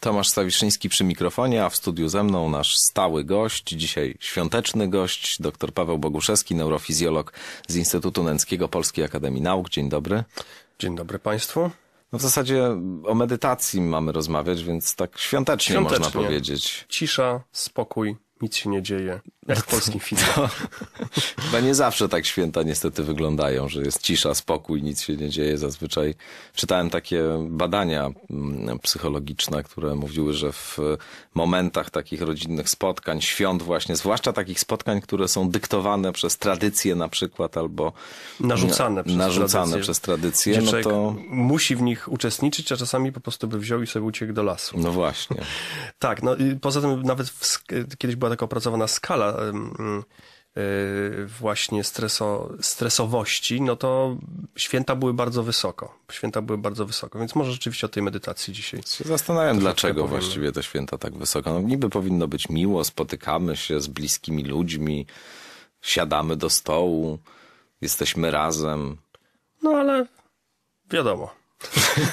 Tomasz Stawiszyński przy mikrofonie, a w studiu ze mną nasz stały gość, dzisiaj świąteczny gość, dr Paweł Boguszewski, neurofizjolog z Instytutu Nęckiego Polskiej Akademii Nauk. Dzień dobry. Dzień dobry Państwu. No w zasadzie o medytacji mamy rozmawiać, więc tak świątecznie, świątecznie. można powiedzieć. Cisza, spokój, nic się nie dzieje. Jak w no polskim filmie. Chyba nie zawsze tak święta niestety wyglądają, że jest cisza, spokój, nic się nie dzieje. Zazwyczaj czytałem takie badania mm, psychologiczne, które mówiły, że w momentach takich rodzinnych spotkań, świąt właśnie, zwłaszcza takich spotkań, które są dyktowane przez tradycje na przykład albo narzucane przez narzucane tradycje, przez tradycje no to... musi w nich uczestniczyć, a czasami po prostu by wziął i sobie uciekł do lasu. No właśnie. tak, no poza tym nawet w, kiedyś była taka opracowana skala E, właśnie streso, stresowości, no to święta były bardzo wysoko. Święta były bardzo wysoko, więc może rzeczywiście o tej medytacji dzisiaj. Się zastanawiam, dlaczego powiem. właściwie te święta tak wysoko. No, niby powinno być miło, spotykamy się z bliskimi ludźmi, siadamy do stołu, jesteśmy razem. No ale wiadomo.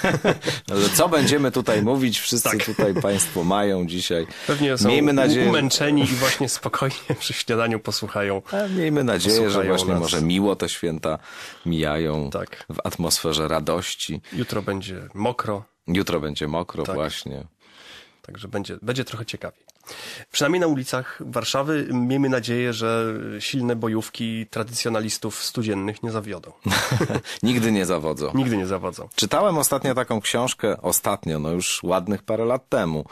co będziemy tutaj mówić? Wszyscy tak. tutaj Państwo mają dzisiaj. Pewnie są miejmy nadzieję... umęczeni i właśnie spokojnie przy śniadaniu posłuchają. miejmy nadzieję, posłuchają że właśnie nas. może miło te święta mijają tak. w atmosferze radości. Jutro będzie mokro. Jutro będzie mokro, tak. właśnie. Także będzie, będzie trochę ciekawiej. Przynajmniej na ulicach Warszawy miejmy nadzieję, że silne bojówki tradycjonalistów studziennych nie zawiodą. Nigdy nie zawodzą. Nigdy nie zawodzą. Czytałem ostatnio taką książkę, ostatnio, no już ładnych parę lat temu,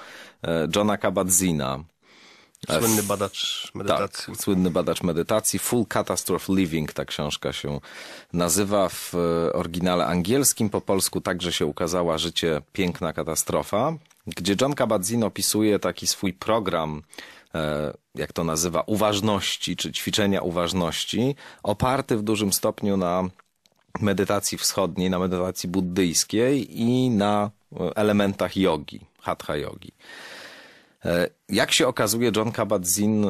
e, Johna Kabat-Zina. E, słynny badacz medytacji. Tak, słynny badacz medytacji. Full Catastrophe Living ta książka się nazywa w e, oryginale angielskim. Po polsku także się ukazała Życie Piękna Katastrofa gdzie John Kabat-Zinn opisuje taki swój program, e, jak to nazywa, uważności, czy ćwiczenia uważności, oparty w dużym stopniu na medytacji wschodniej, na medytacji buddyjskiej i na e, elementach jogi, hatha jogi. E, jak się okazuje, John Kabat-Zinn e,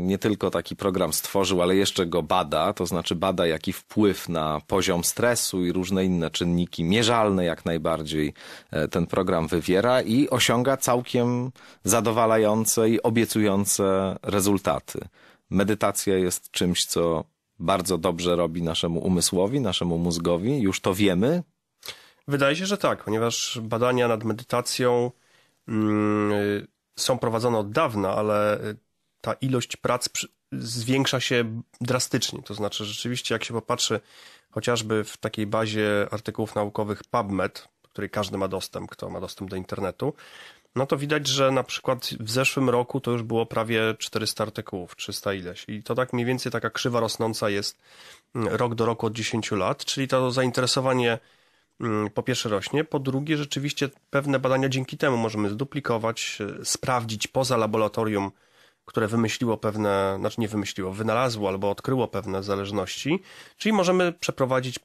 nie tylko taki program stworzył, ale jeszcze go bada, to znaczy bada jaki wpływ na poziom stresu i różne inne czynniki mierzalne jak najbardziej e, ten program wywiera i osiąga całkiem zadowalające i obiecujące rezultaty. Medytacja jest czymś, co bardzo dobrze robi naszemu umysłowi, naszemu mózgowi, już to wiemy. Wydaje się, że tak, ponieważ badania nad medytacją. Yy są prowadzone od dawna, ale y, ta ilość prac zwiększa się drastycznie. To znaczy, rzeczywiście, jak się popatrzy chociażby w takiej bazie artykułów naukowych PubMed, której każdy ma dostęp, kto ma dostęp do internetu, no to widać, że na przykład w zeszłym roku to już było prawie 400 artykułów, 300 ileś. I to tak mniej więcej taka krzywa rosnąca jest mm, rok do roku od 10 lat, czyli to zainteresowanie Mm, po pierwsze rośnie, po drugie rzeczywiście pewne badania dzięki temu możemy zduplikować, e, sprawdzić poza laboratorium, które wymyśliło pewne, znaczy nie wymyśliło, wynalazło albo odkryło pewne zależności, czyli możemy przeprowadzić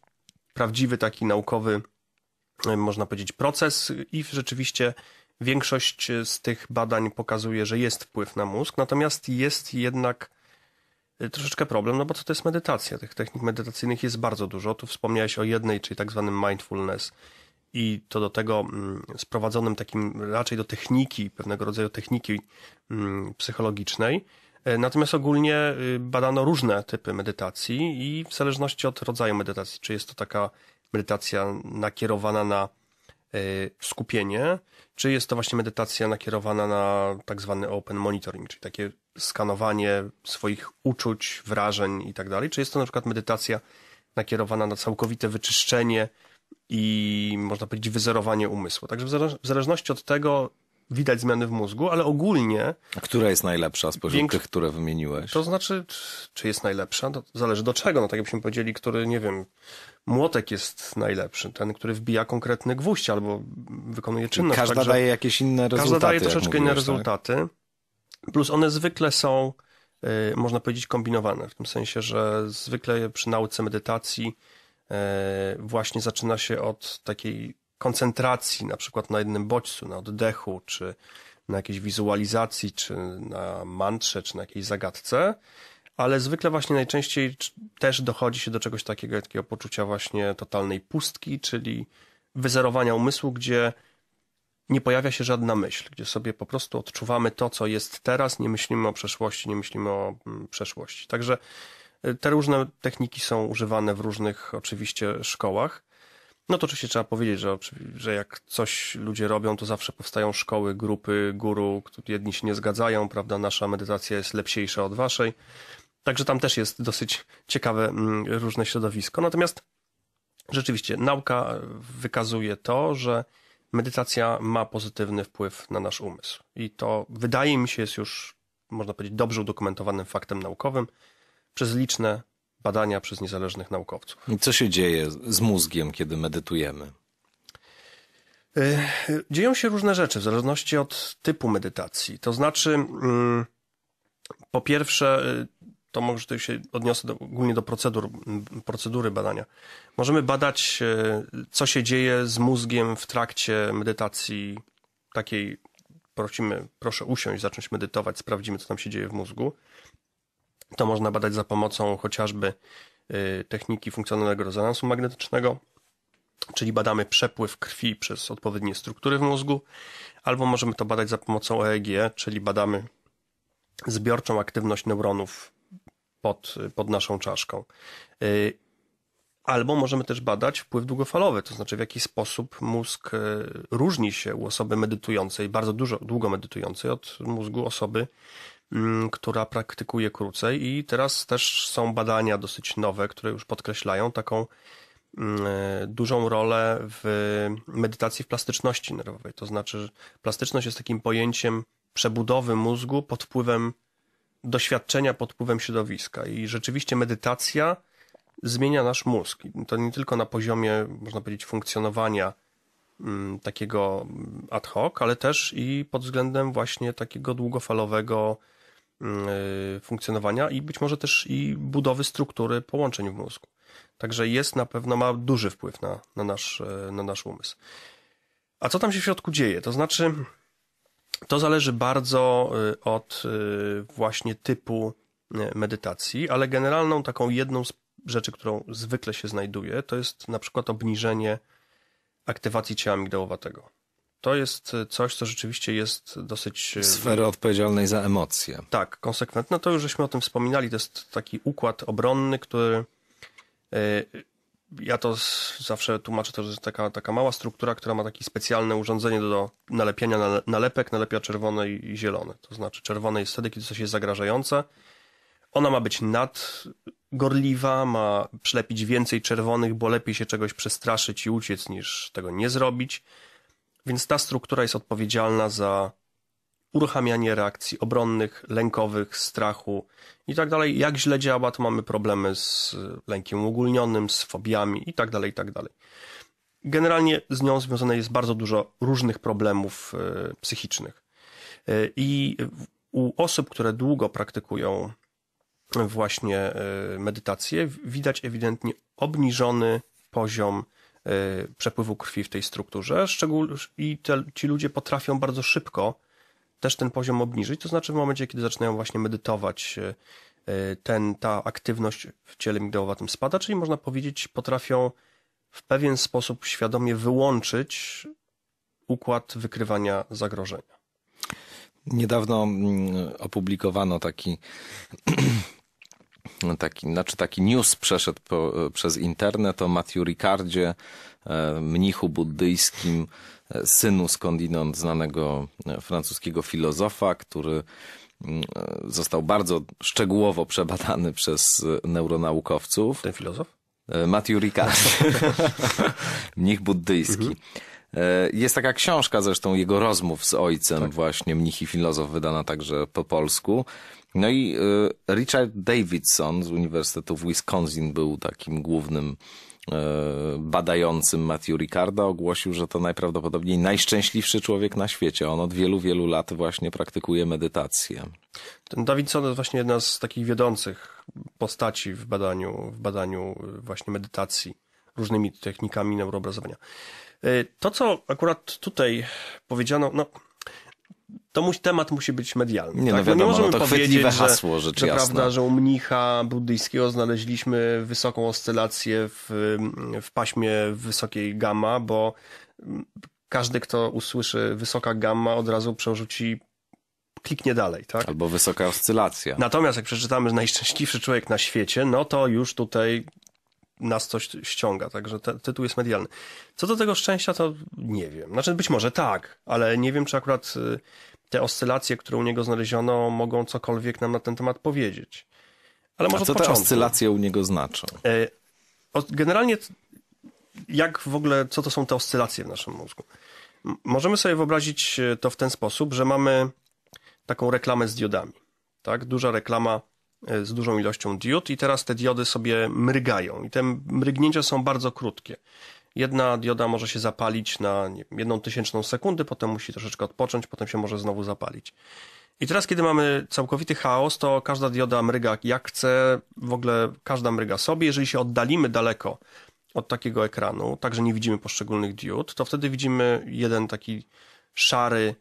prawdziwy taki naukowy, e, można powiedzieć, proces i rzeczywiście większość e, z tych badań pokazuje, że jest wpływ na mózg, natomiast jest jednak Y, troszeczkę problem, no bo co to jest medytacja? Tych technik medytacyjnych jest bardzo dużo. Tu wspomniałeś o jednej, czyli tak zwanym mindfulness i to do tego mm, sprowadzonym takim raczej do techniki, pewnego rodzaju techniki mm, psychologicznej. E, natomiast ogólnie y, badano różne typy medytacji i w zależności od rodzaju medytacji, czy jest to taka medytacja nakierowana na Y, skupienie, czy jest to właśnie medytacja nakierowana na tak zwany open monitoring, czyli takie skanowanie swoich uczuć, wrażeń i tak dalej, czy jest to na przykład medytacja nakierowana na całkowite wyczyszczenie i można powiedzieć wyzerowanie umysłu. Także w zależności od tego widać zmiany w mózgu, ale ogólnie... A która jest najlepsza spośród tych, które wymieniłeś? To znaczy, czy jest najlepsza? To no, zależy do czego. No tak jakbyśmy powiedzieli, który, nie wiem, młotek jest najlepszy, ten, który wbija konkretny gwóźdź albo wykonuje czynność. Każda także, daje jakieś inne rezultaty. Każda daje troszeczkę mówiłeś, inne tak? rezultaty. Tak? Plus one zwykle są, y, można powiedzieć, kombinowane, w tym sensie, że zwykle przy nauce medytacji y, właśnie zaczyna się od takiej koncentracji, na przykład na jednym bodźcu, na oddechu, czy na jakiejś wizualizacji, czy na mantrze, czy na jakiejś zagadce ale zwykle właśnie najczęściej też dochodzi się do czegoś takiego, takiego poczucia właśnie totalnej pustki, czyli wyzerowania umysłu, gdzie nie pojawia się żadna myśl, gdzie sobie po prostu odczuwamy to, co jest teraz, nie myślimy o przeszłości, nie myślimy o mm, przeszłości. Także y, te różne techniki są używane w różnych oczywiście szkołach. No to oczywiście trzeba powiedzieć, że, że jak coś ludzie robią, to zawsze powstają szkoły, grupy, guru, jedni się nie zgadzają, prawda, nasza medytacja jest lepsiejsza od waszej, Także tam też jest dosyć ciekawe mm, różne środowisko. Natomiast rzeczywiście nauka e, wykazuje to, że medytacja ma pozytywny wpływ na nasz umysł. I to wydaje mi się jest już, można powiedzieć, dobrze udokumentowanym faktem naukowym przez liczne badania przez niezależnych naukowców. I co się dzieje z mózgiem, kiedy medytujemy? E, dzieją się różne rzeczy w zależności od typu medytacji. To znaczy, mm, po pierwsze, e, to może tutaj się odniosę do, ogólnie do procedur, procedury badania. Możemy badać, e, co się dzieje z mózgiem w trakcie medytacji takiej, prosimy, proszę usiąść, zacząć medytować, sprawdzimy, co tam się dzieje w mózgu. To można badać za pomocą chociażby e, techniki funkcjonalnego rezonansu magnetycznego, czyli badamy przepływ krwi przez odpowiednie struktury w mózgu, albo możemy to badać za pomocą EEG, czyli badamy zbiorczą aktywność neuronów pod, pod naszą czaszką. Y, albo możemy też badać wpływ długofalowy, to znaczy w jaki sposób mózg y, różni się u osoby medytującej, bardzo dużo, długo medytującej, od mózgu osoby, mm, która praktykuje krócej. I teraz też są badania dosyć nowe, które już podkreślają taką mm, y, dużą rolę w medytacji w plastyczności nerwowej. To znaczy, że plastyczność jest takim pojęciem przebudowy mózgu pod wpływem doświadczenia pod wpływem środowiska. I rzeczywiście medytacja zmienia nasz mózg. To nie tylko na poziomie, można powiedzieć, funkcjonowania mm, takiego ad hoc, ale też i pod względem właśnie takiego długofalowego mm, y, funkcjonowania i być może też i budowy struktury połączeń w mózgu. Także jest na pewno, ma duży wpływ na, na, nasz, y, na nasz umysł. A co tam się w środku dzieje? To znaczy, to zależy bardzo y, od y, właśnie typu y, medytacji, ale generalną taką jedną z rzeczy, którą zwykle się znajduje, to jest na przykład obniżenie aktywacji ciała migdałowatego. To jest coś, co rzeczywiście jest dosyć. Sfery odpowiedzialnej za emocje. Tak, konsekwentne. No to już żeśmy o tym wspominali. To jest taki układ obronny, który ja to zawsze tłumaczę to, że taka, taka mała struktura, która ma takie specjalne urządzenie do nalepiania nalepek, nalepia czerwone i, zielone. To znaczy czerwone jest wtedy, kiedy coś jest zagrażające. Ona ma być nadgorliwa, ma przylepić więcej czerwonych, bo lepiej się czegoś przestraszyć i uciec niż tego nie zrobić. Więc ta struktura jest odpowiedzialna za uruchamianie reakcji obronnych, lękowych, strachu i tak dalej. Jak źle działa, to mamy problemy z e, lękiem uogólnionym, z fobiami i tak dalej, i tak dalej. Generalnie z nią związane jest bardzo dużo różnych problemów e, psychicznych. E, I u osób, które długo praktykują właśnie medytację, widać ewidentnie obniżony poziom przepływu krwi w tej strukturze. I te, ci ludzie potrafią bardzo szybko też ten poziom obniżyć, to znaczy w momencie, kiedy zaczynają właśnie medytować, e, e, ten, ta aktywność w ciele migdałowatym spada, czyli można powiedzieć, potrafią w pewien sposób świadomie wyłączyć układ wykrywania zagrożenia. Niedawno mm, opublikowano taki taki, znaczy taki news przeszedł po, e, przez internet o Matthew Ricardzie, mnichu buddyjskim, synu skądinąd znanego e, francuskiego filozofa, który mm, e, został bardzo szczegółowo przebadany przez e, neuronaukowców. Ten filozof? Matthew Ricard, mnich buddyjski. Mhm. Jest taka książka zresztą jego rozmów z ojcem, tak. właśnie Mnich i Filozof, wydana także po polsku. No i Richard Davidson z Uniwersytetu w Wisconsin był takim głównym E, badającym Matthew Ricarda ogłosił, że to najprawdopodobniej najszczęśliwszy człowiek na świecie. On od wielu, wielu lat właśnie praktykuje medytację. Ten Davidson jest właśnie jedna z takich wiodących postaci w badaniu, w badaniu y, właśnie medytacji różnymi technikami neuroobrazowania. Y, to, co akurat tutaj powiedziano, no to musi, temat musi być medialny. Nie, tak? no, no wiadomo, nie możemy no to powiedzieć, hasło, że, jasna. że, prawda, że u mnicha buddyjskiego znaleźliśmy wysoką oscylację w, w paśmie wysokiej gamma, bo każdy, kto usłyszy wysoka gamma, od razu przerzuci kliknie dalej, tak? Albo wysoka oscylacja. Natomiast jak przeczytamy najszczęśliwszy człowiek na świecie, no to już tutaj nas coś ściąga, także te, tytuł jest medialny. Co do tego szczęścia, to nie wiem. Znaczy, być może tak, ale nie wiem, czy akurat y, te oscylacje, które u niego znaleziono, mogą cokolwiek nam na ten temat powiedzieć. Ale może A co te oscylacje u niego znaczą? E, generalnie, jak w ogóle, co to są te oscylacje w naszym mózgu? Możemy sobie wyobrazić e, to w ten sposób, że mamy taką reklamę z diodami. Tak? Duża reklama e, z dużą ilością diod i teraz te diody sobie mrygają i te mrygnięcia są bardzo krótkie. Jedna dioda może się zapalić na jedną tysięczną sekundy, potem musi troszeczkę odpocząć, potem się może znowu zapalić. I teraz, kiedy mamy całkowity chaos, to każda dioda mryga jak chce, w ogóle każda mryga sobie. Jeżeli się oddalimy daleko od takiego ekranu, także nie widzimy poszczególnych diod, to wtedy widzimy jeden taki szary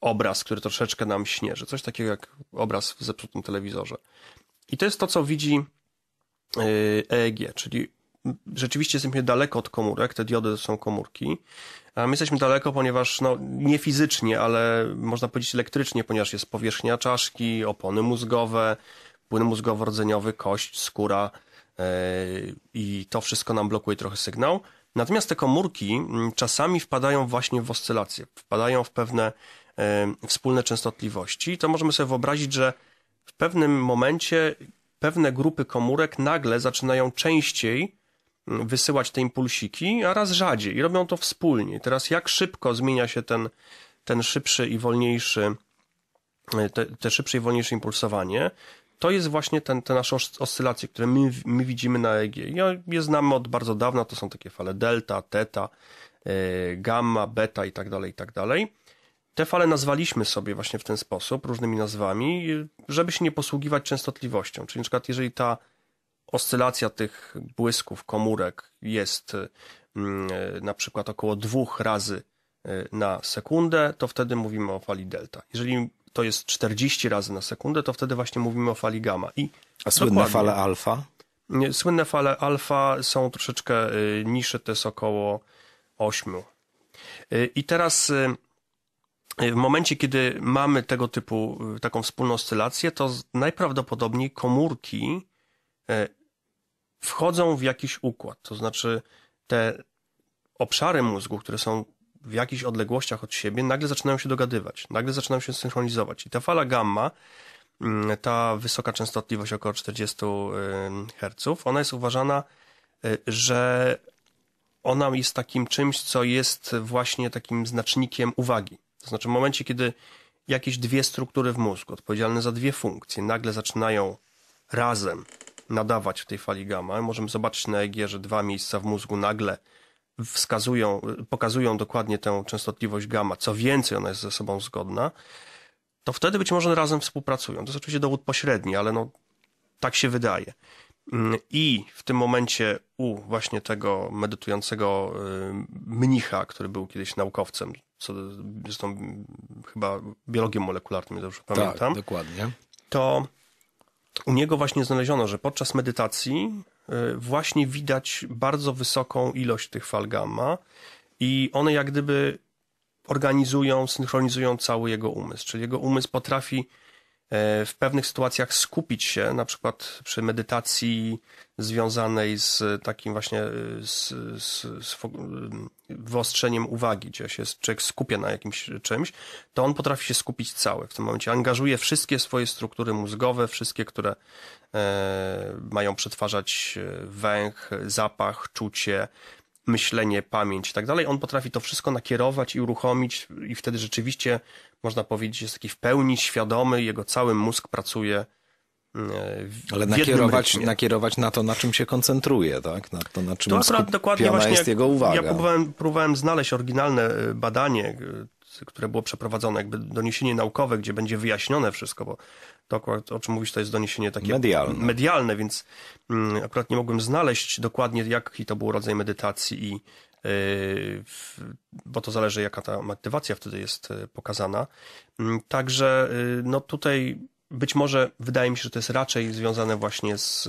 obraz, który troszeczkę nam śnieży. Coś takiego jak obraz w zepsutym telewizorze. I to jest to, co widzi y, EEG, czyli rzeczywiście jesteśmy daleko od komórek, te diody są komórki. A my jesteśmy daleko, ponieważ no, nie fizycznie, ale można powiedzieć elektrycznie, ponieważ jest powierzchnia czaszki, opony mózgowe, płyn mózgowo-rdzeniowy, kość, skóra yy, i to wszystko nam blokuje trochę sygnał. Natomiast te komórki mm, czasami wpadają właśnie w oscylacje, wpadają w pewne yy, wspólne częstotliwości. To możemy sobie wyobrazić, że w pewnym momencie pewne grupy komórek nagle zaczynają częściej wysyłać te impulsiki, a raz rzadziej i robią to wspólnie. Teraz jak szybko zmienia się ten, ten szybszy i wolniejszy, e, te, te szybsze i wolniejsze impulsowanie, to jest właśnie ten, te nasze oscylacje, które my, my widzimy na EG. Ja je znamy od bardzo dawna, to są takie fale delta, theta, e, gamma, beta i tak dalej, i tak dalej. Te fale nazwaliśmy sobie właśnie w ten sposób, różnymi nazwami, żeby się nie posługiwać częstotliwością. Czyli na przykład jeżeli ta Oscylacja tych błysków, komórek jest y, y, na przykład około dwóch razy y, na sekundę, to wtedy mówimy o fali delta. Jeżeli to jest 40 razy na sekundę, to wtedy właśnie mówimy o fali gamma. I A słynne fale alfa? Słynne fale alfa są troszeczkę niższe, to jest około 8. I teraz w momencie, kiedy mamy tego typu taką wspólną oscylację, to najprawdopodobniej komórki wchodzą w jakiś układ. To znaczy te obszary mózgu, które są w jakichś odległościach od siebie, nagle zaczynają się dogadywać, nagle zaczynają się synchronizować. I ta fala gamma, mm, ta wysoka częstotliwość około 40 Hz, ona jest uważana, y, że ona jest takim czymś, co jest właśnie takim znacznikiem uwagi. To znaczy w momencie, kiedy jakieś dwie struktury w mózgu odpowiedzialne za dwie funkcje nagle zaczynają razem nadawać w tej fali gamma. Możemy zobaczyć na EG, że dwa miejsca w mózgu nagle wskazują, pokazują dokładnie tę częstotliwość gamma. Co więcej, ona jest ze sobą zgodna. To wtedy być może razem współpracują. To jest oczywiście dowód pośredni, ale no, tak się wydaje. Mm, I w tym momencie u właśnie tego medytującego y, mnicha, który był kiedyś naukowcem, co zresztą chyba biologiem molekularnym, dobrze tak, pamiętam. Dokładnie. To u niego właśnie znaleziono, że podczas medytacji e, właśnie widać bardzo wysoką ilość tych fal gamma i one jak gdyby organizują, synchronizują cały jego umysł. Czyli jego umysł potrafi E, w pewnych sytuacjach skupić się, na przykład przy medytacji związanej z takim właśnie e, z, z, z wyostrzeniem uwagi, gdzie się człowiek skupia na jakimś czymś, to on potrafi się skupić cały. W tym momencie angażuje wszystkie swoje struktury mózgowe, wszystkie, które e, mają przetwarzać e, węch, zapach, czucie, myślenie, pamięć i tak dalej. On potrafi to wszystko nakierować i uruchomić i wtedy rzeczywiście można powiedzieć, jest taki w pełni świadomy, jego cały mózg pracuje e, w Ale nakierować, nakierować na to, na czym się koncentruje, tak? Na to, na czym to akurat dokładnie właśnie jest jego uwaga. Ja próbowałem, próbowałem znaleźć oryginalne e, badanie e, które było przeprowadzone, jakby doniesienie naukowe, gdzie będzie wyjaśnione wszystko, bo to akurat, o czym mówisz, to jest doniesienie takie medialne, medialne więc mm, akurat nie mogłem znaleźć dokładnie, jaki to był rodzaj medytacji i y, bo to zależy, jaka ta aktywacja wtedy jest y, pokazana. Mm, także y, no tutaj być może wydaje mi się, że to jest raczej związane właśnie z,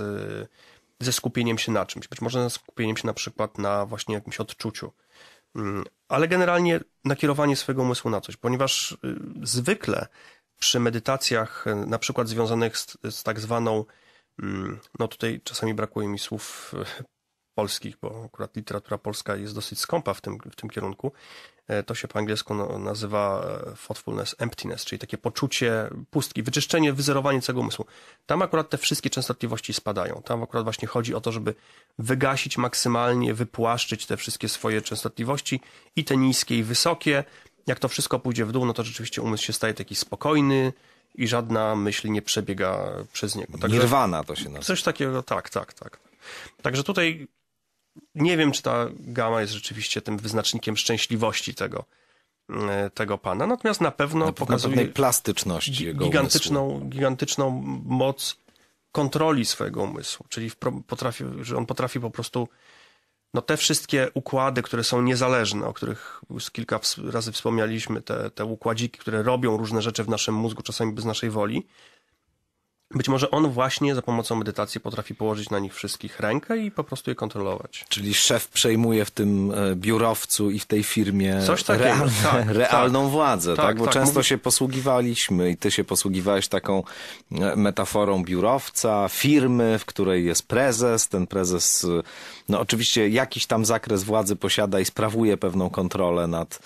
ze skupieniem się na czymś. Być może skupieniem się na przykład na właśnie jakimś odczuciu. Mm, ale generalnie nakierowanie swojego umysłu na coś, ponieważ y, zwykle przy medytacjach, y, na przykład związanych z, z tak zwaną, mm, no tutaj czasami brakuje mi słów y, polskich, bo akurat literatura polska jest dosyć skąpa w tym, w tym kierunku, E, to się po angielsku no, nazywa e, thoughtfulness, emptiness, czyli takie poczucie pustki, wyczyszczenie, wyzerowanie całego umysłu. Tam akurat te wszystkie częstotliwości spadają. Tam akurat właśnie chodzi o to, żeby wygasić maksymalnie, wypłaszczyć te wszystkie swoje częstotliwości i te niskie i wysokie. Jak to wszystko pójdzie w dół, no to rzeczywiście umysł się staje taki spokojny, i żadna myśl nie przebiega przez niego. Także Nirwana to się nazywa. Coś takiego, tak, tak, tak. Także tutaj nie wiem, czy ta gama jest rzeczywiście tym wyznacznikiem szczęśliwości tego, e, tego pana. Natomiast na pewno na, pokazuje jego gigantyczną, gigantyczną moc kontroli swojego umysłu, czyli potrafi, że on potrafi po prostu no te wszystkie układy, które są niezależne, o których już kilka razy wspomnieliśmy, te, te układziki, które robią różne rzeczy w naszym mózgu, czasami bez naszej woli, być może on właśnie za pomocą medytacji potrafi położyć na nich wszystkich rękę i po prostu je kontrolować. Czyli szef przejmuje w tym e, biurowcu i w tej firmie realne, tak, tak. realną tak, władzę, tak? tak? Bo tak. często się posługiwaliśmy i ty się posługiwałeś taką e, metaforą biurowca, firmy, w której jest prezes. Ten prezes, e, no oczywiście jakiś tam zakres władzy posiada i sprawuje pewną kontrolę nad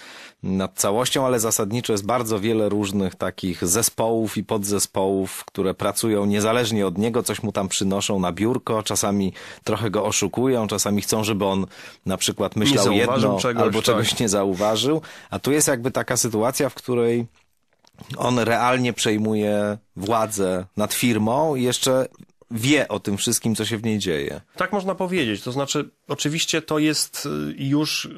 nad całością, ale zasadniczo jest bardzo wiele różnych takich zespołów i podzespołów, które pracują niezależnie od niego, coś mu tam przynoszą na biurko, czasami trochę go oszukują, czasami chcą, żeby on na przykład myślał jedno czegoś, albo tak. czegoś tak. nie zauważył, a tu jest jakby taka sytuacja, w której on realnie przejmuje władzę nad firmą i jeszcze wie o tym wszystkim, co się w niej dzieje. Tak można powiedzieć. To znaczy, oczywiście to jest y, już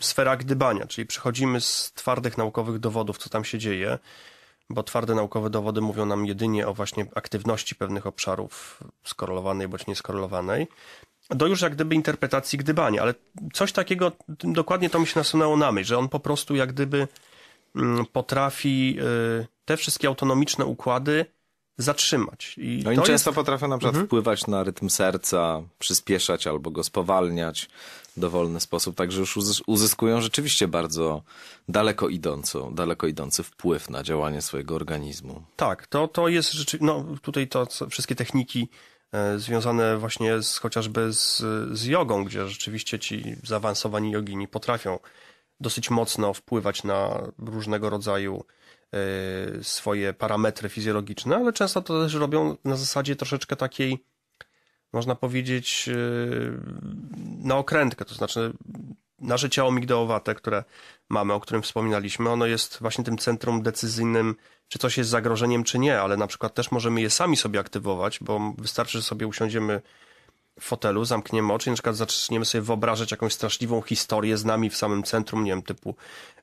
sfera gdybania, czyli przechodzimy z twardych naukowych dowodów, co tam się dzieje, bo twarde naukowe dowody mówią nam jedynie o właśnie aktywności pewnych obszarów skorelowanej bądź nieskorelowanej, do już jak gdyby interpretacji gdybania, ale coś takiego, dokładnie to mi się nasunęło na myśl, że on po prostu jak gdyby mm, potrafi y, te wszystkie autonomiczne układy zatrzymać. I Oni no często jest... potrafią na przykład mhm. wpływać na rytm serca, przyspieszać albo go spowalniać w dowolny sposób, także już uzyskują rzeczywiście bardzo daleko idąco, daleko idący wpływ na działanie swojego organizmu. Tak, to, to jest rzeczywiście, no tutaj to wszystkie techniki e, związane właśnie z, chociażby z, z jogą, gdzie rzeczywiście ci zaawansowani jogini potrafią dosyć mocno wpływać na różnego rodzaju E, swoje parametry fizjologiczne, ale często to też robią na zasadzie troszeczkę takiej, można powiedzieć, e, na okrętkę, to znaczy nasze ciało migdałowate, które mamy, o którym wspominaliśmy, ono jest właśnie tym centrum decyzyjnym, czy coś jest zagrożeniem, czy nie, ale na przykład też możemy je sami sobie aktywować, bo wystarczy, że sobie usiądziemy fotelu, zamkniemy oczy i na przykład zaczniemy sobie wyobrażać jakąś straszliwą historię z nami w samym centrum, nie wiem, typu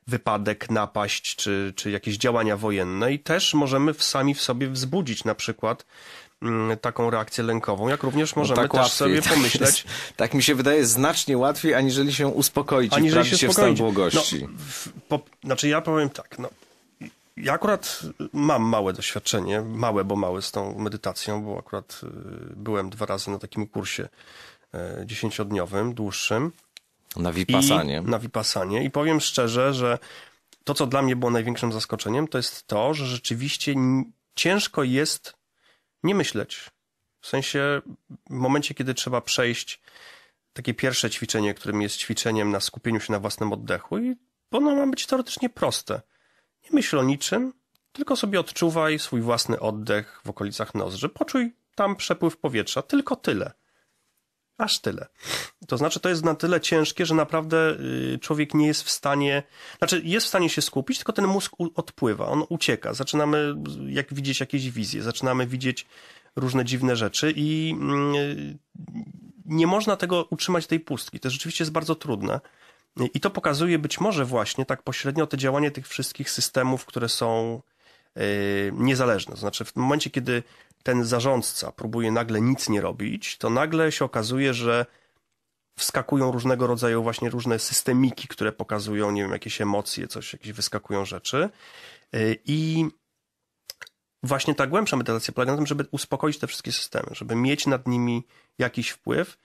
wypadek, napaść czy, czy jakieś działania wojenne i też możemy w sami w sobie wzbudzić na przykład mm, taką reakcję lękową, jak również no możemy no tak też łatwiej, sobie tak pomyśleć. tak mi się wydaje znacznie łatwiej, aniżeli się uspokoić aniżeli i się, się w stan no, błogości. No, w, po, znaczy ja powiem tak, no, ja akurat mam małe doświadczenie, małe, bo małe z tą medytacją, bo akurat y, byłem dwa razy na takim kursie e, dziesięciodniowym, dłuższym. Na Vipassanie. na Vipassanie. I powiem szczerze, że to, co dla mnie było największym zaskoczeniem, to jest to, że rzeczywiście ciężko jest nie myśleć. W sensie, w momencie, kiedy trzeba przejść takie pierwsze ćwiczenie, którym jest ćwiczeniem na skupieniu się na własnym oddechu, i ono ma być teoretycznie proste. Nie myśl o niczym, tylko sobie odczuwaj swój własny oddech w okolicach nozdrzy. Poczuj tam przepływ powietrza, tylko tyle. Aż tyle. To znaczy, to jest na tyle ciężkie, że naprawdę y, człowiek nie jest w stanie, znaczy jest w stanie się skupić, tylko ten mózg odpływa, on ucieka. Zaczynamy jak widzieć jakieś wizje, zaczynamy widzieć różne dziwne rzeczy i mm, y, nie można tego utrzymać tej pustki. To rzeczywiście jest bardzo trudne. I to pokazuje być może właśnie tak pośrednio te działanie tych wszystkich systemów, które są y, niezależne. znaczy, w momencie, kiedy ten zarządca próbuje nagle nic nie robić, to nagle się okazuje, że wskakują różnego rodzaju właśnie różne systemiki, które pokazują, nie wiem, jakieś emocje, coś, jakieś wyskakują rzeczy. Y, I właśnie ta głębsza medytacja polega na tym, żeby uspokoić te wszystkie systemy, żeby mieć nad nimi jakiś wpływ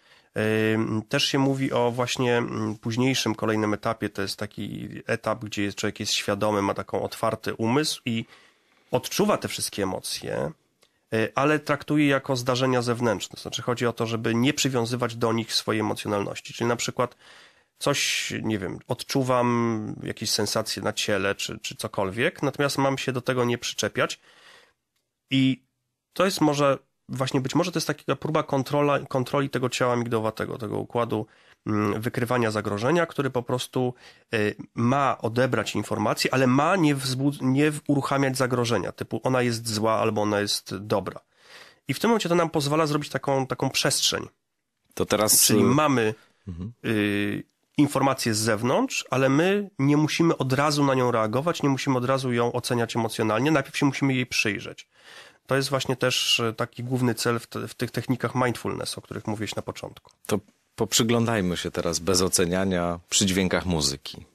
też się mówi o właśnie mm, późniejszym, kolejnym etapie. To jest taki etap, gdzie człowiek jest świadomy, ma taką otwarty umysł i odczuwa te wszystkie emocje, y, ale traktuje jako zdarzenia zewnętrzne. To znaczy, chodzi o to, żeby nie przywiązywać do nich swojej emocjonalności. Czyli na przykład coś, nie wiem, odczuwam jakieś sensacje na ciele czy, czy cokolwiek, natomiast mam się do tego nie przyczepiać. I to jest może właśnie być może to jest taka próba kontrola, kontroli tego ciała migdowatego, tego układu mm, wykrywania zagrożenia, który po prostu y, ma odebrać informacje, ale ma nie, wzbud- nie uruchamiać zagrożenia, typu ona jest zła albo ona jest dobra. I w tym momencie to nam pozwala zrobić taką, taką przestrzeń. To teraz... Czyli y, mamy mhm. y, informację z zewnątrz, ale my nie musimy od razu na nią reagować, nie musimy od razu ją oceniać emocjonalnie, najpierw się musimy jej przyjrzeć. To jest właśnie też e, taki główny cel w, te, w tych technikach mindfulness, o których mówiłeś na początku. To poprzyglądajmy się teraz bez oceniania przy dźwiękach muzyki.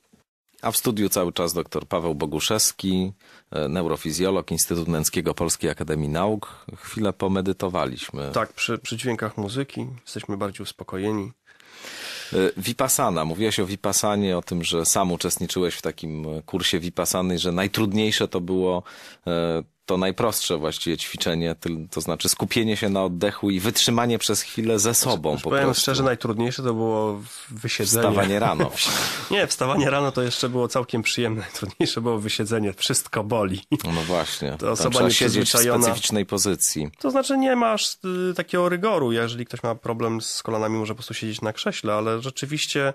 A w studiu cały czas dr Paweł Boguszewski, e, neurofizjolog Instytutu Męskiego Polskiej Akademii Nauk. Chwilę pomedytowaliśmy. Tak, przy, przy dźwiękach muzyki jesteśmy bardziej uspokojeni. E, Vipassana. Mówiłeś o Vipassanie, o tym, że sam uczestniczyłeś w takim kursie Vipassany, że najtrudniejsze to było to najprostsze właściwie ćwiczenie, to znaczy skupienie się na oddechu i wytrzymanie przez chwilę ze znaczy, sobą znaczy, po powiem prostu. szczerze, najtrudniejsze to było wysiedzenie. Wstawanie rano. nie, wstawanie rano to jeszcze było całkiem przyjemne. Najtrudniejsze było wysiedzenie. Wszystko boli. No właśnie. To osoba nie siedzieć w specyficznej pozycji. To znaczy nie masz y, takiego rygoru. Jeżeli ktoś ma problem z kolanami, może po prostu siedzieć na krześle, ale rzeczywiście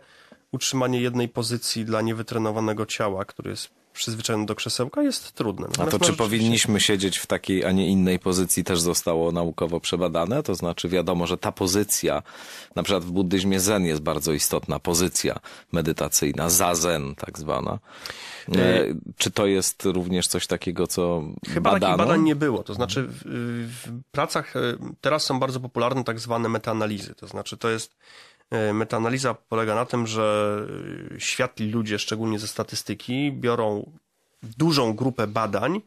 utrzymanie jednej pozycji dla niewytrenowanego ciała, które jest przyzwyczajony do krzesełka, jest trudne. Natomiast a to czy powinniśmy siedzieć w takiej, a nie innej pozycji też zostało naukowo przebadane? To znaczy wiadomo, że ta pozycja, na przykład w buddyzmie zen jest bardzo istotna pozycja medytacyjna, zazen tak zwana. E, czy to jest również coś takiego, co Chyba badano? takich badań nie było. To znaczy w, w pracach e, teraz są bardzo popularne tak zwane metaanalizy. To znaczy to jest E, metaanaliza polega na tym, że e, światli ludzie, szczególnie ze statystyki, biorą dużą grupę badań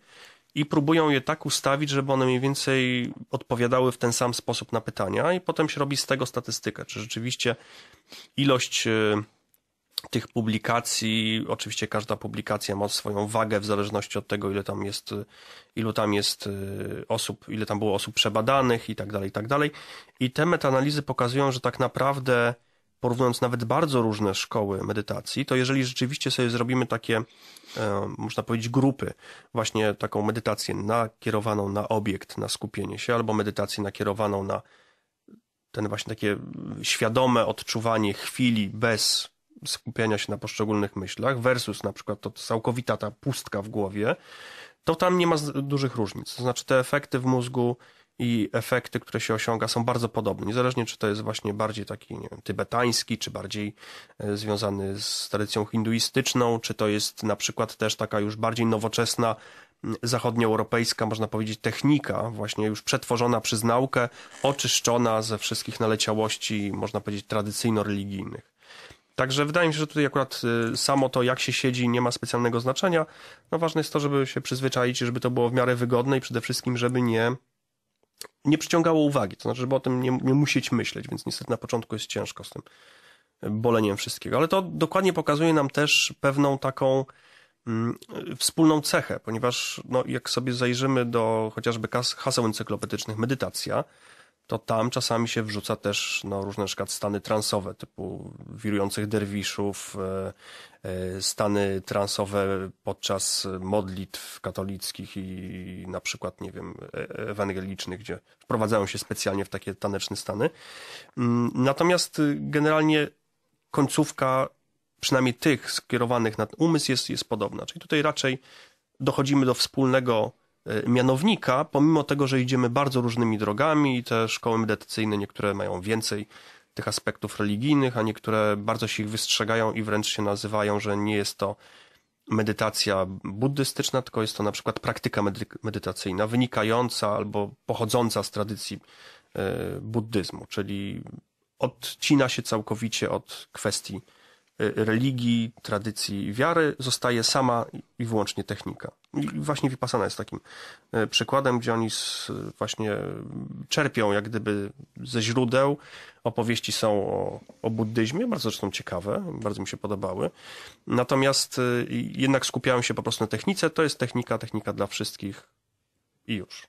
i próbują je tak ustawić, żeby one mniej więcej odpowiadały w ten sam sposób na pytania, i potem się robi z tego statystykę, czy rzeczywiście ilość e, tych publikacji, oczywiście każda publikacja ma swoją wagę w zależności od tego, ile tam jest, ilu tam jest e, osób, ile tam było osób przebadanych i tak dalej, i tak dalej. I te metaanalizy pokazują, że tak naprawdę porównując nawet bardzo różne szkoły medytacji, to jeżeli rzeczywiście sobie zrobimy takie, e, można powiedzieć, grupy, właśnie taką medytację nakierowaną na obiekt, na skupienie się, albo medytację nakierowaną na ten właśnie takie świadome odczuwanie chwili bez skupiania się na poszczególnych myślach versus na przykład to całkowita ta pustka w głowie, to tam nie ma dużych różnic. To znaczy te efekty w mózgu i efekty, które się osiąga są bardzo podobne. Niezależnie czy to jest właśnie bardziej taki nie wiem, tybetański, czy bardziej e, związany z tradycją hinduistyczną, czy to jest na przykład też taka już bardziej nowoczesna zachodnioeuropejska, można powiedzieć, technika, właśnie już przetworzona przez naukę, oczyszczona ze wszystkich naleciałości, można powiedzieć, tradycyjno-religijnych. Także wydaje mi się, że tutaj akurat y, samo to, jak się siedzi, nie ma specjalnego znaczenia. No ważne jest to, żeby się przyzwyczaić, żeby to było w miarę wygodne i przede wszystkim, żeby nie, nie przyciągało uwagi. To znaczy, żeby o tym nie, nie musieć myśleć, więc niestety na początku jest ciężko z tym y, boleniem wszystkiego. Ale to dokładnie pokazuje nam też pewną taką mm, wspólną cechę, ponieważ no, jak sobie zajrzymy do chociażby haseł encyklopedycznych, medytacja, to tam czasami się wrzuca też no, różne na stany transowe, typu wirujących derwiszów, e, e, stany transowe podczas modlitw katolickich i na przykład, nie wiem, e, ewangelicznych, gdzie wprowadzają się specjalnie w takie taneczne stany. Mm, natomiast generalnie końcówka przynajmniej tych skierowanych na umysł jest, jest podobna. Czyli tutaj raczej dochodzimy do wspólnego E, mianownika, pomimo tego, że idziemy bardzo różnymi drogami i te szkoły medytacyjne niektóre mają więcej tych aspektów religijnych, a niektóre bardzo się ich wystrzegają i wręcz się nazywają, że nie jest to medytacja buddystyczna, tylko jest to na przykład praktyka medy medytacyjna wynikająca albo pochodząca z tradycji e, buddyzmu, czyli odcina się całkowicie od kwestii e, religii, tradycji wiary, zostaje sama i wyłącznie technika. Właśnie Vipassana jest takim e, przykładem, gdzie oni z, właśnie czerpią jak gdyby ze źródeł. Opowieści są o, o buddyzmie, bardzo zresztą ciekawe, bardzo mi się podobały. Natomiast e, jednak skupiają się po prostu na technice. To jest technika, technika dla wszystkich i już.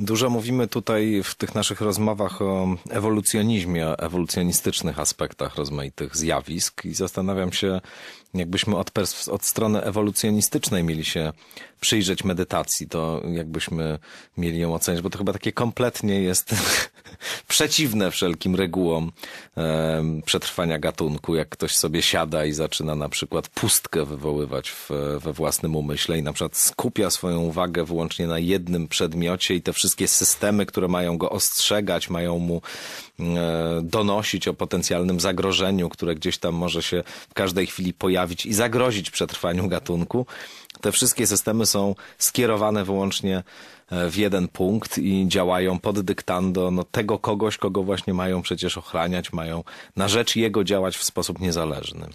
Dużo mówimy tutaj w tych naszych rozmowach o ewolucjonizmie, o ewolucjonistycznych aspektach rozmaitych zjawisk i zastanawiam się, jakbyśmy od, od strony ewolucjonistycznej mieli się przyjrzeć medytacji, to jakbyśmy mieli ją ocenić, bo to chyba takie kompletnie jest przeciwne wszelkim regułom e, przetrwania gatunku, jak ktoś sobie siada i zaczyna na przykład pustkę wywoływać w, we własnym umyśle i na przykład skupia swoją uwagę wyłącznie na jednym przedmiocie i te wszystkie wszystkie systemy, które mają go ostrzegać, mają mu mm, e, donosić o potencjalnym zagrożeniu, które gdzieś tam może się w każdej chwili pojawić i zagrozić przetrwaniu gatunku. Te wszystkie systemy są skierowane wyłącznie e, w jeden punkt i działają pod dyktando no, tego kogoś, kogo właśnie mają przecież ochraniać, mają na rzecz jego działać w sposób niezależny.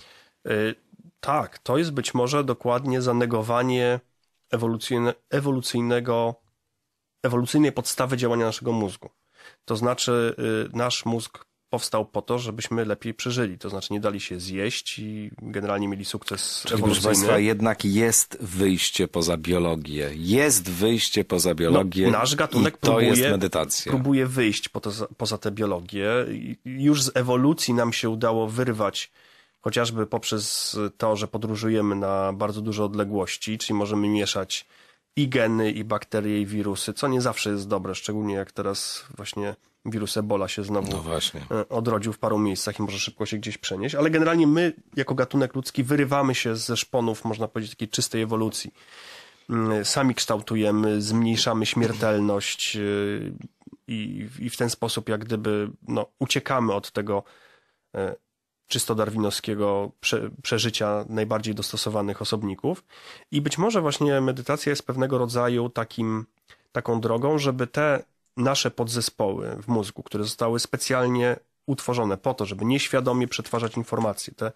Y tak, to jest być może dokładnie zanegowanie ewolucyjne, ewolucyjnego ewolucyjnej podstawy działania naszego mózgu. To znaczy, y, nasz mózg powstał po to, żebyśmy lepiej przeżyli. To znaczy nie dali się zjeść i generalnie mieli sukces Czyli ewolucyjny. Proszę Państwa, jednak jest wyjście poza biologię. Jest wyjście poza no, biologię. No, nasz gatunek próbuje, próbuje wyjść po to, poza tę biologię. Już z ewolucji nam się udało wyrwać chociażby poprzez to, że podróżujemy na bardzo duże odległości, czyli możemy mieszać i geny, i bakterie, i wirusy, co nie zawsze jest dobre, szczególnie jak teraz właśnie wirus Ebola się znowu no e, odrodził w paru miejscach i może szybko się gdzieś przenieść, ale generalnie my jako gatunek ludzki wyrywamy się ze szponów, można powiedzieć, takiej czystej ewolucji. Mm, sami kształtujemy, zmniejszamy śmiertelność e, i, i w ten sposób jak gdyby no, uciekamy od tego e, czysto darwinowskiego prze, przeżycia najbardziej dostosowanych osobników. I być może właśnie medytacja jest pewnego rodzaju takim, taką drogą, żeby te nasze podzespoły w mózgu, które zostały specjalnie utworzone po to, żeby nieświadomie przetwarzać informacje, te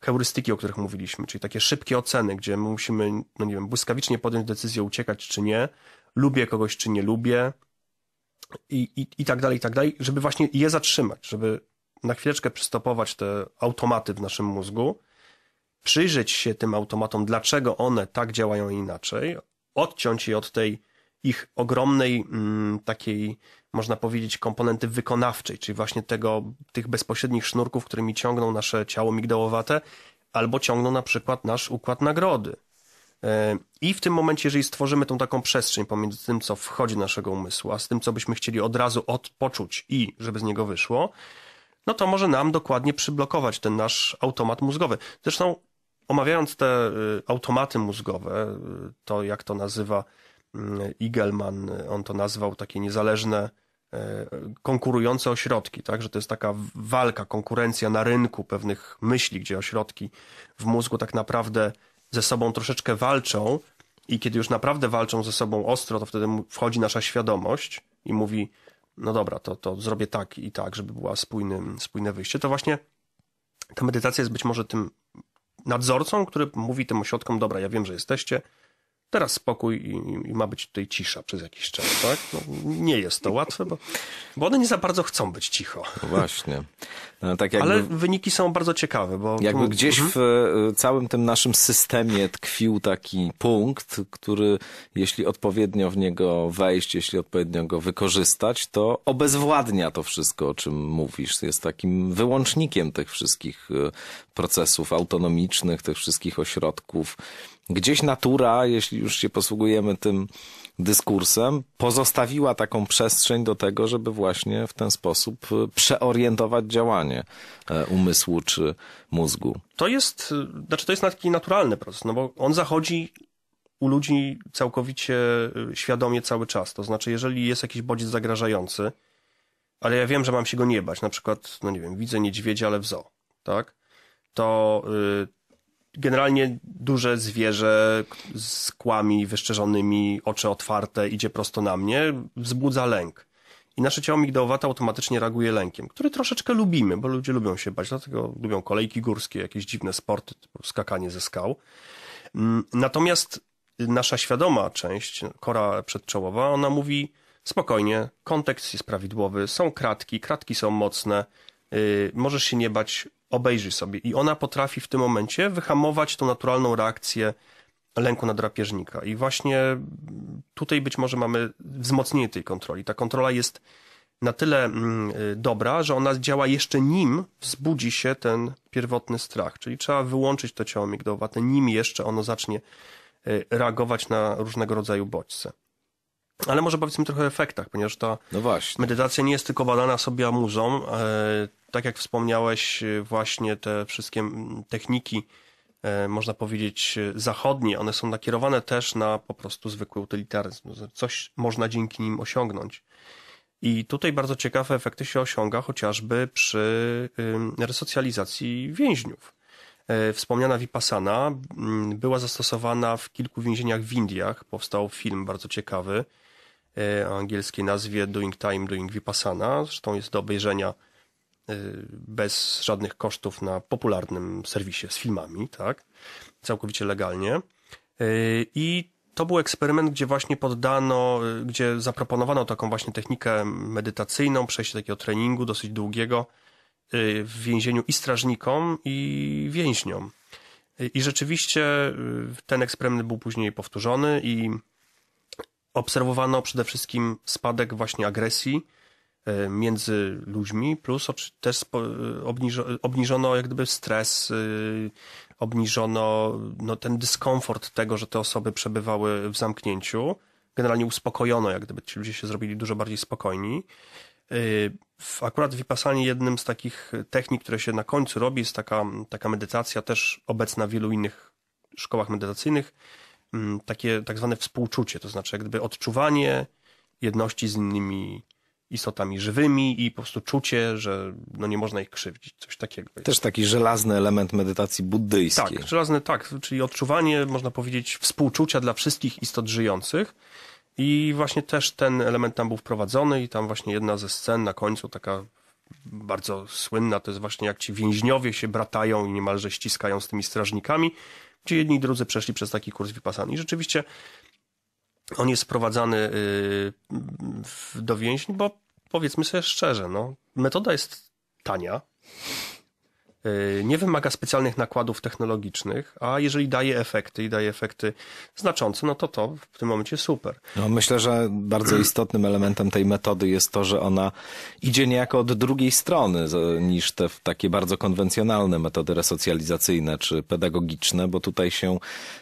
heurystyki, o których mówiliśmy, czyli takie szybkie oceny, gdzie my musimy, no nie wiem, błyskawicznie podjąć decyzję uciekać czy nie, lubię kogoś czy nie lubię i, i, i tak dalej, i tak dalej, żeby właśnie je zatrzymać, żeby na chwileczkę przystopować te automaty w naszym mózgu, przyjrzeć się tym automatom, dlaczego one tak działają inaczej, odciąć je od tej ich ogromnej mm, takiej, można powiedzieć, komponenty wykonawczej, czyli właśnie tego, tych bezpośrednich sznurków, którymi ciągną nasze ciało migdałowate, albo ciągną na przykład nasz układ nagrody. E, I w tym momencie, jeżeli stworzymy tą taką przestrzeń pomiędzy tym, co wchodzi do naszego umysłu, a z tym, co byśmy chcieli od razu odpoczuć i żeby z niego wyszło, no to może nam dokładnie przyblokować ten nasz automat mózgowy. Zresztą omawiając te y, automaty mózgowe, y, to jak to nazywa y, Igelman, on to nazwał takie niezależne konkurujące ośrodki, tak? że to jest taka walka, konkurencja na rynku pewnych myśli, gdzie ośrodki w mózgu tak naprawdę ze sobą troszeczkę walczą i kiedy już naprawdę walczą ze sobą ostro, to wtedy wchodzi nasza świadomość i mówi no dobra, to, to zrobię tak i tak, żeby była spójny, spójne wyjście, to właśnie ta medytacja jest być może tym nadzorcą, który mówi tym ośrodkom, dobra, ja wiem, że jesteście, teraz spokój i, i, ma być tutaj cisza przez jakiś czas, tak? No, nie jest to łatwe, bo, bo one nie za bardzo chcą być cicho. No właśnie. No, tak jakby, Ale wyniki są bardzo ciekawe, bo... Jakby mhm. gdzieś w e, całym tym naszym systemie tkwił taki punkt, który jeśli odpowiednio w niego wejść, jeśli odpowiednio go wykorzystać, to obezwładnia to wszystko, o czym mówisz. Jest takim wyłącznikiem tych wszystkich e, procesów autonomicznych, tych wszystkich ośrodków, gdzieś natura, jeśli już się posługujemy tym dyskursem, pozostawiła taką przestrzeń do tego, żeby właśnie w ten sposób e, przeorientować działanie e, umysłu czy mózgu. To jest, e, znaczy to jest taki naturalny proces, no bo on zachodzi u ludzi całkowicie świadomie cały czas. To znaczy, jeżeli jest jakiś bodziec zagrażający, ale ja wiem, że mam się go nie bać, na przykład, no nie wiem, widzę niedźwiedzia, ale w zoo, tak? To, generalnie duże zwierzę z kłami wyszczerzonymi, oczy otwarte, idzie prosto na mnie, wzbudza lęk. I nasze ciało migdałowate automatycznie reaguje lękiem, który troszeczkę lubimy, bo ludzie lubią się bać, dlatego lubią kolejki górskie, jakieś dziwne sporty, skakanie ze skał. Mm, natomiast nasza świadoma część, kora przedczołowa, ona mówi spokojnie, kontekst jest prawidłowy, są kratki, kratki są mocne, y, możesz się nie bać, obejrzyj sobie. I ona potrafi w tym momencie wyhamować tą naturalną reakcję lęku na drapieżnika. I właśnie tutaj być może mamy wzmocnienie tej kontroli. Ta kontrola jest na tyle mm, y, dobra, że ona działa jeszcze nim wzbudzi się ten pierwotny strach. Czyli trzeba wyłączyć to ciało migdałowate, nim jeszcze ono zacznie y, reagować na różnego rodzaju bodźce. Ale może powiedzmy trochę o efektach, ponieważ ta no medytacja nie jest tylko badana sobie amuzą. E, tak jak wspomniałeś, e, właśnie te wszystkie techniki, e, można powiedzieć, zachodnie, one są nakierowane też na po prostu zwykły utylitaryzm. No, coś można dzięki nim osiągnąć. I tutaj bardzo ciekawe efekty się osiąga chociażby przy resocjalizacji więźniów. Wspomniana Vipassana była zastosowana w kilku więzieniach w Indiach. Powstał film bardzo ciekawy E, angielskiej nazwie Doing Time, Doing Vipassana. Zresztą jest do obejrzenia e, bez żadnych kosztów na popularnym serwisie z filmami, tak? Całkowicie legalnie. E, I to był eksperyment, gdzie właśnie poddano, gdzie zaproponowano taką właśnie technikę medytacyjną, przejście takiego treningu dosyć długiego w więzieniu i strażnikom, i więźniom. I rzeczywiście ten eksperyment był później powtórzony i obserwowano przede wszystkim spadek właśnie agresji e, między ludźmi, plus też e, obniżono jak gdyby stres, e, obniżono no, ten dyskomfort tego, że te osoby przebywały w zamknięciu. Generalnie uspokojono, jak gdyby ci ludzie się zrobili dużo bardziej spokojni. Akurat w Vipassanie jednym z takich technik, które się na końcu robi, jest taka, taka medytacja też obecna w wielu innych szkołach medytacyjnych, Mm, takie tak zwane współczucie, to znaczy jak gdyby odczuwanie jedności z innymi istotami żywymi i po prostu czucie, że no nie można ich krzywdzić, coś takiego. Też taki żelazny element medytacji buddyjskiej. Tak, żelazny, tak, czyli odczuwanie, można powiedzieć, współczucia dla wszystkich istot żyjących i właśnie też ten element tam był wprowadzony i tam właśnie jedna ze scen na końcu, taka bardzo słynna, to jest właśnie jak ci więźniowie się bratają i niemalże ściskają z tymi strażnikami Ci jedni i drudzy przeszli przez taki kurs Vipassany. I rzeczywiście on jest sprowadzany y, do więźni, bo powiedzmy sobie szczerze, no, metoda jest tania, Y, nie wymaga specjalnych nakładów technologicznych, a jeżeli daje efekty i daje efekty znaczące, no to to w tym momencie super. No, myślę, że bardzo istotnym elementem tej metody jest to, że ona idzie niejako od drugiej strony niż te takie bardzo konwencjonalne metody resocjalizacyjne czy pedagogiczne, bo tutaj się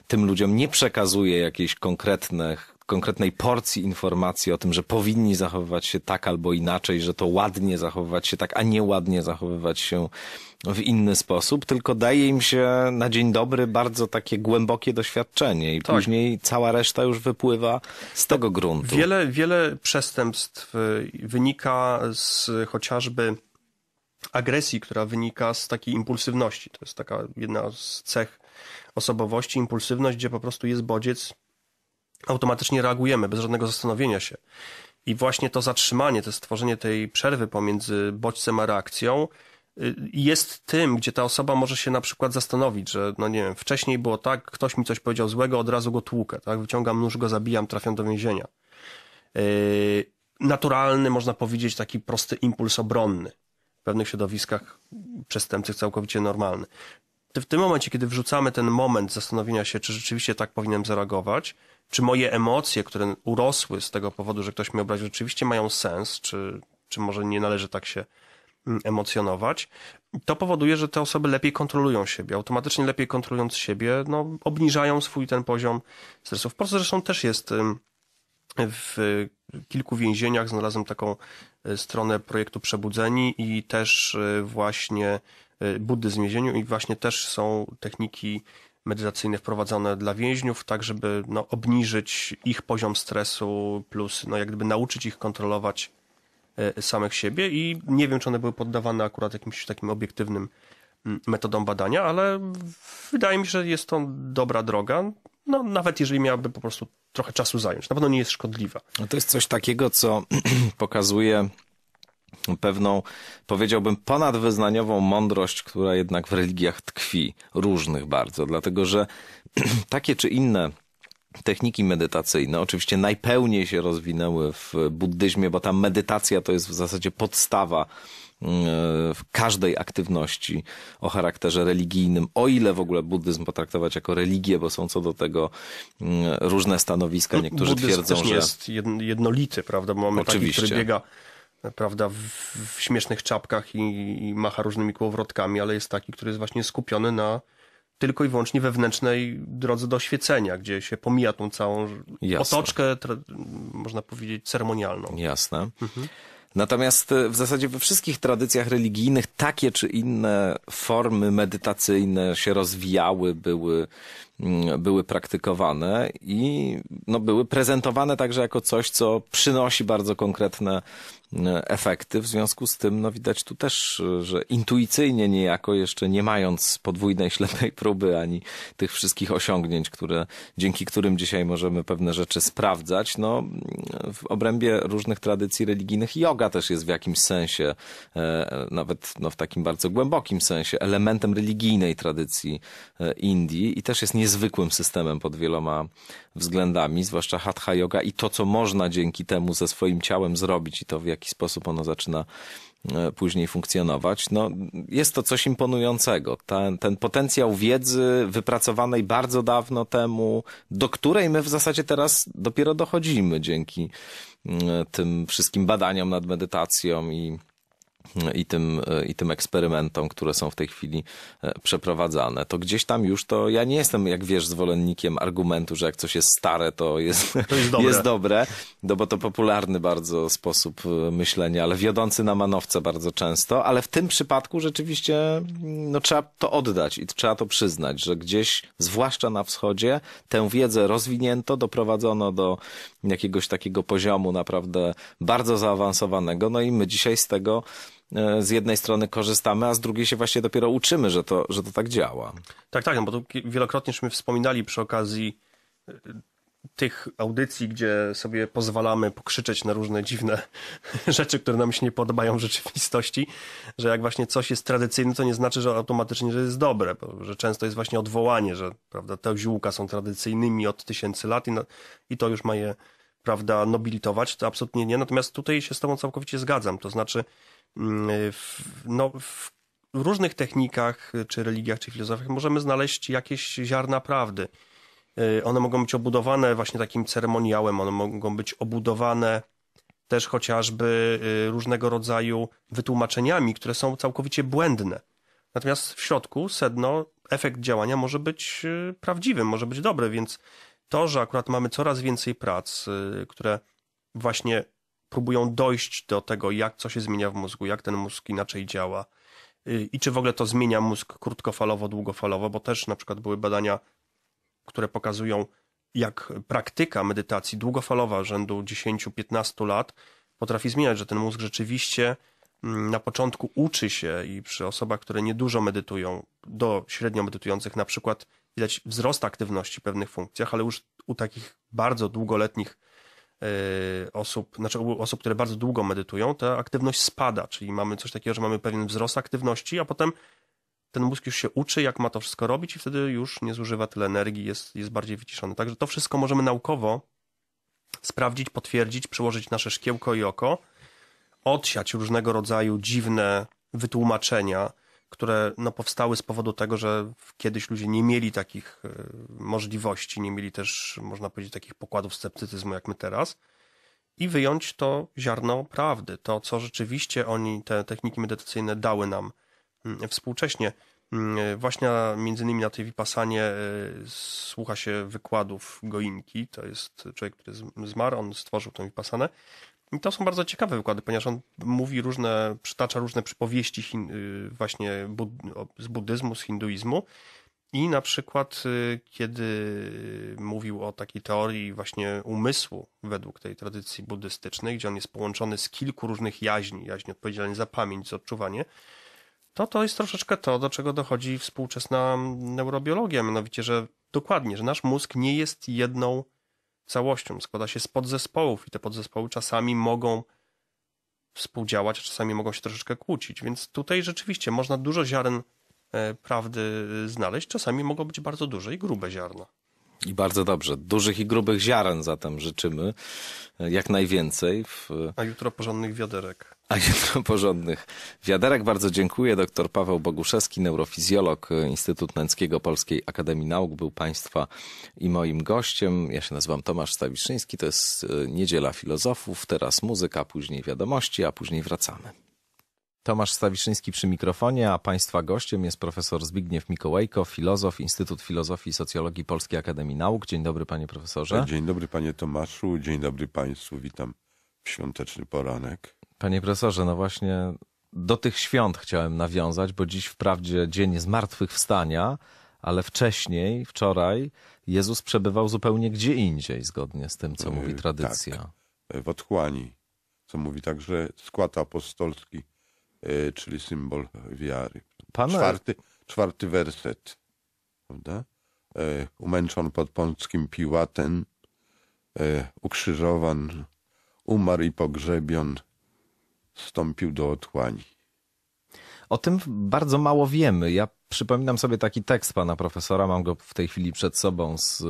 tym ludziom nie przekazuje jakiejś konkretnych konkretnej porcji informacji o tym, że powinni zachowywać się tak albo inaczej, że to ładnie zachowywać się tak, a nieładnie zachowywać się w inny sposób, tylko daje im się na dzień dobry bardzo takie głębokie doświadczenie i tak. później cała reszta już wypływa z tego gruntu. Wiele, wiele przestępstw y, wynika z chociażby agresji, która wynika z takiej impulsywności. To jest taka jedna z cech osobowości, impulsywność, gdzie po prostu jest bodziec, automatycznie reagujemy bez żadnego zastanowienia się. I właśnie to zatrzymanie, to stworzenie tej przerwy pomiędzy bodźcem a reakcją Y, jest tym, gdzie ta osoba może się na przykład zastanowić, że no nie wiem, wcześniej było tak, ktoś mi coś powiedział złego, od razu go tłukę, tak? Wyciągam nóż, go zabijam, trafiam do więzienia. Y, naturalny, można powiedzieć, taki prosty impuls obronny. W pewnych środowiskach przestępczych całkowicie normalny. W tym momencie, kiedy wrzucamy ten moment zastanowienia się, czy rzeczywiście tak powinienem zareagować, czy moje emocje, które urosły z tego powodu, że ktoś mnie obraził, rzeczywiście mają sens, czy, czy może nie należy tak się Mm, emocjonować, to powoduje, że te osoby lepiej kontrolują siebie, automatycznie lepiej kontrolując siebie, no, obniżają swój ten poziom stresu. W Polsce zresztą też jest w kilku więzieniach znalazłem taką y, stronę projektu Przebudzeni i też y, właśnie y, buddy z więzieniu i właśnie też są techniki medytacyjne wprowadzone dla więźniów, tak żeby no, obniżyć ich poziom stresu, plus no, jak gdyby nauczyć ich kontrolować E, samych siebie i nie wiem, czy one były poddawane akurat jakimś takim obiektywnym mm, metodom badania, ale wydaje mi się, że jest to dobra droga. No, nawet jeżeli miałaby po prostu trochę czasu zająć. Na pewno nie jest szkodliwa. No to jest coś takiego, co pokazuje pewną, powiedziałbym, ponadwyznaniową mądrość, która jednak w religiach tkwi, różnych bardzo, dlatego że takie czy inne techniki medytacyjne oczywiście najpełniej się rozwinęły w buddyzmie, bo tam medytacja to jest w zasadzie podstawa mm, e, w każdej aktywności o charakterze religijnym, o ile w ogóle buddyzm potraktować jako religię, bo są co do tego mm, różne stanowiska. No, Niektórzy buddyzm twierdzą, też nie że. jest jednolity, prawda? Bo mamy Oczywiście. taki, który biega prawda, w, w śmiesznych czapkach i, i macha różnymi kłowrotkami, ale jest taki, który jest właśnie skupiony na tylko i wyłącznie wewnętrznej drodze do oświecenia, gdzie się pomija tą całą Jasne. otoczkę, można powiedzieć, ceremonialną. Jasne. Mhm. Natomiast e, w zasadzie we wszystkich tradycjach religijnych takie czy inne formy medytacyjne się rozwijały, były Mm, były praktykowane i no, były prezentowane także jako coś, co przynosi bardzo konkretne mm, efekty. W związku z tym no, widać tu też, że intuicyjnie niejako, jeszcze nie mając podwójnej ślepej próby ani tych wszystkich osiągnięć, które, dzięki którym dzisiaj możemy pewne rzeczy sprawdzać, no, w obrębie różnych tradycji religijnych yoga też jest w jakimś sensie, e, nawet no, w takim bardzo głębokim sensie, elementem religijnej tradycji e, Indii i też jest nie niezwykłym systemem pod wieloma względami, zwłaszcza hatha yoga i to, co można dzięki temu ze swoim ciałem zrobić i to, w jaki sposób ono zaczyna e, później funkcjonować. No, jest to coś imponującego. Ten, ten potencjał wiedzy wypracowanej bardzo dawno temu, do której my w zasadzie teraz dopiero dochodzimy dzięki e, tym wszystkim badaniom nad medytacją i i tym, i tym eksperymentom, które są w tej chwili e, przeprowadzane, to gdzieś tam już to ja nie jestem, jak wiesz, zwolennikiem argumentu, że jak coś jest stare, to jest, to jest, dobre. jest dobre, no bo to popularny bardzo sposób e, myślenia, ale wiodący na manowce bardzo często, ale w tym przypadku rzeczywiście mm, no, trzeba to oddać i trzeba to przyznać, że gdzieś, zwłaszcza na wschodzie, tę wiedzę rozwinięto, doprowadzono do jakiegoś takiego poziomu naprawdę bardzo zaawansowanego, no i my dzisiaj z tego E, z jednej strony korzystamy, a z drugiej się właśnie dopiero uczymy, że to, że to tak działa. Tak, tak, no bo tu wielokrotnieśmy wspominali przy okazji e, tych audycji, gdzie sobie pozwalamy pokrzyczeć na różne dziwne rzeczy, które nam się nie podobają w rzeczywistości, że jak właśnie coś jest tradycyjne, to nie znaczy, że automatycznie, że jest dobre, że często jest właśnie odwołanie, że prawda, te ziółka są tradycyjnymi od tysięcy lat i, no, i to już ma je prawda, nobilitować, to absolutnie nie. Natomiast tutaj się z tobą całkowicie zgadzam. To znaczy, Mm, y, w, no, w różnych technikach, y, czy religiach, czy filozofiach możemy znaleźć jakieś ziarna prawdy. Y, one mogą być obudowane właśnie takim ceremoniałem, one mogą być obudowane też chociażby różnego rodzaju wytłumaczeniami, które są całkowicie błędne. Natomiast w środku sedno, efekt działania może być prawdziwy, może być dobry, więc to, że akurat mamy coraz więcej prac, które właśnie próbują dojść do tego, jak co się zmienia w mózgu, jak ten mózg inaczej działa y, i czy w ogóle to zmienia mózg krótkofalowo, długofalowo, bo też na przykład były badania, które pokazują, jak praktyka medytacji długofalowa rzędu 10-15 lat potrafi zmieniać, że ten mózg rzeczywiście mm, na początku uczy się i przy osobach, które niedużo medytują, do średnio medytujących na przykład widać wzrost aktywności w pewnych funkcjach, ale już u takich bardzo długoletnich Y, osób, znaczy osób, które bardzo długo medytują, ta aktywność spada, czyli mamy coś takiego, że mamy pewien wzrost aktywności, a potem ten mózg już się uczy, jak ma to wszystko robić i wtedy już nie zużywa tyle energii, jest, jest bardziej wyciszony. Także to wszystko możemy naukowo sprawdzić, potwierdzić, przyłożyć nasze szkiełko i oko, odsiać różnego rodzaju dziwne wytłumaczenia, które no, powstały z powodu tego, że kiedyś ludzie nie mieli takich e, możliwości, nie mieli też, można powiedzieć, takich pokładów sceptycyzmu jak my teraz. I wyjąć to ziarno prawdy, to co rzeczywiście oni, te techniki medytacyjne dały nam mm, współcześnie. Mm, e, właśnie między innymi na tej Vipassanie e, słucha się wykładów Goinki, to jest człowiek, który zmarł, on stworzył tę Vipassanę i to są bardzo ciekawe wykłady, ponieważ on mówi różne, przytacza różne przypowieści hin, y, właśnie bud, z buddyzmu, z hinduizmu. I na przykład, y, kiedy mówił o takiej teorii właśnie umysłu według tej tradycji buddystycznej, gdzie on jest połączony z kilku różnych jaźni, jaźni odpowiedzialnej za pamięć, za odczuwanie, to to jest troszeczkę to, do czego dochodzi współczesna neurobiologia, mianowicie, że dokładnie, że nasz mózg nie jest jedną całością, składa się z podzespołów i te podzespoły czasami mogą współdziałać, a czasami mogą się troszeczkę kłócić, więc tutaj rzeczywiście można dużo ziaren e, prawdy e, znaleźć, czasami mogą być bardzo duże i grube ziarna. I bardzo dobrze. Dużych i grubych ziaren zatem życzymy e, jak najwięcej. W... A jutro porządnych wiaderek. A jedno porządnych. Wiaderek bardzo dziękuję. Dr Paweł Boguszewski, neurofizjolog e, Instytut Nęckiego Polskiej Akademii Nauk, był Państwa i moim gościem. Ja się nazywam Tomasz Stawiszyński. To jest e, Niedziela Filozofów. Teraz muzyka, później wiadomości, a później wracamy. Tomasz Stawiszyński przy mikrofonie, a Państwa gościem jest profesor Zbigniew Mikołajko, filozof, Instytut Filozofii i Socjologii Polskiej Akademii Nauk. Dzień dobry, panie profesorze. Dzień dobry, panie Tomaszu. Dzień dobry państwu. Witam w świąteczny poranek. Panie profesorze, no właśnie do tych świąt chciałem nawiązać, bo dziś wprawdzie dzień zmartwychwstania, ale wcześniej, wczoraj, Jezus przebywał zupełnie gdzie indziej, zgodnie z tym, co e, mówi tak. tradycja. Tak, w otchłani, co mówi także skład apostolski, e, czyli symbol wiary. Czwarty, czwarty werset, prawda? Umęczon pod Pąckim Piłatem, ukrzyżowan, umarł i pogrzebion, wstąpił do otchłani. O tym bardzo mało wiemy. Ja Przypominam sobie taki tekst pana profesora, mam go w tej chwili przed sobą z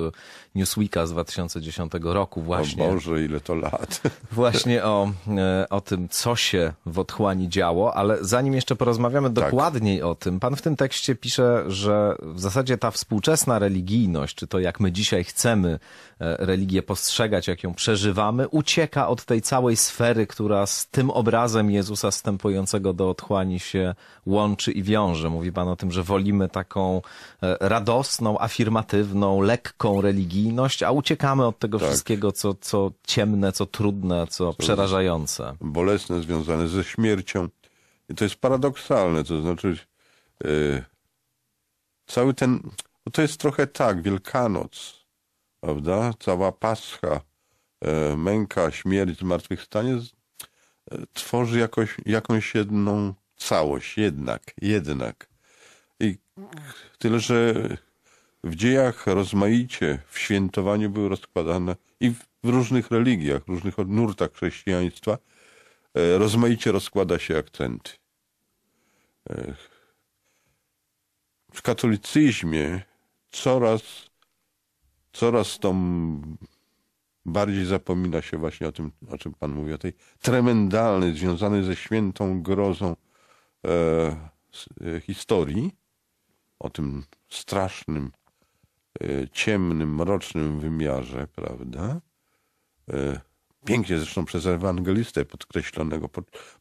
Newsweeka z 2010 roku właśnie. O Boże, ile to lat. Właśnie o, e, o tym, co się w otchłani działo, ale zanim jeszcze porozmawiamy tak. dokładniej o tym, pan w tym tekście pisze, że w zasadzie ta współczesna religijność, czy to jak my dzisiaj chcemy e, religię postrzegać, jak ją przeżywamy, ucieka od tej całej sfery, która z tym obrazem Jezusa stępującego do otchłani się łączy i wiąże. Mówi pan o tym, że wolimy taką e, radosną, afirmatywną, lekką religijność, a uciekamy od tego tak. wszystkiego, co, co ciemne, co trudne, co, co przerażające. Bolesne, związane ze śmiercią. I to jest paradoksalne, to znaczy yy, cały ten, no to jest trochę tak, Wielkanoc, prawda, cała Pascha, yy, męka, śmierć, zmartwychwstanie yy, tworzy jakoś, jakąś jedną całość, jednak, jednak. Tyle, że w dziejach rozmaicie w świętowaniu były rozkładane i w różnych religiach, różnych nurtach chrześcijaństwa e, rozmaicie rozkłada się akcenty. E, w katolicyzmie coraz, coraz tą bardziej zapomina się właśnie o tym, o czym Pan mówi, o tej tremendalnej, związanej ze świętą grozą e, e historii, o tym strasznym, e, ciemnym, mrocznym wymiarze, prawda? E, pięknie zresztą przez ewangelistę podkreślonego,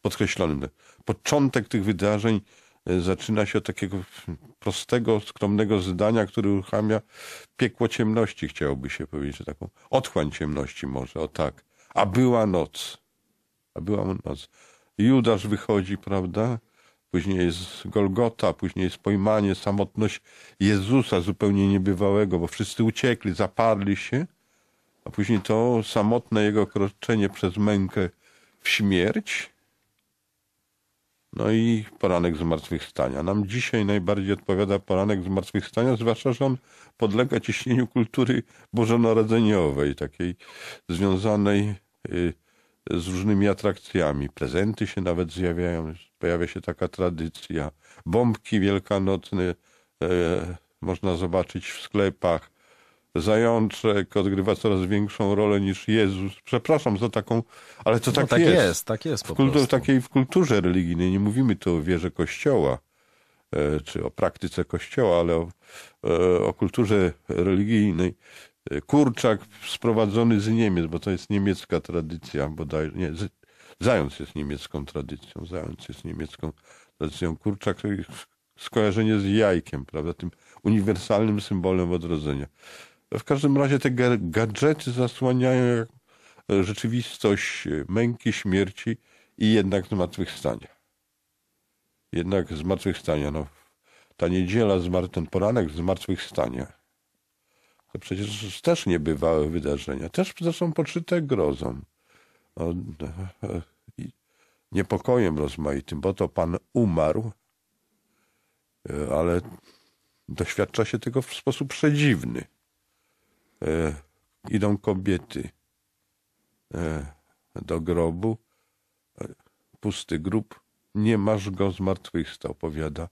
podkreślonym. Początek tych wydarzeń e, zaczyna się od takiego prostego, skromnego zdania, które uruchamia piekło ciemności, chciałoby się powiedzieć, taką otchłań ciemności może, o tak. A była noc. A była noc. Judasz wychodzi, prawda? później jest Golgota, później jest pojmanie, samotność Jezusa zupełnie niebywałego, bo wszyscy uciekli, zaparli się, a później to samotne jego kroczenie przez mękę w śmierć, no i poranek zmartwychwstania. Nam dzisiaj najbardziej odpowiada poranek zmartwychwstania, zwłaszcza, że on podlega ciśnieniu kultury bożonarodzeniowej, takiej związanej y, z różnymi atrakcjami. Prezenty się nawet zjawiają, pojawia się taka tradycja. Bombki wielkanocne e, można zobaczyć w sklepach. Zajączek odgrywa coraz większą rolę niż Jezus. Przepraszam za taką, ale to no, tak, tak jest. jest. Tak jest, w kulturze, takiej W kulturze religijnej nie mówimy tu o wierze Kościoła, e, czy o praktyce Kościoła, ale o, e, o kulturze religijnej e, kurczak sprowadzony z Niemiec, bo to jest niemiecka tradycja bodaj, nie, z, Zając jest niemiecką tradycją, zając jest niemiecką tradycją. Kurczak to jest skojarzenie z jajkiem, prawda, tym uniwersalnym symbolem odrodzenia. W każdym razie te gadżety zasłaniają e, rzeczywistość e, męki, śmierci i jednak zmartwychwstania. Jednak zmartwychwstania. No, ta niedziela, ten poranek zmartwychwstania. To przecież też niebywałe wydarzenia. Też zresztą poczyte grozą. niepokojem rozmaitym, bo to pan umarł, e, ale doświadcza się tego w sposób przedziwny. E, idą kobiety e, do grobu, pusty grób, nie masz go zmartwychwstał, powiada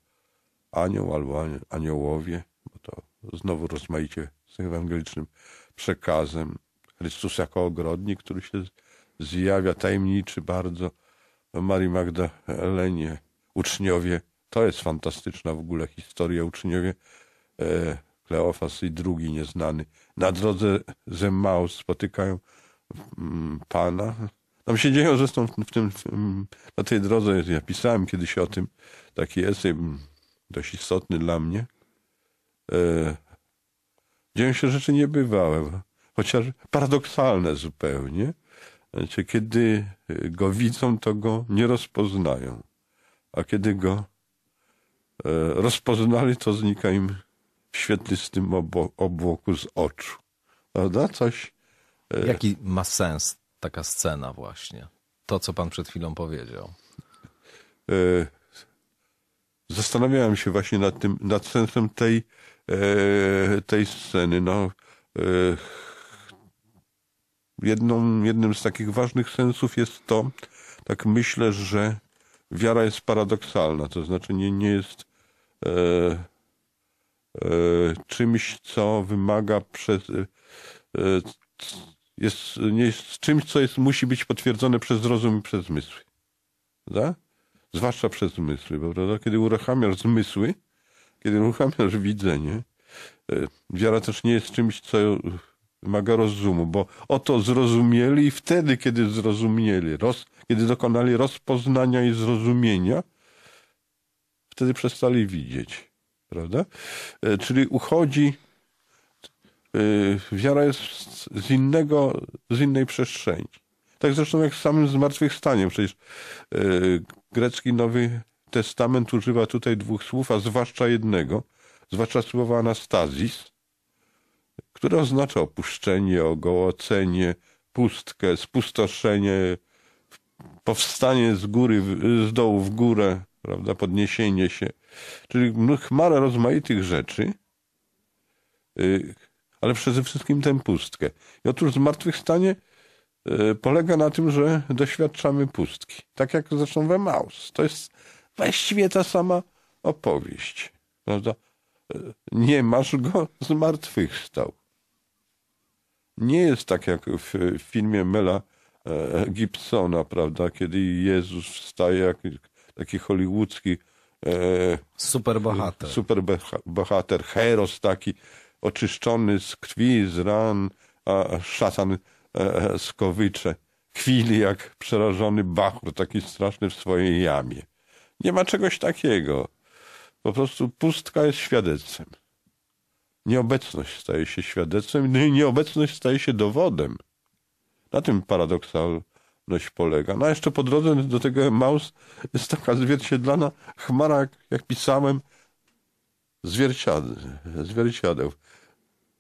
anioł albo aniołowie, bo to znowu rozmaicie z ewangelicznym przekazem. Chrystus jako ogrodnik, który się zjawia, tajemniczy bardzo Marii Magdalenie, uczniowie. To jest fantastyczna w ogóle historia, uczniowie e, Kleofas i drugi nieznany. Na drodze ze Maus spotykają mm, Pana. Tam się dzieją zresztą w tym, w tym, na tej drodze, ja pisałem kiedyś o tym, taki esej mm, dość istotny dla mnie. E, dzieją się rzeczy niebywałe, chociaż paradoksalne zupełnie. Znaczy, kiedy e, go widzą, to go nie rozpoznają, a kiedy go e, rozpoznali, to znika im świetlistym obłoku z oczu. Prawda? Coś... E, Jaki ma sens taka scena właśnie? To, co pan przed chwilą powiedział. Zastanawiałem się właśnie nad tym, nad sensem tej, tej sceny. No, Jedną, jednym z takich ważnych sensów jest to, tak myślę, że wiara jest paradoksalna, to znaczy nie, nie jest e, e, czymś, co wymaga przez. E, jest, nie jest czymś, co jest, musi być potwierdzone przez rozum i przez zmysły. Prawda? Zwłaszcza przez zmysły, prawda? Kiedy uruchamiasz zmysły, kiedy uruchamiasz widzenie, e, wiara też nie jest czymś, co wymaga rozumu, bo oto zrozumieli i wtedy, kiedy zrozumieli, roz, kiedy dokonali rozpoznania i zrozumienia, wtedy przestali widzieć, prawda? E, czyli uchodzi, e, wiara jest z innego, z innej przestrzeni. Tak zresztą jak z samym zmartwychwstaniem, przecież e, grecki Nowy Testament używa tutaj dwóch słów, a zwłaszcza jednego, zwłaszcza słowa anastazis, które oznacza opuszczenie, ogołocenie, pustkę, spustoszenie, powstanie z góry, z dołu w górę, prawda, podniesienie się. Czyli chmara rozmaitych rzeczy, y, ale przede wszystkim tę pustkę. I otóż zmartwychwstanie y, polega na tym, że doświadczamy pustki. Tak jak zresztą we Maus. To jest właściwie ta sama opowieść. Prawda? Y, nie masz go, zmartwychwstał nie jest tak jak w, filmie Mela e, Gibsona, prawda, kiedy Jezus wstaje jak taki hollywoodzki e, superbohater. Superbohater, heros taki oczyszczony z krwi, z ran, a szatan e, skowycze jak przerażony bachur, taki straszny w swojej jamie. Nie ma czegoś takiego. Po prostu pustka jest świadectwem. Nieobecność staje się świadectwem, no i nieobecność staje się dowodem. Na tym paradoksalność polega. No a jeszcze po drodze do tego Maus jest taka zwierciedlana chmara, jak, jak pisałem, zwierciadeł, zwierciadeł.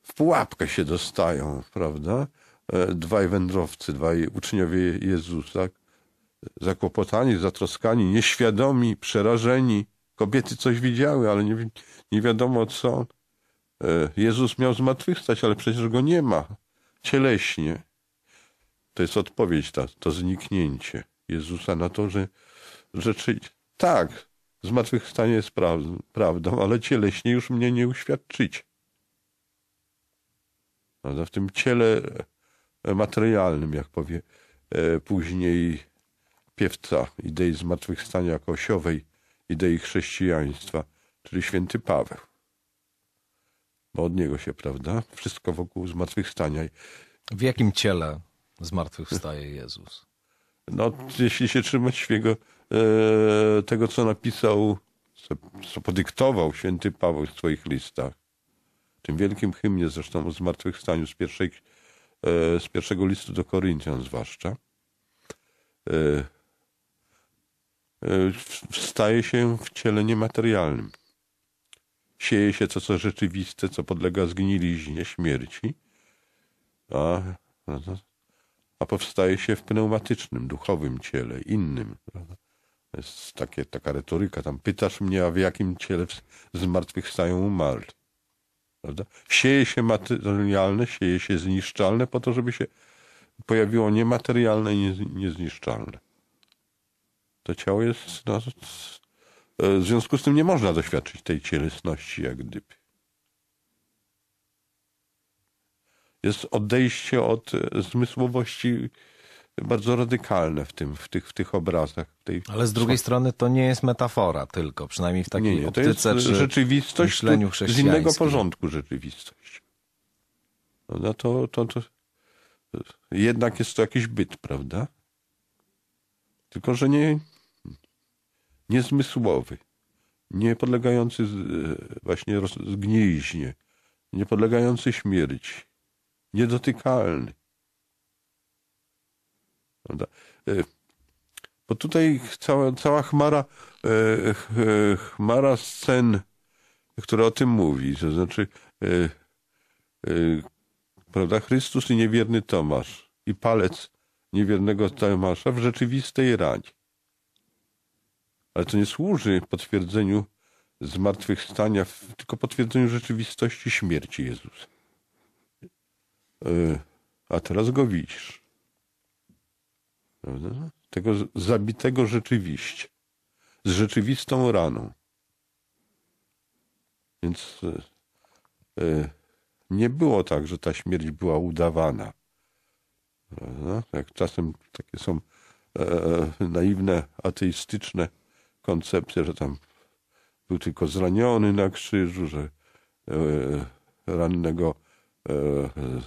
W pułapkę się dostają, prawda? E, dwaj wędrowcy, dwaj uczniowie Jezusa, zakłopotani, zatroskani, nieświadomi, przerażeni. Kobiety coś widziały, ale nie, nie wiadomo co. E, Jezus miał zmartwychwstać, ale przecież go nie ma cieleśnie. To jest odpowiedź, ta, to zniknięcie Jezusa na to, że rzeczy. Tak, zmartwychwstanie jest pra, prawdą, ale cieleśnie już mnie nie uświadczycie. W tym ciele e, materialnym, jak powie e, później piewca idei zmartwychwstania jako idei chrześcijaństwa, czyli święty Paweł bo od niego się, prawda? Wszystko wokół zmartwychwstania. W jakim ciele zmartwychwstaje Jezus? No, jeśli się trzymać jego, e, tego, co napisał, co podyktował święty Paweł w swoich listach, w tym wielkim hymnie zresztą o zmartwychwstaniu z, pierwszej, e, z pierwszego listu do Koryntian zwłaszcza, e, staje się w ciele niematerialnym sieje się to, co rzeczywiste, co podlega zgniliźnie, śmierci, a, a powstaje się w pneumatycznym, duchowym ciele, innym. jest takie, taka retoryka, tam pytasz mnie, a w jakim ciele zmartwychwstają umarli. Prawda? Sieje się materialne, sieje się zniszczalne po to, żeby się pojawiło niematerialne i niezniszczalne. To ciało jest no, E, w związku z tym nie można doświadczyć tej cielesności jak gdyby. Jest odejście od e, zmysłowości bardzo radykalne w, tym, w, tych, w tych obrazach. W tej... Ale z drugiej strony to nie jest metafora tylko, przynajmniej w takiej nie, nie, optyce czy e, rzeczywistość myśleniu z innego porządku rzeczywistość. No to, to, to jednak jest to jakiś byt, prawda? Tylko, że nie, niezmysłowy, nie podlegający e, właśnie zgniźnie, nie podlegający śmierci, niedotykalny. Prawda? E, bo tutaj cała, cała chmara, e, chmara scen, która o tym mówi, to znaczy prawda, Chrystus i niewierny Tomasz i palec niewiernego Tomasza w rzeczywistej rani ale to nie służy potwierdzeniu zmartwychwstania, tylko potwierdzeniu rzeczywistości śmierci Jezusa. E, a teraz go widzisz. Prawda? Tego zabitego rzeczywiście. Z rzeczywistą raną. Więc e, e, nie było tak, że ta śmierć była udawana. Prawda? Jak czasem takie są naiwne, ateistyczne koncepcja, że tam był tylko zraniony na krzyżu, że e, rannego e,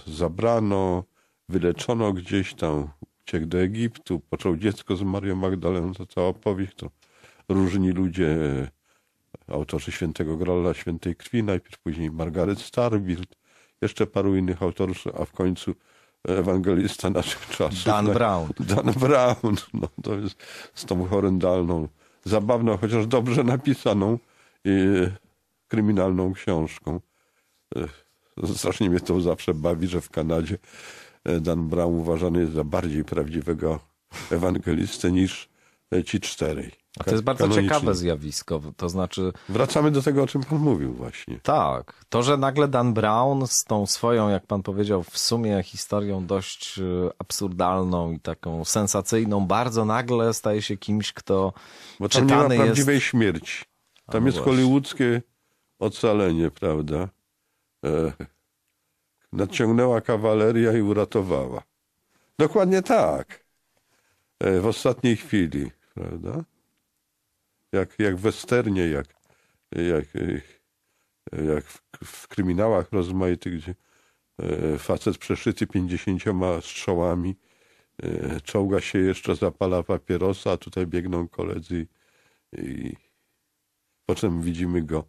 zabrano, wyleczono gdzieś tam, uciekł do Egiptu, począł dziecko z Marią Magdaleną, to cała opowieść, to różni ludzie, e, autorzy Świętego Grala, Świętej Krwi, najpierw później Margaret Starbilt, jeszcze paru innych autorów, a w końcu ewangelista naszych czasów. Dan Brown. Dan Brown, no to jest z tą horrendalną zabawną, chociaż dobrze napisaną i kryminalną książką. E, strasznie mnie to zawsze bawi, że w Kanadzie e, Dan Brown uważany jest za bardziej prawdziwego ewangelistę niż e, ci czterej. A to jest bardzo ciekawe zjawisko, to znaczy... Wracamy do tego, o czym pan mówił właśnie. Tak, to, że nagle Dan Brown z tą swoją, jak pan powiedział, w sumie historią dość y, absurdalną i taką sensacyjną, bardzo nagle staje się kimś, kto Bo tam nie ma prawdziwej jest... śmierci. Tam A, jest właśnie. hollywoodzkie ocalenie, prawda? E, nadciągnęła kawaleria i uratowała. Dokładnie tak. E, w ostatniej chwili, prawda? jak, jak w westernie, jak, jak, jak w, w kryminałach rozmaitych, gdzie e, facet przeszyty 50 strzałami, e, czołga się jeszcze, zapala papierosa, a tutaj biegną koledzy i, i potem widzimy go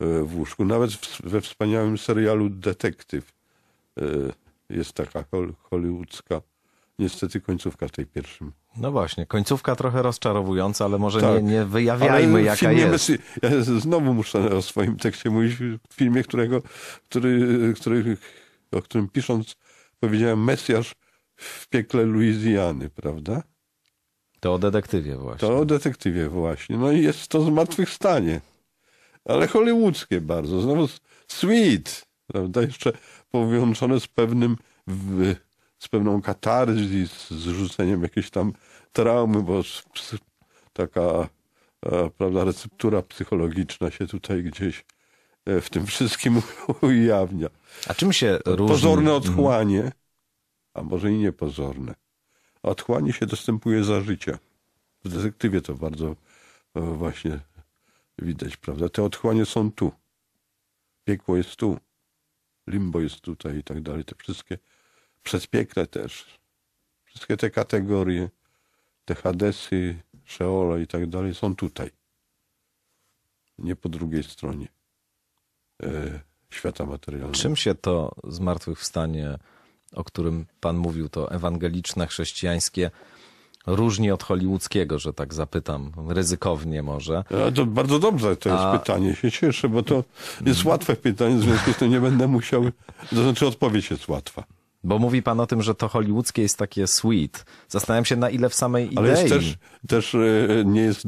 e, w łóżku. Nawet w, we wspaniałym serialu Detektyw jest taka hol, niestety końcówka w tej pierwszym. No właśnie, końcówka trochę rozczarowująca, ale może tak. nie, nie wyjawiajmy ale jaka jest. Ja znowu muszę o swoim tekście mówić, w filmie, którego, który, który, o którym pisząc powiedziałem Mesjasz w piekle Luizjany, prawda? To o detektywie właśnie. To o detektywie właśnie. No i jest to zmartwychwstanie. Ale hollywoodzkie bardzo. Znowu sweet, prawda? Jeszcze powiązane z pewnym... W z pewną katarzizm, z rzuceniem jakiejś tam traumy, bo taka e, prawda, receptura psychologiczna się tutaj gdzieś e, w tym wszystkim ujawnia. A czym się różni? Pozorne otchłanie, mhm. a może i niepozorne. Otchłanie się dostępuje za życia. W detektywie to bardzo e, właśnie widać, prawda? Te otchłanie są tu. Piekło jest tu. Limbo jest tutaj i tak dalej. Te wszystkie przez piekle też. Wszystkie te kategorie, te Hadesy, Szeole i tak dalej są tutaj. Nie po drugiej stronie e, świata materialnego. Czym się to zmartwychwstanie, o którym pan mówił, to ewangeliczne, chrześcijańskie, różni od hollywoodzkiego, że tak zapytam, ryzykownie może. A to bardzo dobrze, to jest A... pytanie, się cieszę, bo to jest łatwe pytanie, w związku z tym nie będę musiał, to znaczy odpowiedź jest łatwa. Bo mówi pan o tym, że to hollywoodzkie jest takie sweet. Zastanawiam się, na ile w samej idei... Ale jest też, też e, nie jest...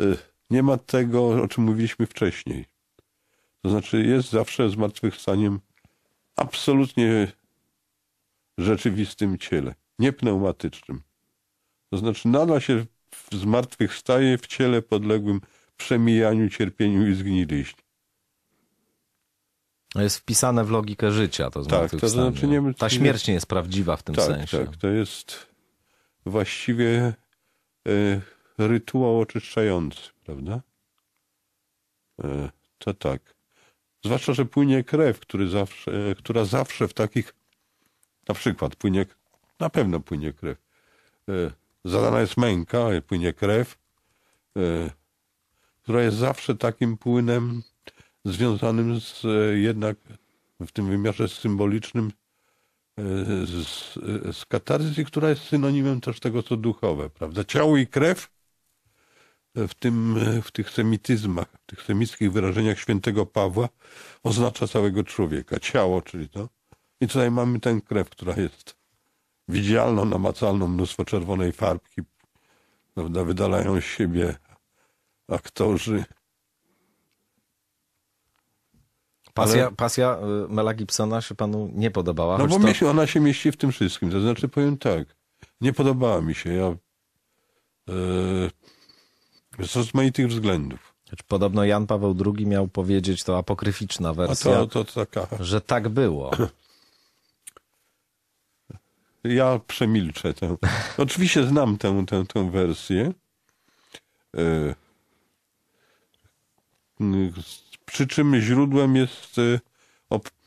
E, nie ma tego, o czym mówiliśmy wcześniej. To znaczy jest zawsze zmartwychwstaniem absolutnie rzeczywistym ciele, nie pneumatycznym. To znaczy nadal się zmartwychwstaje w ciele podległym przemijaniu, cierpieniu i zgniliści. No jest wpisane w logikę życia, to znaczy. Tak, to znaczy nie, Ta śmierć nie jest prawdziwa w tym tak, sensie. Tak, to jest właściwie y, rytuał oczyszczający, prawda? Y, to tak. Zwłaszcza, że płynie krew, zawsze, e, która zawsze w takich, na przykład płynie, na pewno płynie krew. Zadana jest męka, płynie krew, która jest zawsze takim płynem związanym z, e, jednak w tym wymiarze symbolicznym e, z, e, z która jest synonimem też tego, co duchowe, prawda? Ciało i krew w, tym, w tych semityzmach, w tych semickich wyrażeniach świętego Pawła oznacza całego człowieka. Ciało, czyli to. I tutaj mamy tę krew, która jest widzialną, namacalną, mnóstwo czerwonej farbki, prawda? Wydalają z siebie aktorzy, Pasja, ale... pasja y, Mela Gibsona się panu nie podobała. No bo to... się, ona się mieści w tym wszystkim. To znaczy powiem tak, nie podobała mi się. Ja yy, z rozmaitych względów. Podobno Jan Paweł II miał powiedzieć, to apokryficzna wersja, A to, to taka... że tak było. Ja przemilczę tę. Oczywiście znam tę, tę, tę wersję. Yy przy czym źródłem jest y,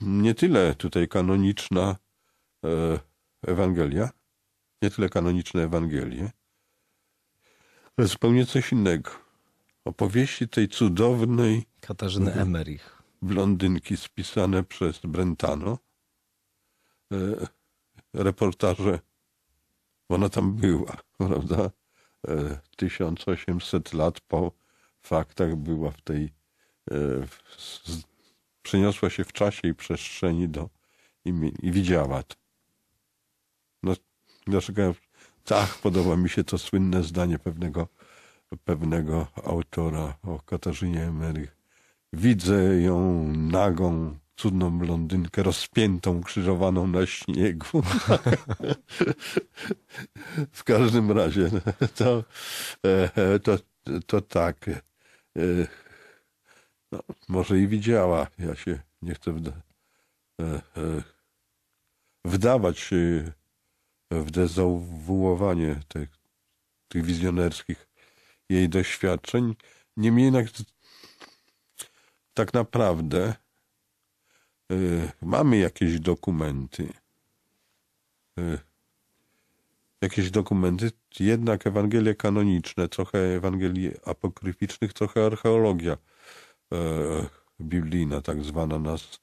nie tyle tutaj kanoniczna e, Ewangelia, nie tyle kanoniczne Ewangelie, ale zupełnie coś innego. Opowieści tej cudownej Katarzyny mhm. Emerich. Blondynki spisane przez Brentano. E, reportaże, ona tam była, prawda? 1800 e, lat po faktach była w tej E, przeniosła się w czasie i przestrzeni do, i, i widziała to. No, dlaczego tak podoba mi się to słynne zdanie pewnego, pewnego autora o Katarzynie Emerych. Widzę ją nagą, cudną blondynkę, rozpiętą, krzyżowaną na śniegu. w każdym razie no, to, e, e, to, to tak. No, może i widziała. Ja się nie chcę wda e, e, wdawać e, w dezawuowanie tych, tych wizjonerskich jej doświadczeń. Niemniej jednak tak naprawdę mamy jakieś dokumenty. Jakieś dokumenty, jednak Ewangelie kanoniczne, trochę Ewangelii apokryficznych, trochę archeologia. E, biblijna tak zwana nas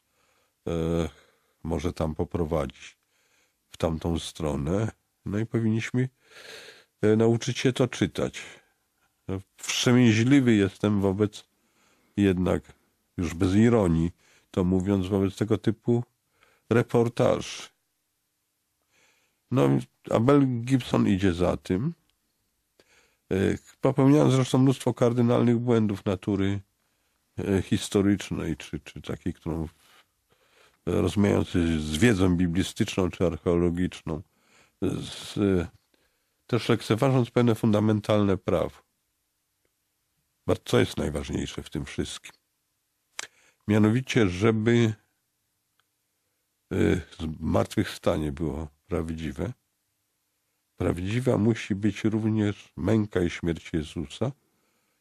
e, może tam poprowadzić w tamtą stronę. No i powinniśmy e, nauczyć się to czytać. No, wstrzemięźliwy jestem wobec jednak, już bez ironii to mówiąc, wobec tego typu reportaż. No, Abel Gibson idzie za tym, Popełniałem zresztą mnóstwo kardynalnych błędów natury E, historycznej, czy, czy takiej, którą e, rozmawiając z wiedzą biblistyczną czy archeologiczną, z, e, też lekceważąc pewne fundamentalne prawo. Co jest najważniejsze w tym wszystkim? Mianowicie, żeby zmartwychwstanie było prawdziwe. Prawdziwa musi być również męka i śmierć Jezusa,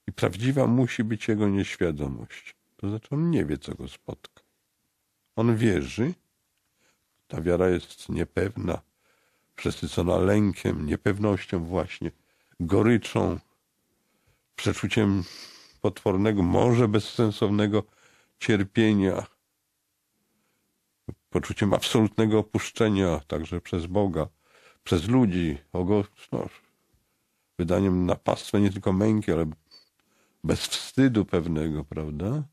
i prawdziwa musi być jego nieświadomość. To znaczy on nie wie, co go spotka. On wierzy, ta wiara jest niepewna, przesycona lękiem, niepewnością właśnie, goryczą, przeczuciem potwornego, może bezsensownego cierpienia, poczuciem absolutnego opuszczenia także przez Boga, przez ludzi, no, wydaniem pastwę nie tylko męki, ale bez wstydu pewnego, prawda?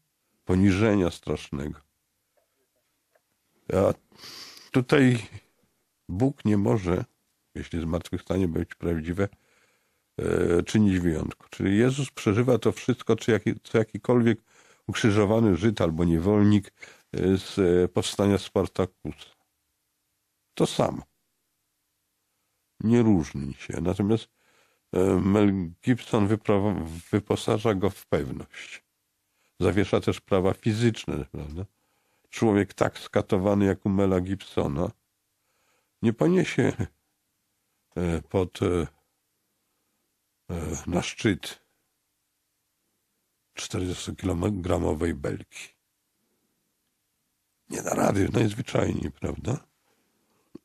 Poniżenia strasznego. A tutaj Bóg nie może, jeśli zmartwychwstanie być prawdziwe, e, czynić wyjątku. Czyli Jezus przeżywa to wszystko, czy jaki, co jakikolwiek ukrzyżowany Żyd albo niewolnik e, z e, powstania Spartakusa. To samo. Nie różni się. Natomiast E, Mel Gibson wyposaża go w pewność. Zawiesza też prawa fizyczne, prawda? Człowiek tak skatowany jak u Mela Gibsona nie poniesie e, pod e, na szczyt 40-kilogramowej belki. Nie da rady, najzwyczajniej, prawda?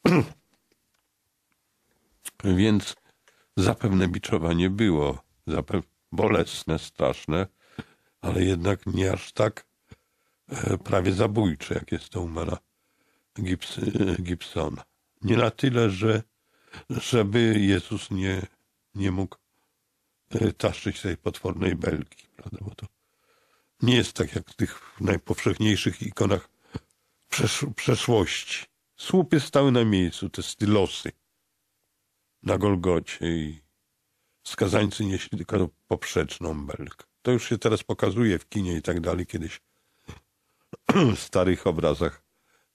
Więc Zapewne biczowanie było, bolesne, straszne, ale jednak nie aż tak e, prawie zabójcze, jak jest to umara Gips Gibsona. Nie na tyle, że żeby Jezus nie, nie mógł e, taszczyć tej potwornej belki, prawda? Bo to nie jest tak jak w tych najpowszechniejszych ikonach przesz przeszłości. Słupy stały na miejscu, te stylosy na Golgocie i skazańcy nieśli tylko poprzeczną belkę. To już się teraz pokazuje w kinie i tak dalej, kiedyś w starych obrazach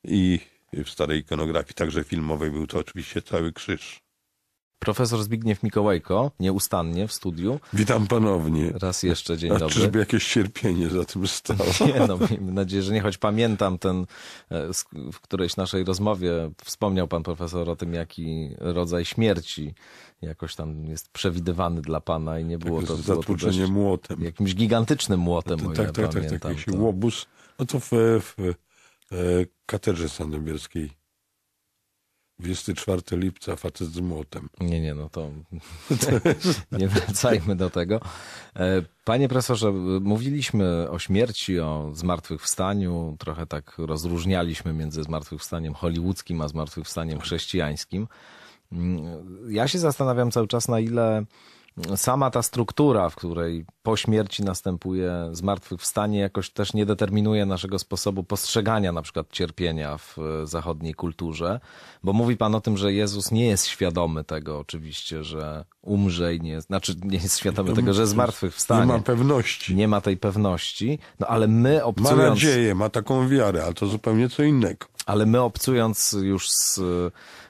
i w starej ikonografii, także filmowej, był to oczywiście cały krzyż. Profesor Zbigniew Mikołajko, nieustannie w studiu. Witam ponownie. Raz jeszcze, dzień A dobry. Czyżby jakieś cierpienie za tym stało? Nie no, miejmy nadzieję, że nie, choć pamiętam ten, w którejś naszej rozmowie wspomniał pan profesor o tym, jaki rodzaj śmierci jakoś tam jest przewidywany dla pana i nie było tak, to... Zatłuczenie było to młotem. Jakimś gigantycznym młotem, no to, tak, tak, tak, tak, jakiś to... łobuz. No to w, w, w katedrze sandomierskiej 24 lipca, facet z młotem. Nie, nie, no to nie wracajmy do tego. E, panie profesorze, mówiliśmy o śmierci, o zmartwychwstaniu, trochę tak rozróżnialiśmy między zmartwychwstaniem hollywoodzkim a zmartwychwstaniem chrześcijańskim. Mm, ja się zastanawiam cały czas, na ile sama ta struktura, w której po śmierci następuje zmartwychwstanie, jakoś też nie determinuje naszego sposobu postrzegania na przykład cierpienia w e, zachodniej kulturze, bo mówi Pan o tym, że Jezus nie jest świadomy tego oczywiście, że umrze i nie, znaczy nie jest świadomy tego, że zmartwychwstanie. Nie ma pewności. Nie ma tej pewności, no ale my obcując... Ma nadzieję, ma taką wiarę, ale to zupełnie co innego. Ale my obcując już z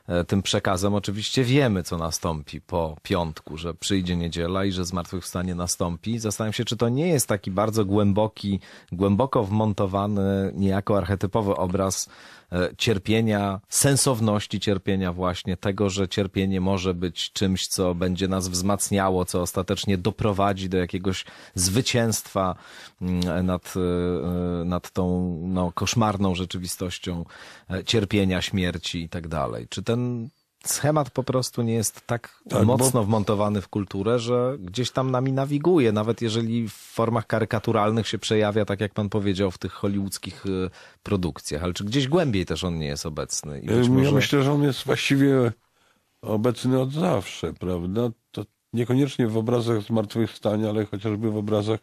E, tym przekazem oczywiście wiemy, co nastąpi po piątku, że przyjdzie niedziela i że zmartwychwstanie nastąpi. Zastanawiam się, czy to nie jest taki bardzo głęboki, głęboko wmontowany, niejako archetypowy obraz E, cierpienia, sensowności cierpienia właśnie, tego, że cierpienie może być czymś, co będzie nas wzmacniało, co ostatecznie doprowadzi do jakiegoś zwycięstwa mm, e, nad, e, nad tą no, koszmarną rzeczywistością cierpienia, śmierci i tak dalej. Czy ten schemat po prostu nie jest tak, tak mocno bo... wmontowany w kulturę, że gdzieś tam nami nawiguje, nawet jeżeli w formach karykaturalnych się przejawia, tak jak pan powiedział, w tych hollywoodzkich y, produkcjach, ale czy gdzieś głębiej też on nie jest obecny? Y, może... myślę, że on jest właściwie obecny od zawsze, prawda? To niekoniecznie w obrazach zmartwychwstania, ale chociażby w obrazach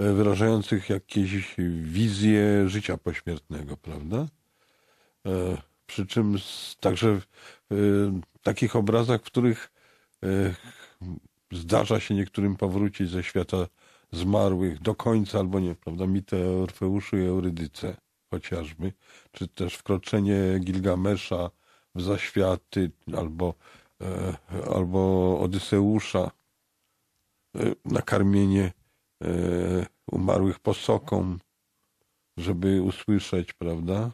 y, wyrażających jakieś wizje życia pośmiertnego, prawda? E przy czym także w y, takich obrazach, w których y, zdarza się niektórym powrócić ze świata zmarłych do końca albo nie, prawda? Mity Orfeuszu i Eurydyce chociażby, czy też wkroczenie Gilgamesza w zaświaty albo, e, albo Odyseusza, e, karmienie e, umarłych posoką, żeby usłyszeć, prawda?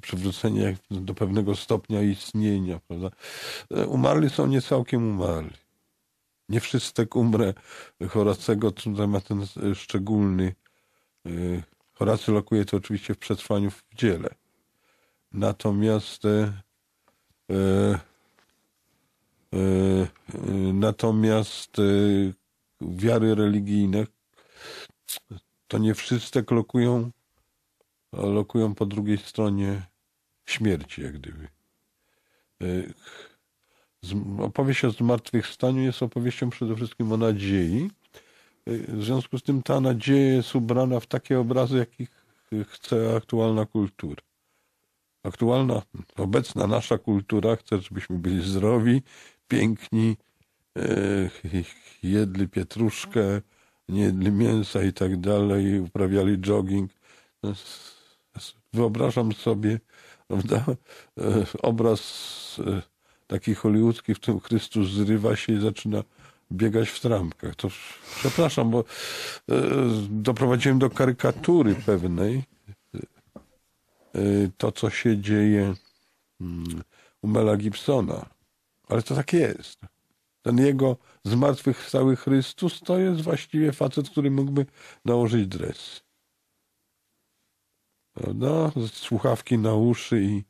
przywrócenie do pewnego stopnia istnienia, prawda? E, umarli są nie całkiem umarli. Nie wszystek umrę Horacego, tutaj ma ten e, szczególny. E, Horacy lokuje to oczywiście w przetrwaniu w dziele. Natomiast e, e, natomiast wiary religijne to nie wszystek lokują lokują po drugiej stronie śmierci, jak gdyby. E, opowieść o zmartwychwstaniu jest opowieścią przede wszystkim o nadziei. E, w związku z tym ta nadzieja jest ubrana w takie obrazy, jakich chce aktualna kultura. Aktualna, obecna nasza kultura chce, żebyśmy byli zdrowi, piękni, e, jedli pietruszkę, nie jedli mięsa i tak dalej, uprawiali jogging wyobrażam sobie prawda, e, obraz e, taki hollywoodzki, w którym Chrystus zrywa się i zaczyna biegać w trampkach. To przepraszam, bo e, doprowadziłem do karykatury pewnej to, co się dzieje mm, u Mela Gibsona. Ale to tak jest. Ten jego zmartwychwstały Chrystus to jest właściwie facet, który mógłby nałożyć dres prawda? Słuchawki na uszy i,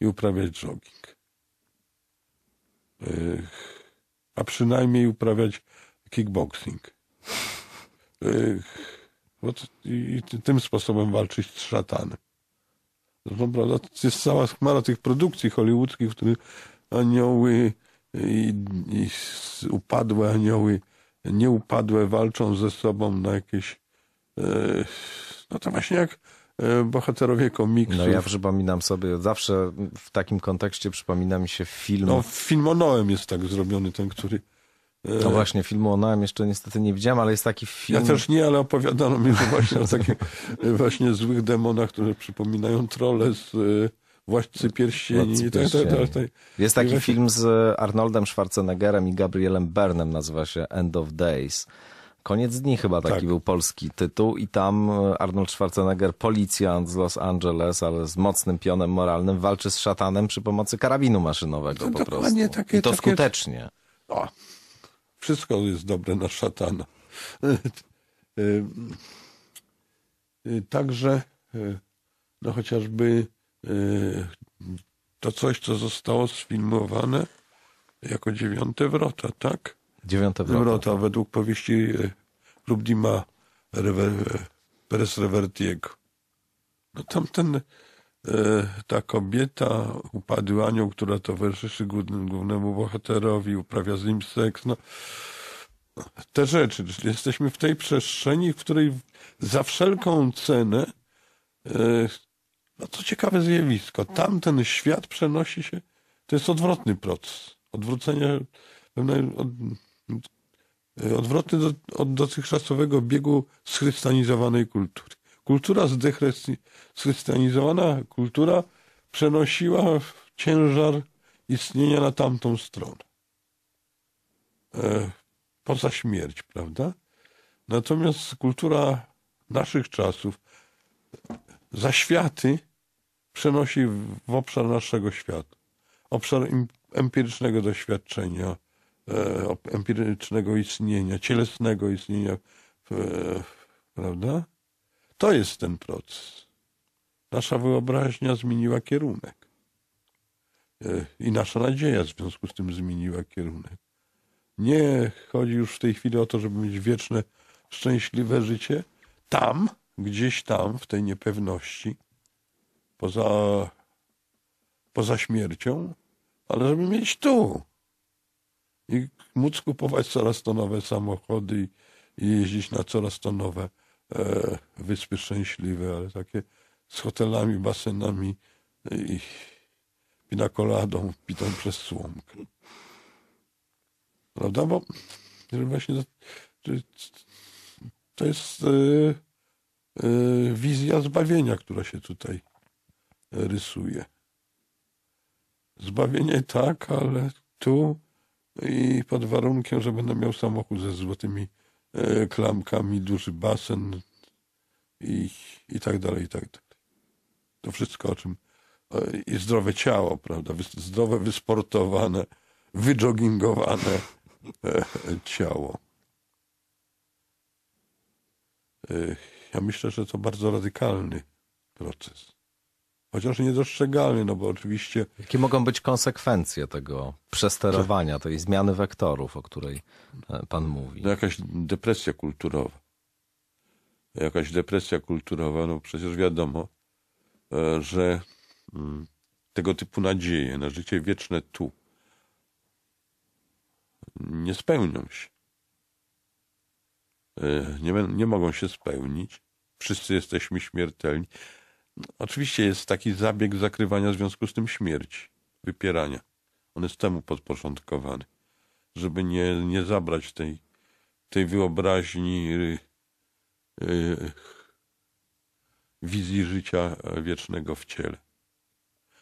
i uprawiać jogging. A przynajmniej uprawiać kickboxing. I tym sposobem walczyć z szatanem. To prawda, to jest cała chmara tych produkcji hollywoodzkich, w których anioły i, i upadłe anioły, nieupadłe walczą ze sobą na jakieś... E, no to właśnie jak E, bohaterowie komiksów. No ja przypominam sobie, zawsze w takim kontekście przypomina mi się film... No film o Noem jest tak zrobiony, ten, który... E, no właśnie, filmu o Noem jeszcze niestety nie widziałem, ale jest taki film... Ja też nie, ale opowiadano mi właśnie o takich e, właśnie złych demonach, które przypominają trole z... Władcy Pierścieni. Tak, tak, tak, tak. Jest taki film z Arnoldem Schwarzeneggerem i Gabrielem Bernem, nazywa się End of Days. Koniec dni chyba taki tak. był polski tytuł i tam e, Arnold Schwarzenegger, policjant z Los Angeles, ale z mocnym pionem moralnym, walczy z szatanem przy pomocy karabinu maszynowego no, po prostu. Takie, I to takie... skutecznie. O, wszystko jest dobre na szatana. E, e, także no chociażby to coś, co zostało sfilmowane jako dziewiąte wrota, tak? Dziewiąte wrota. wrota według powieści Lubdima e, Rever, e, Perez Revertiego. No tamten e, ta kobieta, upadły anioł, która towarzyszy głównemu bohaterowi, uprawia z nim seks, no te rzeczy. Czyli jesteśmy w tej przestrzeni, w której za wszelką cenę, no co ciekawe zjawisko, tamten świat przenosi się, to jest odwrotny proces. Odwrócenie pewnej, od, Y, odwrotny do, od dotychczasowego biegu schrystianizowanej kultury. Kultura zdeschrystianizowana, kultura przenosiła ciężar istnienia na tamtą stronę. E, poza śmierć, prawda? Natomiast kultura naszych czasów, zaświaty przenosi w obszar naszego świata, obszar empirycznego doświadczenia, E, empirycznego istnienia, cielesnego istnienia, prawda? To jest ten proces. Nasza wyobraźnia zmieniła kierunek. E, I nasza nadzieja w związku z tym zmieniła kierunek. Nie chodzi już w tej chwili o to, żeby mieć wieczne, szczęśliwe życie. Tam, gdzieś tam, w tej niepewności, poza, poza śmiercią, ale żeby mieć tu, i móc kupować coraz to nowe samochody i, i jeździć na coraz to nowe e, wyspy szczęśliwe, ale takie z hotelami, basenami i pinakoladą pitą przez słomkę. Prawda? Bo właśnie to jest e, e, wizja zbawienia, która się tutaj e, rysuje. Zbawienie tak, ale tu i pod warunkiem, że będę miał samochód ze złotymi e, klamkami, duży basen i, i tak dalej, i tak dalej. To wszystko o czym... E, I zdrowe ciało, prawda? Zdrowe, wysportowane, wyjogingowane e, ciało. Ja myślę, że to bardzo radykalny proces chociaż niedostrzegalny, no bo oczywiście... Jakie mogą być konsekwencje tego przesterowania, tej zmiany wektorów, o której e, pan mówi? No jakaś depresja kulturowa. Jakaś depresja kulturowa, no przecież wiadomo, e, że mm, tego typu nadzieje na życie wieczne tu nie spełnią się. E, nie, nie mogą się spełnić. Wszyscy jesteśmy śmiertelni. Oczywiście jest taki zabieg zakrywania w związku z tym śmierci, wypierania. On jest temu podporządkowany, żeby nie, nie zabrać tej, tej wyobraźni yy, wizji życia wiecznego w ciele.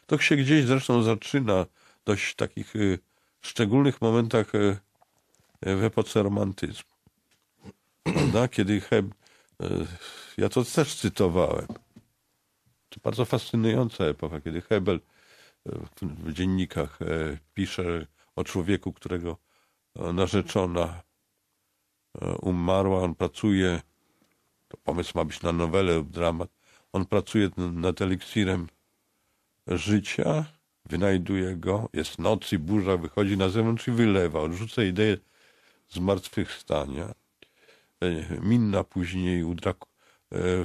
To się gdzieś zresztą zaczyna dość takich yy, szczególnych momentach y, w epoce romantyzmu. Prawda? Kiedy Heb... Y, ja to też cytowałem bardzo fascynująca epoka, kiedy Hebel e, w dziennikach e, pisze o człowieku, którego e, narzeczona umarła, on pracuje, to pomysł ma być na nowelę lub dramat, on pracuje nad eliksirem życia, wynajduje go, jest noc i burza, wychodzi na zewnątrz i wylewa, odrzuca ideę zmartwychwstania. Minna później u, Draku,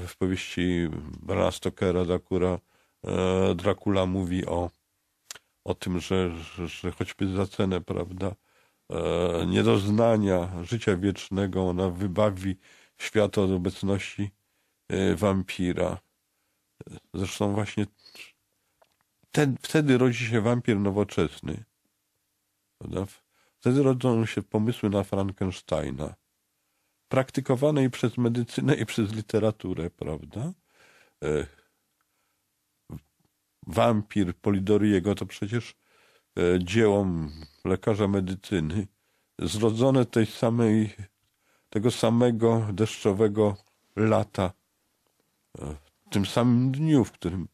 w powieści Brana Stokera Dracula, e, Dracula mówi o, o tym, że, że choćby za cenę, prawda, e, niedoznania życia wiecznego, ona wybawi świat od obecności e, wampira. Zresztą właśnie ten, wtedy rodzi się wampir nowoczesny. Prawda? Wtedy rodzą się pomysły na Frankensteina praktykowanej przez medycynę i przez literaturę, prawda? E, wampir Polidoriego to przecież e, dzieło lekarza medycyny, zrodzone tej samej, tego samego deszczowego lata, e, w tym samym dniu, w którym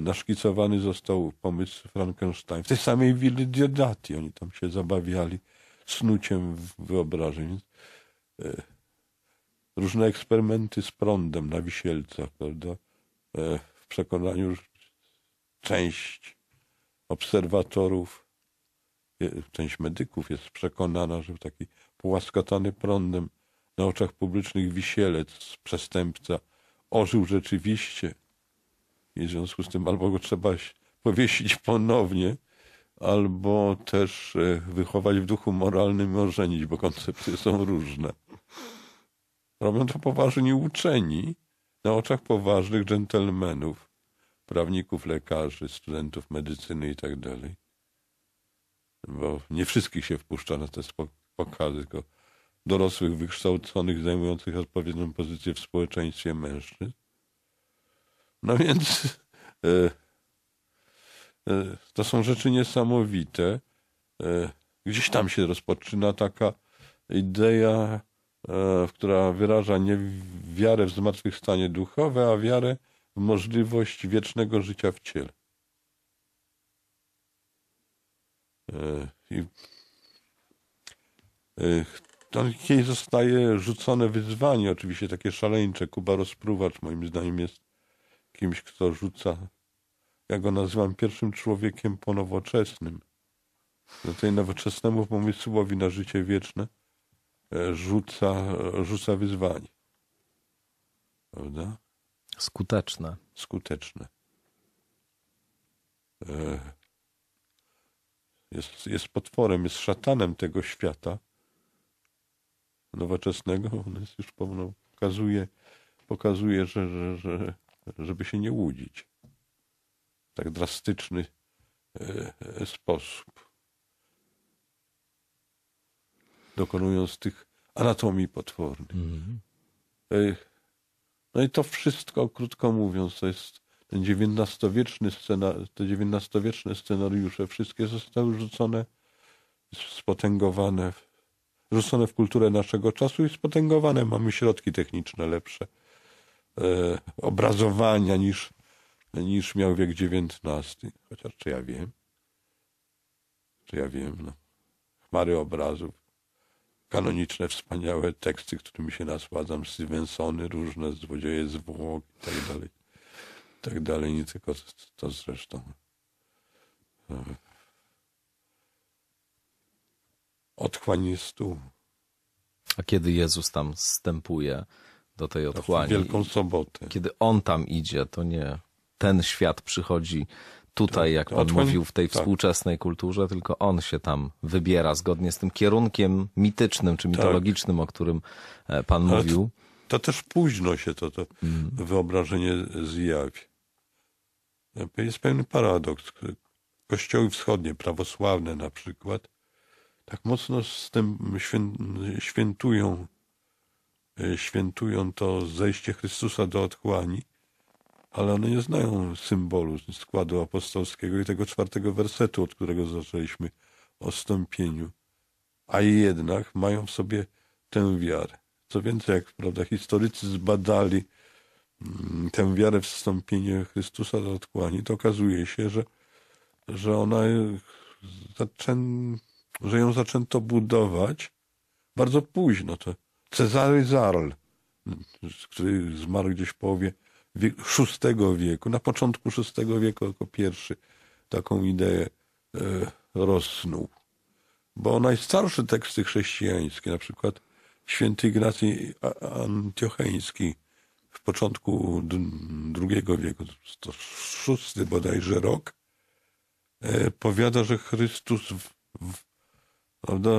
naszkicowany został pomysł Frankenstein. W tej samej willi Diodati oni tam się zabawiali snuciem wyobrażeń różne eksperymenty z prądem na Wisielcach, prawda? E, w przekonaniu, że część obserwatorów, e, część medyków jest przekonana, że taki połaskotany prądem na oczach publicznych Wisielec, przestępca, ożył rzeczywiście. I w związku z tym albo go trzeba powiesić ponownie, albo też e, wychować w duchu moralnym i ożenić, bo koncepcje są różne. Robią to poważni uczeni na oczach poważnych dżentelmenów, prawników, lekarzy, studentów medycyny itd. Tak Bo nie wszystkich się wpuszcza na te pokazy, tylko dorosłych, wykształconych, zajmujących odpowiednią pozycję w społeczeństwie mężczyzn. No więc e, e, to są rzeczy niesamowite. E, gdzieś tam się rozpoczyna taka idea E, w która wyraża nie wiarę w zmartwychwstanie duchowe, a wiarę w możliwość wiecznego życia w ciele. E, I e, to zostaje rzucone wyzwanie, oczywiście takie szaleńcze. Kuba Rozprówacz moim zdaniem jest kimś, kto rzuca, ja go nazywam pierwszym człowiekiem ponowoczesnym. Do no tej nowoczesnemu pomysłowi na życie wieczne E, rzuca, rzuca wyzwanie. Prawda? Skuteczne. Skuteczne. E, jest, jest potworem, jest szatanem tego świata nowoczesnego. On jest już pewno, pokazuje, pokazuje że, że, że, żeby się nie łudzić. Tak drastyczny e, sposób. dokonując tych anatomii potwornych. Mm -hmm. No i to wszystko, krótko mówiąc, to jest ten XIX-wieczny scenariusz, te XIX-wieczne scenariusze, wszystkie zostały rzucone, spotęgowane, rzucone w kulturę naszego czasu i spotęgowane. Mamy środki techniczne lepsze, e, obrazowania niż, niż miał wiek XIX. Chociaż czy ja wiem? Czy ja wiem? No. Chmary obrazów kanoniczne, wspaniałe teksty, którymi się nasładzam, Stevensony różne, Złodzieje z Włoch i tak dalej. Tak dalej, nie tylko to, to zresztą. Otchłań tu. A kiedy Jezus tam wstępuje do tej otchłani? Wielką sobotę. Kiedy On tam idzie, to nie ten świat przychodzi tutaj, jak pan mówił, w tej tak. współczesnej kulturze, tylko on się tam wybiera zgodnie z tym kierunkiem mitycznym czy tak. mitologicznym, tak. o którym e, pan Ale mówił. To, to, też późno się to, to mm. wyobrażenie zjawi. Jest pewien paradoks. Kościoły wschodnie, prawosławne na przykład, tak mocno z tym świętują, e, świętują to zejście Chrystusa do otchłani, ale one nie znają symbolu składu apostolskiego i tego czwartego wersetu, od którego zaczęliśmy o stąpieniu, a jednak mają w sobie tę wiarę. Co więcej, jak prawda, historycy zbadali mm, tę wiarę w wstąpienie Chrystusa do otchłani, to okazuje się, że, że ona e, zaczę... że ją zaczęto budować bardzo późno. To Cezary Zarl, który zmarł gdzieś w połowie VI wieku, na początku VI wieku jako pierwszy taką ideę e, rozsnuł. Bo najstarsze teksty chrześcijańskie, na przykład święty Ignacy Antiocheński w początku II wieku, to szósty bodajże rok, e, powiada, że Chrystus w, w, prawda,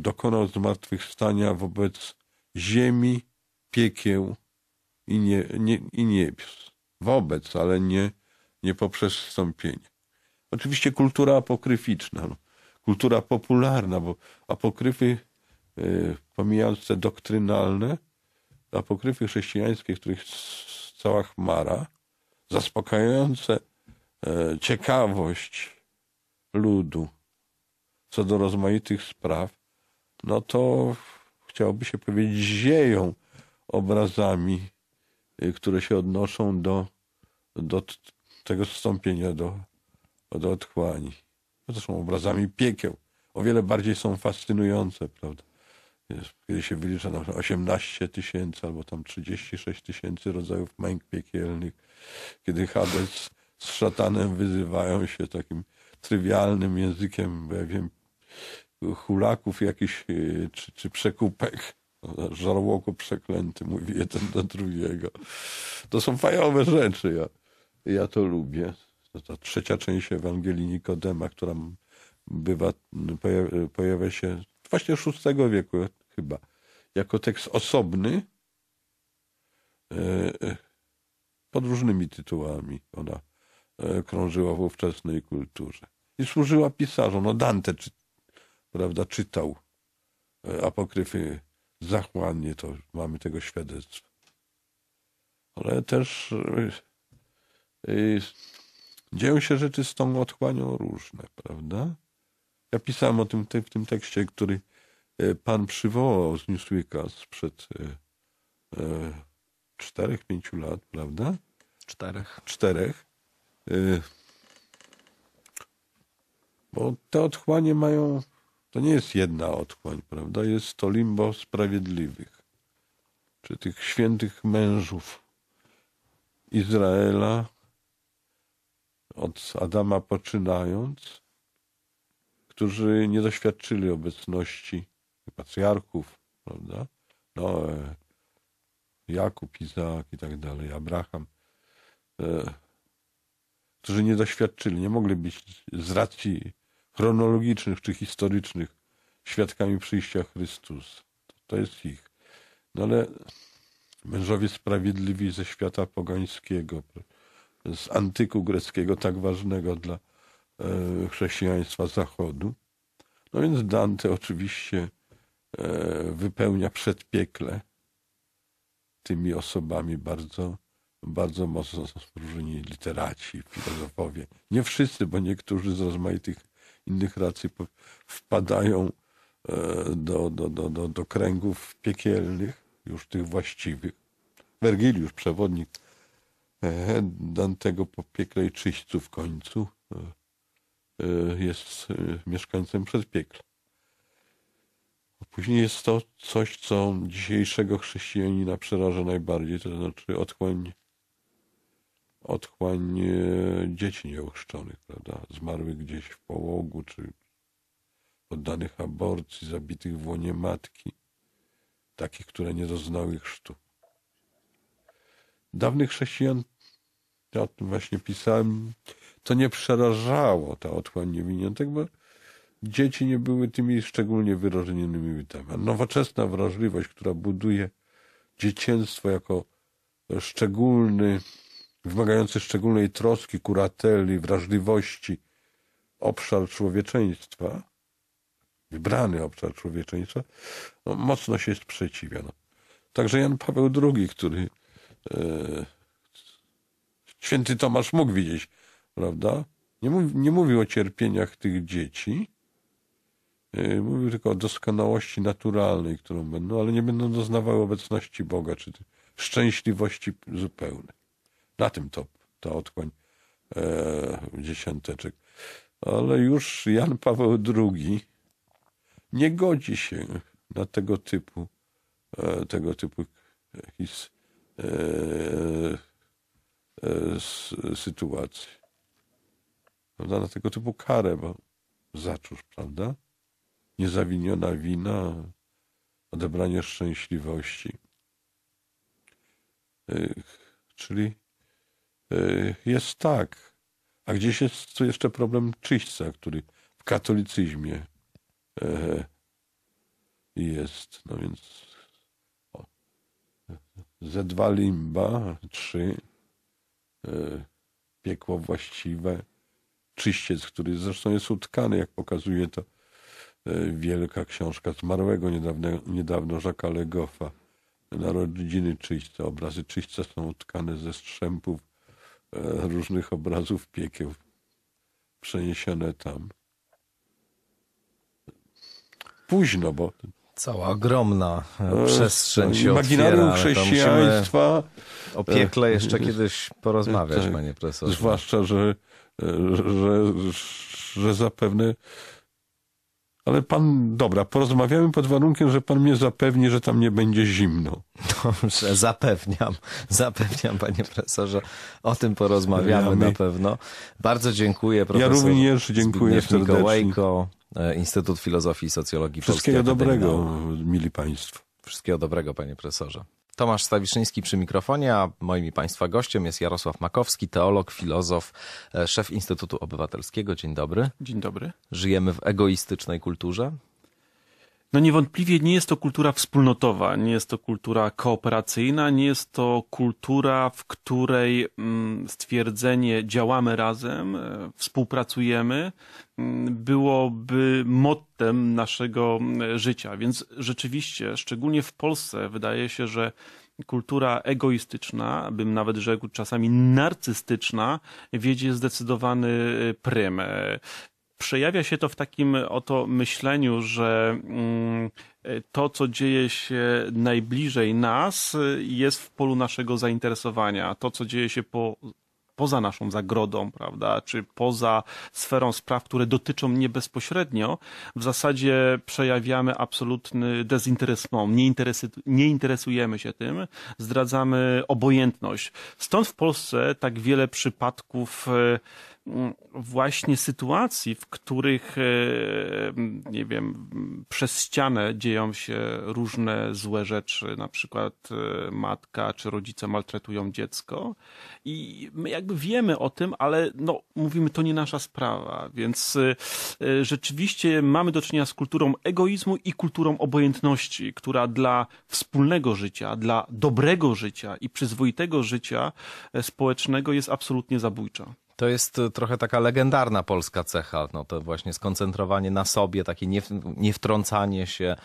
dokonał zmartwychwstania wobec ziemi, piekieł, i nie, nie, i niebios. Wobec, ale nie, nie poprzez wstąpienie. Oczywiście kultura apokryficzna, no. kultura popularna, bo apokryfy, y, pomijając te doktrynalne, apokryfy chrześcijańskie, których cała chmara, zaspokajające e, ciekawość ludu co do rozmaitych spraw, no to chciałoby się powiedzieć, zieją obrazami Y, które się odnoszą do, do tego zstąpienia, do, do otchłani. No to są obrazami piekieł. O wiele bardziej są fascynujące, prawda? kiedy się wylicza na 18 tysięcy albo tam 36 tysięcy rodzajów męk piekielnych, kiedy Hades z szatanem wyzywają się takim trywialnym językiem, bo ja wiem, hulaków jakiś y, czy, czy przekupek Żarłoko przeklęty, mówi jeden do drugiego. To są fajowe rzeczy. Ja, ja to lubię. To ta trzecia część Ewangelii Nikodema, która bywa, pojawia, pojawia się właśnie VI wieku chyba, jako tekst osobny e, e, pod różnymi tytułami. Ona e, krążyła w ówczesnej kulturze. I służyła pisarzom. No Dante czy, prawda, czytał apokryfy zachłannie to mamy tego świadectwa. Ale też yy, dzieją się rzeczy z tą otchłanią różne, prawda? Ja pisałem o tym te, w tym tekście, który y, pan przywołał z Newsweeka sprzed e, y, e, czterech, pięciu lat, prawda? Czterech. Czterech. bo te otchłanie mają to nie jest jedna otchłań, prawda? Jest to limbo sprawiedliwych, czy tych świętych mężów Izraela, od Adama poczynając, którzy nie doświadczyli obecności patriarchów, prawda? no e, Jakub, Izaak i tak dalej, Abraham, e, którzy nie doświadczyli, nie mogli być z racji chronologicznych czy historycznych świadkami przyjścia Chrystus. To jest ich. No ale mężowie sprawiedliwi ze świata pogańskiego, z antyku greckiego, tak ważnego dla e, chrześcijaństwa zachodu. No więc Dante oczywiście e, wypełnia przedpiekle tymi osobami bardzo, bardzo mocno spróżeni literaci, filozofowie. Nie wszyscy, bo niektórzy z rozmaitych innych racji wpadają do, do, do, do, do kręgów piekielnych, już tych właściwych. Wergiliusz, przewodnik Dantego po piekle i czyśćcu w końcu, jest mieszkańcem piekle. Później jest to coś, co dzisiejszego chrześcijanina przeraża najbardziej, to znaczy otchłań otchłań e, dzieci nieochrzczonych, prawda? Zmarłych gdzieś w połogu, czy poddanych aborcji, zabitych w łonie matki, takich, które nie doznały chrztu. Dawnych chrześcijan, ja o tym właśnie pisałem, to nie przerażało ta otchłań niewiniętek, bo dzieci nie były tymi szczególnie wyrażonymi witami. A nowoczesna wrażliwość, która buduje dziecięstwo jako szczególny wymagający szczególnej troski, kurateli, wrażliwości obszar człowieczeństwa, wybrany obszar człowieczeństwa, no, mocno się sprzeciwia. No. Także Jan Paweł II, który e, święty Tomasz mógł widzieć, prawda? Nie, mów, nie mówił o cierpieniach tych dzieci, e, mówił tylko o doskonałości naturalnej, którą będą, ale nie będą doznawały obecności Boga, czy szczęśliwości zupełnej. Na tym to, to odkoń e, dziesiąteczek. Ale już Jan Paweł II nie godzi się na tego typu e, tego typu his, e, e, s, sytuacje. Prawda? Na tego typu karę, bo zaczusz, prawda? Niezawiniona wina, odebranie szczęśliwości. E, czyli Y, jest tak. A gdzieś jest tu jeszcze problem czyścia, który w katolicyzmie jest. No więc ze dwa limba, trzy, e, piekło właściwe, czyściec, który zresztą jest utkany, jak pokazuje to e, wielka książka zmarłego niedawno, niedawno Jacques'a Legoffa. Narodziny czyśćca, obrazy czyśćca są utkane ze strzępów E, różnych obrazów piekieł przeniesione tam. Późno, bo Cała ogromna e, e, przestrzeń się Imaginarium otwiera, chrześcijaństwa. O piekle jeszcze kiedyś porozmawiać, panie profesorze. Zwłaszcza, że, że, że zapewne ale pan, dobra, porozmawiamy pod warunkiem, że pan mnie zapewni, że tam nie będzie zimno. Dobrze, zapewniam, zapewniam panie profesorze, o tym porozmawiamy na pewno. Bardzo dziękuję profesor. Ja również dziękuję Zbigniew serdecznie. Mikołajko, e, Instytut Filozofii i Socjologii Wszystkiego Polskiej dobrego, mili państwo. Wszystkiego dobrego panie profesorze. Tomasz Stawiszyński przy mikrofonie, a moimi Państwa gościem jest Jarosław Makowski, teolog, filozof, e, szef Instytutu Obywatelskiego. Dzień dobry. Dzień dobry. Żyjemy w egoistycznej kulturze? No niewątpliwie nie jest to kultura wspólnotowa, nie jest to kultura kooperacyjna, nie jest to kultura, w której mm, stwierdzenie działamy razem, e, współpracujemy, mm, byłoby mottem naszego mm, życia. Więc rzeczywiście, szczególnie w Polsce, wydaje się, że kultura egoistyczna, bym nawet rzekł czasami narcystyczna, wiedzie zdecydowany e, prym. E, Przejawia się to w takim oto myśleniu, że mm, e, to, co dzieje się najbliżej nas, e, jest w polu naszego zainteresowania. To, co dzieje się po poza naszą zagrodą, prawda, czy poza sferą spraw, które dotyczą mnie bezpośrednio, w zasadzie przejawiamy absolutny dezinteresmą, no, nie, interesy, nie interesujemy się tym, zdradzamy obojętność. Stąd w Polsce tak wiele przypadków e, właśnie sytuacji, w których, e, nie wiem, przez ścianę dzieją się różne złe rzeczy, na przykład e, matka czy rodzice maltretują dziecko i my jakby wiemy o tym, ale no, mówimy, to nie nasza sprawa, więc e, rzeczywiście mamy do czynienia z kulturą egoizmu i kulturą obojętności, która dla wspólnego życia, dla dobrego życia i przyzwoitego życia społecznego jest absolutnie zabójcza to jest e, trochę taka legendarna polska cecha, no to właśnie skoncentrowanie na sobie, takie nie, wtrącanie się,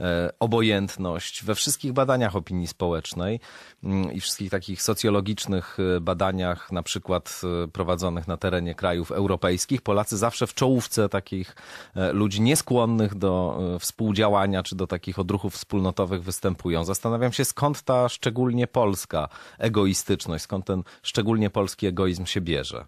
e, obojętność. We wszystkich badaniach opinii społecznej mm, i wszystkich takich socjologicznych e, badaniach, na przykład prowadzonych na terenie krajów europejskich, Polacy zawsze w czołówce takich ludzi nieskłonnych do współdziałania czy do takich odruchów wspólnotowych występują. Zastanawiam się, skąd ta szczególnie polska egoistyczność, skąd ten szczególnie polski egoizm się bierze.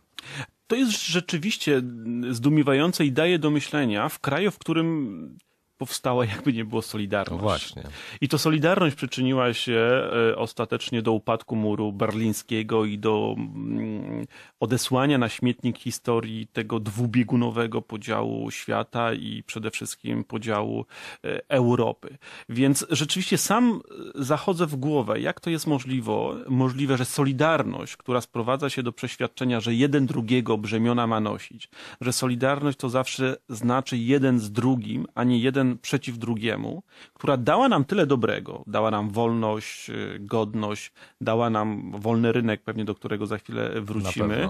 To jest rzeczywiście zdumiewające i daje do myślenia w kraju, w którym powstała jakby nie było Solidarność. No właśnie. I to Solidarność przyczyniła się e, ostatecznie do upadku muru berlińskiego i do mm, odesłania na śmietnik historii tego dwubiegunowego podziału świata i przede wszystkim podziału e, Europy. Więc rzeczywiście sam e, zachodzę w głowę, jak to jest możliwe, możliwe, że Solidarność, która sprowadza się do przeświadczenia, że jeden drugiego brzemiona ma nosić, że Solidarność to zawsze znaczy jeden z drugim, a nie jeden jeden przeciw drugiemu, która dała nam tyle dobrego. Dała nam wolność, y, godność, dała nam wolny rynek, pewnie do którego za chwilę wrócimy.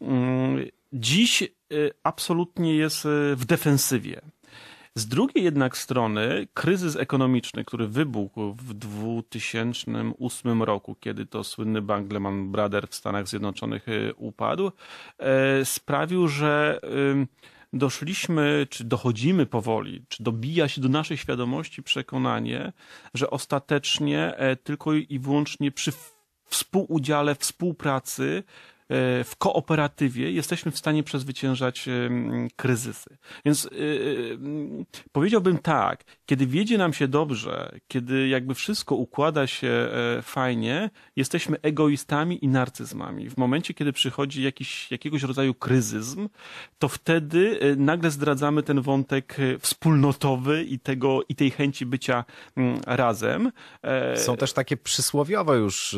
Mm, dziś y, absolutnie jest y, w defensywie. Z drugiej jednak strony, kryzys ekonomiczny, który wybuchł w 2008 roku, kiedy to słynny bank Lehman Brothers w Stanach Zjednoczonych upadł, sprawił, że doszliśmy, czy dochodzimy powoli, czy dobija się do naszej świadomości przekonanie, że ostatecznie e, tylko i wyłącznie przy współudziale, współpracy E, w kooperatywie jesteśmy w stanie przezwyciężać e, kryzysy. Więc e, powiedziałbym tak, kiedy wiedzie nam się dobrze, kiedy jakby wszystko układa się fajnie, jesteśmy egoistami i narcyzmami. W momencie, kiedy przychodzi jakiś, jakiegoś rodzaju kryzyzm, to wtedy nagle zdradzamy ten wątek wspólnotowy i, tego, i tej chęci bycia razem. Są też takie przysłowiowe już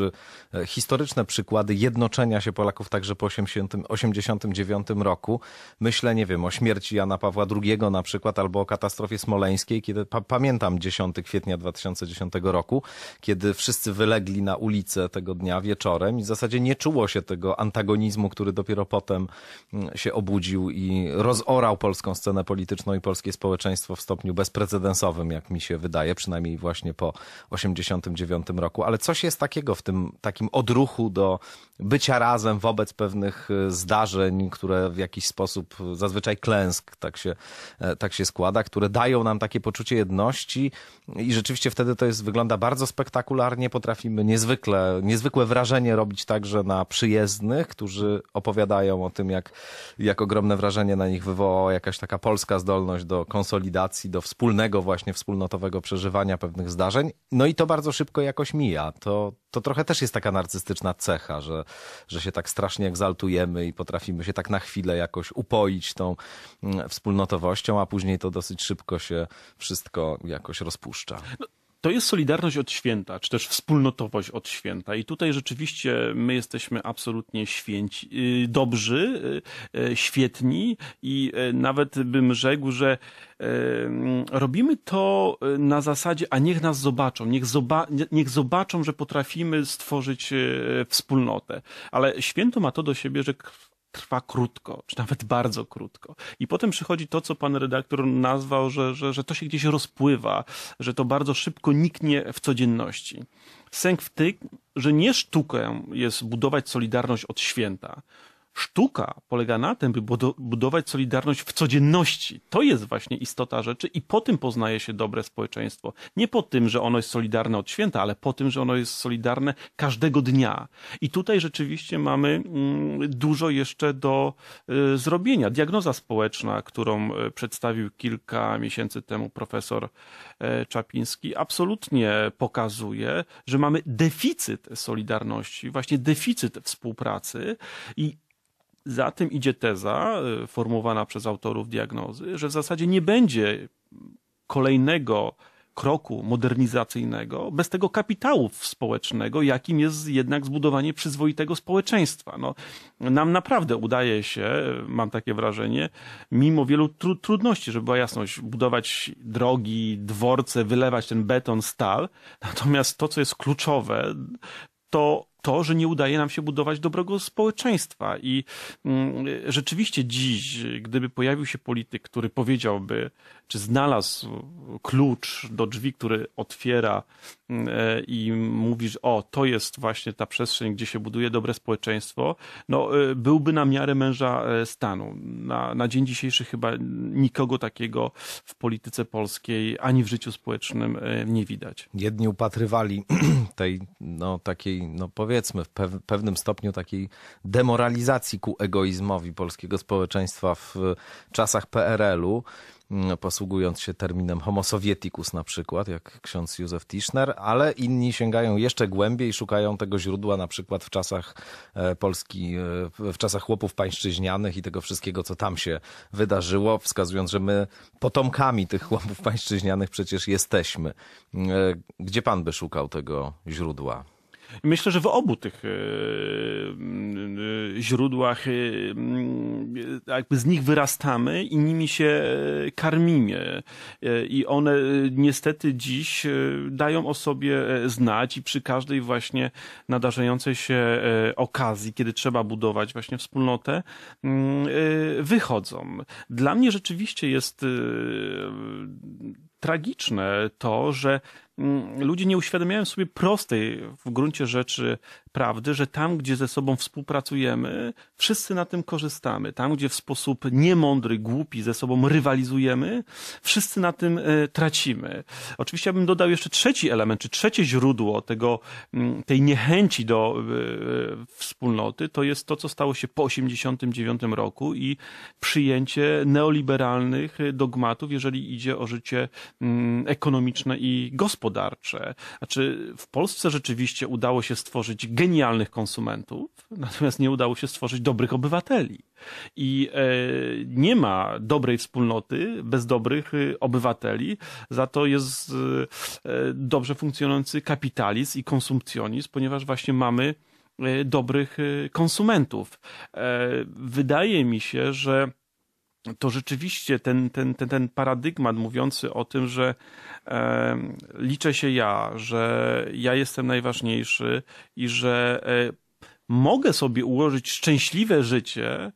historyczne przykłady jednoczenia się Polaków Polaków także po 1989 roku. Myślę, nie wiem, o śmierci Jana Pawła II na przykład, albo o katastrofie smoleńskiej, kiedy pa pamiętam 10 kwietnia 2010 roku, kiedy wszyscy wylegli na ulicę tego dnia wieczorem i w zasadzie nie czuło się tego antagonizmu, który dopiero potem mm, się obudził i rozorał polską scenę polityczną i polskie społeczeństwo w stopniu bezprecedensowym, jak mi się wydaje, przynajmniej właśnie po 89 roku. Ale coś jest takiego w tym takim odruchu do bycia razem, wobec pewnych e, zdarzeń, które w jakiś sposób, zazwyczaj klęsk, tak się, e, tak się składa, które dają nam takie poczucie jedności i rzeczywiście wtedy to jest, wygląda bardzo spektakularnie, potrafimy niezwykle, niezwykłe wrażenie robić także na przyjezdnych, którzy opowiadają o tym, jak, jak ogromne wrażenie na nich wywołała jakaś taka polska zdolność do konsolidacji, do wspólnego właśnie, wspólnotowego przeżywania pewnych zdarzeń. No i to bardzo szybko jakoś mija. To, to trochę też jest taka narcystyczna cecha, że, że się tak strasznie egzaltujemy i potrafimy się tak na chwilę jakoś upoić tą mm, wspólnotowością, a później to dosyć szybko się wszystko jakoś rozpuszcza. No to jest solidarność od święta, czy też wspólnotowość od święta. I tutaj rzeczywiście my jesteśmy absolutnie święci, y, dobrzy, y, y, świetni i nawet bym rzekł, że robimy to na zasadzie, a niech nas zobaczą, niech, zoba niech zobaczą, że potrafimy stworzyć wspólnotę. Ale święto ma to do siebie, że trwa krótko, czy nawet bardzo krótko. I potem przychodzi to, co pan redaktor nazwał, że, że, że to się gdzieś rozpływa, że to bardzo szybko niknie w codzienności. Sęk w tym, że nie sztukę jest budować solidarność od święta. Sztuka polega na tym, by budować solidarność w codzienności. To jest właśnie istota rzeczy i po tym poznaje się dobre społeczeństwo. Nie po tym, że ono jest solidarne od święta, ale po tym, że ono jest solidarne każdego dnia. I tutaj rzeczywiście mamy mm, dużo jeszcze do y, zrobienia. Diagnoza społeczna, którą y, przedstawił kilka miesięcy temu profesor e, Czapiński, absolutnie pokazuje, że mamy deficyt solidarności, właśnie deficyt współpracy i za tym idzie teza e, formułowana przez autorów diagnozy, że w zasadzie nie będzie kolejnego kroku modernizacyjnego bez tego kapitału społecznego, jakim jest jednak zbudowanie przyzwoitego społeczeństwa. No, nam naprawdę udaje się, e, mam takie wrażenie, mimo wielu tru trudności, żeby była jasność, budować drogi, dworce, wylewać ten beton, stal. Natomiast to, co jest kluczowe, to to, że nie udaje nam się budować dobrego społeczeństwa. I mm, rzeczywiście dziś, gdyby pojawił się polityk, który powiedziałby, czy znalazł klucz do drzwi, który otwiera mm, e, i mówi, że o, to jest właśnie ta przestrzeń, gdzie się buduje dobre społeczeństwo, no, e, byłby na miarę męża e, stanu. Na, na dzień dzisiejszy chyba nikogo takiego w polityce polskiej ani w życiu społecznym nie widać. Jedni upatrywali tej, no takiej, no powiedzmy, powiedzmy w pewnym stopniu takiej demoralizacji ku egoizmowi polskiego społeczeństwa w czasach PRL-u mm, posługując się terminem homo sovieticus na przykład, jak ksiądz Józef Tischner, ale inni sięgają jeszcze głębiej, szukają tego źródła na przykład w czasach e, Polski, e, w czasach chłopów pańszczyźnianych i tego wszystkiego, co tam się wydarzyło, wskazując, że my potomkami tych chłopów pańszczyźnianych przecież jesteśmy. E, gdzie pan by szukał tego źródła? Myślę, że w obu tych e, e, źródłach e, jakby z nich wyrastamy i nimi się karmimy. I one niestety dziś dają o sobie znać i przy każdej właśnie nadarzającej się okazji, kiedy trzeba budować właśnie wspólnotę, wychodzą. Dla mnie rzeczywiście jest tragiczne to, że Mm, ludzie nie uświadamiają sobie prostej w gruncie rzeczy prawdy, że tam, gdzie ze sobą współpracujemy, wszyscy na tym korzystamy. Tam, gdzie w sposób niemądry, głupi ze sobą rywalizujemy, wszyscy na tym e, tracimy. Oczywiście ja bym dodał jeszcze trzeci element, czy trzecie źródło tego, mm, tej niechęci do e, wspólnoty, to jest to, co stało się po 89 roku i przyjęcie neoliberalnych dogmatów, jeżeli idzie o życie mm, ekonomiczne i gospodarcze gospodarcze. Znaczy, w Polsce rzeczywiście udało się stworzyć genialnych konsumentów, natomiast nie udało się stworzyć dobrych obywateli. I e, nie ma dobrej wspólnoty bez dobrych e, obywateli, za to jest e, dobrze funkcjonujący kapitalizm i konsumpcjonizm, ponieważ właśnie mamy dobrych konsumentów. Wydaje mi się, że to rzeczywiście ten, ten, ten, ten paradygmat mówiący o tym, że e, liczę się ja, że ja jestem najważniejszy i że e, mogę sobie ułożyć szczęśliwe życie,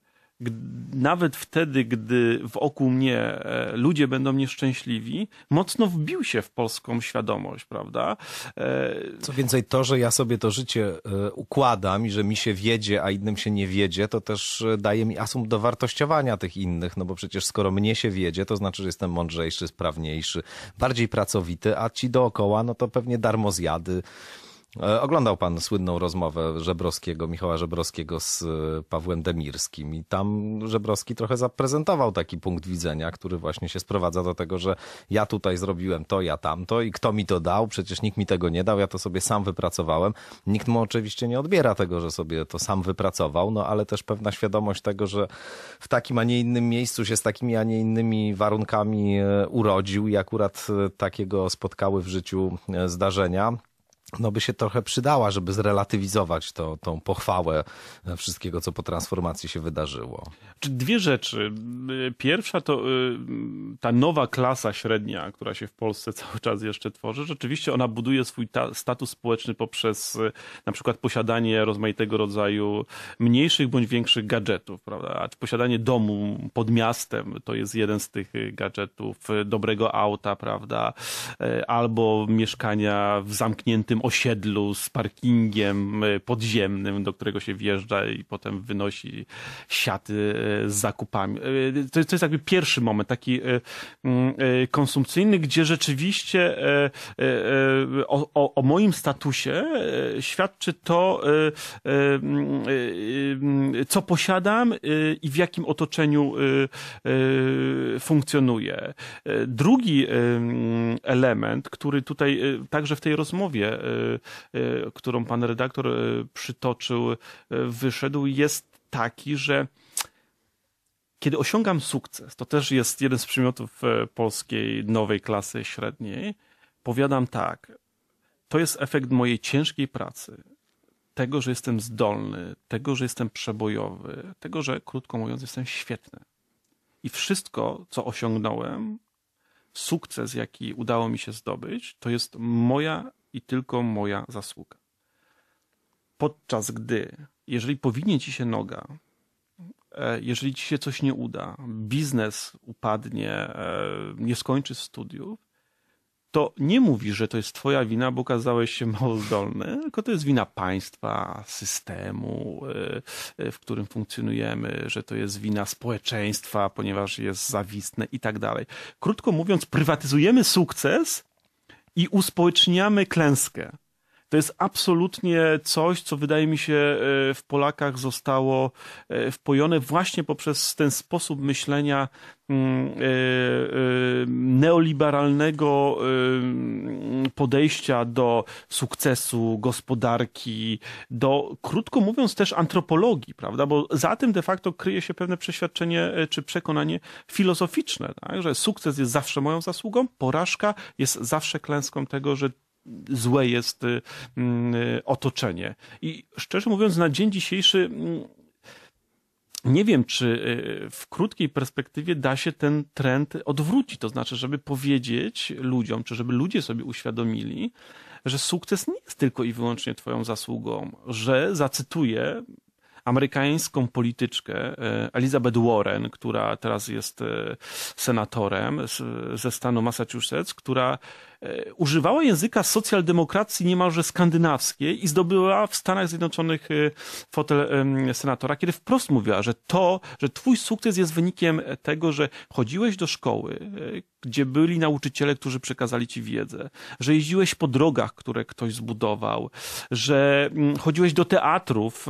nawet wtedy, gdy wokół mnie e, ludzie będą nieszczęśliwi, mocno wbił się w polską świadomość, prawda? E, Co więcej, to, że ja sobie to życie e, układam i że mi się wiedzie, a innym się nie wiedzie, to też daje mi asumpt do wartościowania tych innych, no bo przecież skoro mnie się wiedzie, to znaczy, że jestem mądrzejszy, sprawniejszy, bardziej pracowity, a ci dookoła, no to pewnie darmo zjady. E, oglądał pan słynną rozmowę Żebrowskiego, Michała Żebrowskiego z e, Pawłem Demirskim i tam Żebrowski trochę zaprezentował taki punkt widzenia, który właśnie się sprowadza do tego, że ja tutaj zrobiłem to, ja tamto i kto mi to dał, przecież nikt mi tego nie dał, ja to sobie sam wypracowałem. Nikt mu oczywiście nie odbiera tego, że sobie to sam wypracował, no ale też pewna świadomość tego, że w takim, a nie innym miejscu się z takimi, a nie innymi warunkami e, urodził i akurat takiego spotkały w życiu zdarzenia no by się trochę przydała, żeby zrelatywizować to, tą pochwałę wszystkiego, co po transformacji się wydarzyło. Czy dwie rzeczy. Pierwsza to y, ta nowa klasa średnia, która się w Polsce cały czas jeszcze tworzy. Rzeczywiście ona buduje swój status społeczny poprzez y, na przykład posiadanie rozmaitego rodzaju mniejszych bądź większych gadżetów, prawda? A posiadanie domu pod miastem to jest jeden z tych y, gadżetów, dobrego auta, prawda? Albo mieszkania w zamkniętym tym osiedlu z parkingiem y, podziemnym, do którego się wjeżdża i potem wynosi siaty y, z zakupami. Y, to, to jest jakby pierwszy moment, taki mm, konsumpcyjny, gdzie rzeczywiście o, o, o moim statusie świadczy to, mm, co posiadam i w jakim otoczeniu funkcjonuję. Drugi element, który tutaj także w tej rozmowie Y, y, którą pan redaktor y, przytoczył, wyszedł, jest taki, że kiedy osiągam sukces, to też jest jeden z przymiotów e, polskiej nowej klasy średniej, powiadam tak, to jest efekt mojej ciężkiej pracy, tego, że jestem zdolny, tego, że jestem przebojowy, tego, że krótko mówiąc, jestem świetny. I wszystko, co osiągnąłem, sukces, jaki udało mi się zdobyć, to jest moja i tylko moja zasługa. Podczas gdy, jeżeli powinie ci się noga, e, jeżeli ci się coś nie uda, biznes upadnie, e, nie skończysz studiów, to nie mówi, że to jest twoja wina, bo okazałeś się mało zdolny, tylko to jest wina państwa, systemu, e, w którym funkcjonujemy, że to jest wina społeczeństwa, ponieważ jest zawistne i tak dalej. Krótko mówiąc, prywatyzujemy sukces i uspołeczniamy klęskę. To jest absolutnie coś, co wydaje mi się e, w Polakach zostało e, wpojone właśnie poprzez ten sposób myślenia mm, e, neoliberalnego podejścia do sukcesu gospodarki, do, krótko mówiąc, też antropologii, prawda? Bo za tym de facto kryje się pewne przeświadczenie czy przekonanie filozoficzne, tak? że sukces jest zawsze moją zasługą, porażka jest zawsze klęską tego, że złe jest y, mm, y, otoczenie. I szczerze mówiąc, na dzień dzisiejszy mm, nie wiem, czy y, w krótkiej perspektywie da się ten trend odwrócić. To znaczy, żeby powiedzieć ludziom, czy żeby ludzie sobie uświadomili, że sukces nie jest tylko i wyłącznie Twoją zasługą, że zacytuję amerykańską polityczkę Elizabeth Warren, która teraz jest senatorem ze stanu Massachusetts, która E, używała języka socjaldemokracji niemalże skandynawskiej i zdobyła w Stanach Zjednoczonych e, fotel senatora, kiedy wprost mówiła, że to, że twój sukces jest wynikiem tego, że chodziłeś do szkoły, e, gdzie byli nauczyciele, którzy przekazali ci wiedzę, że jeździłeś po drogach, które ktoś zbudował, że mm, chodziłeś do teatrów,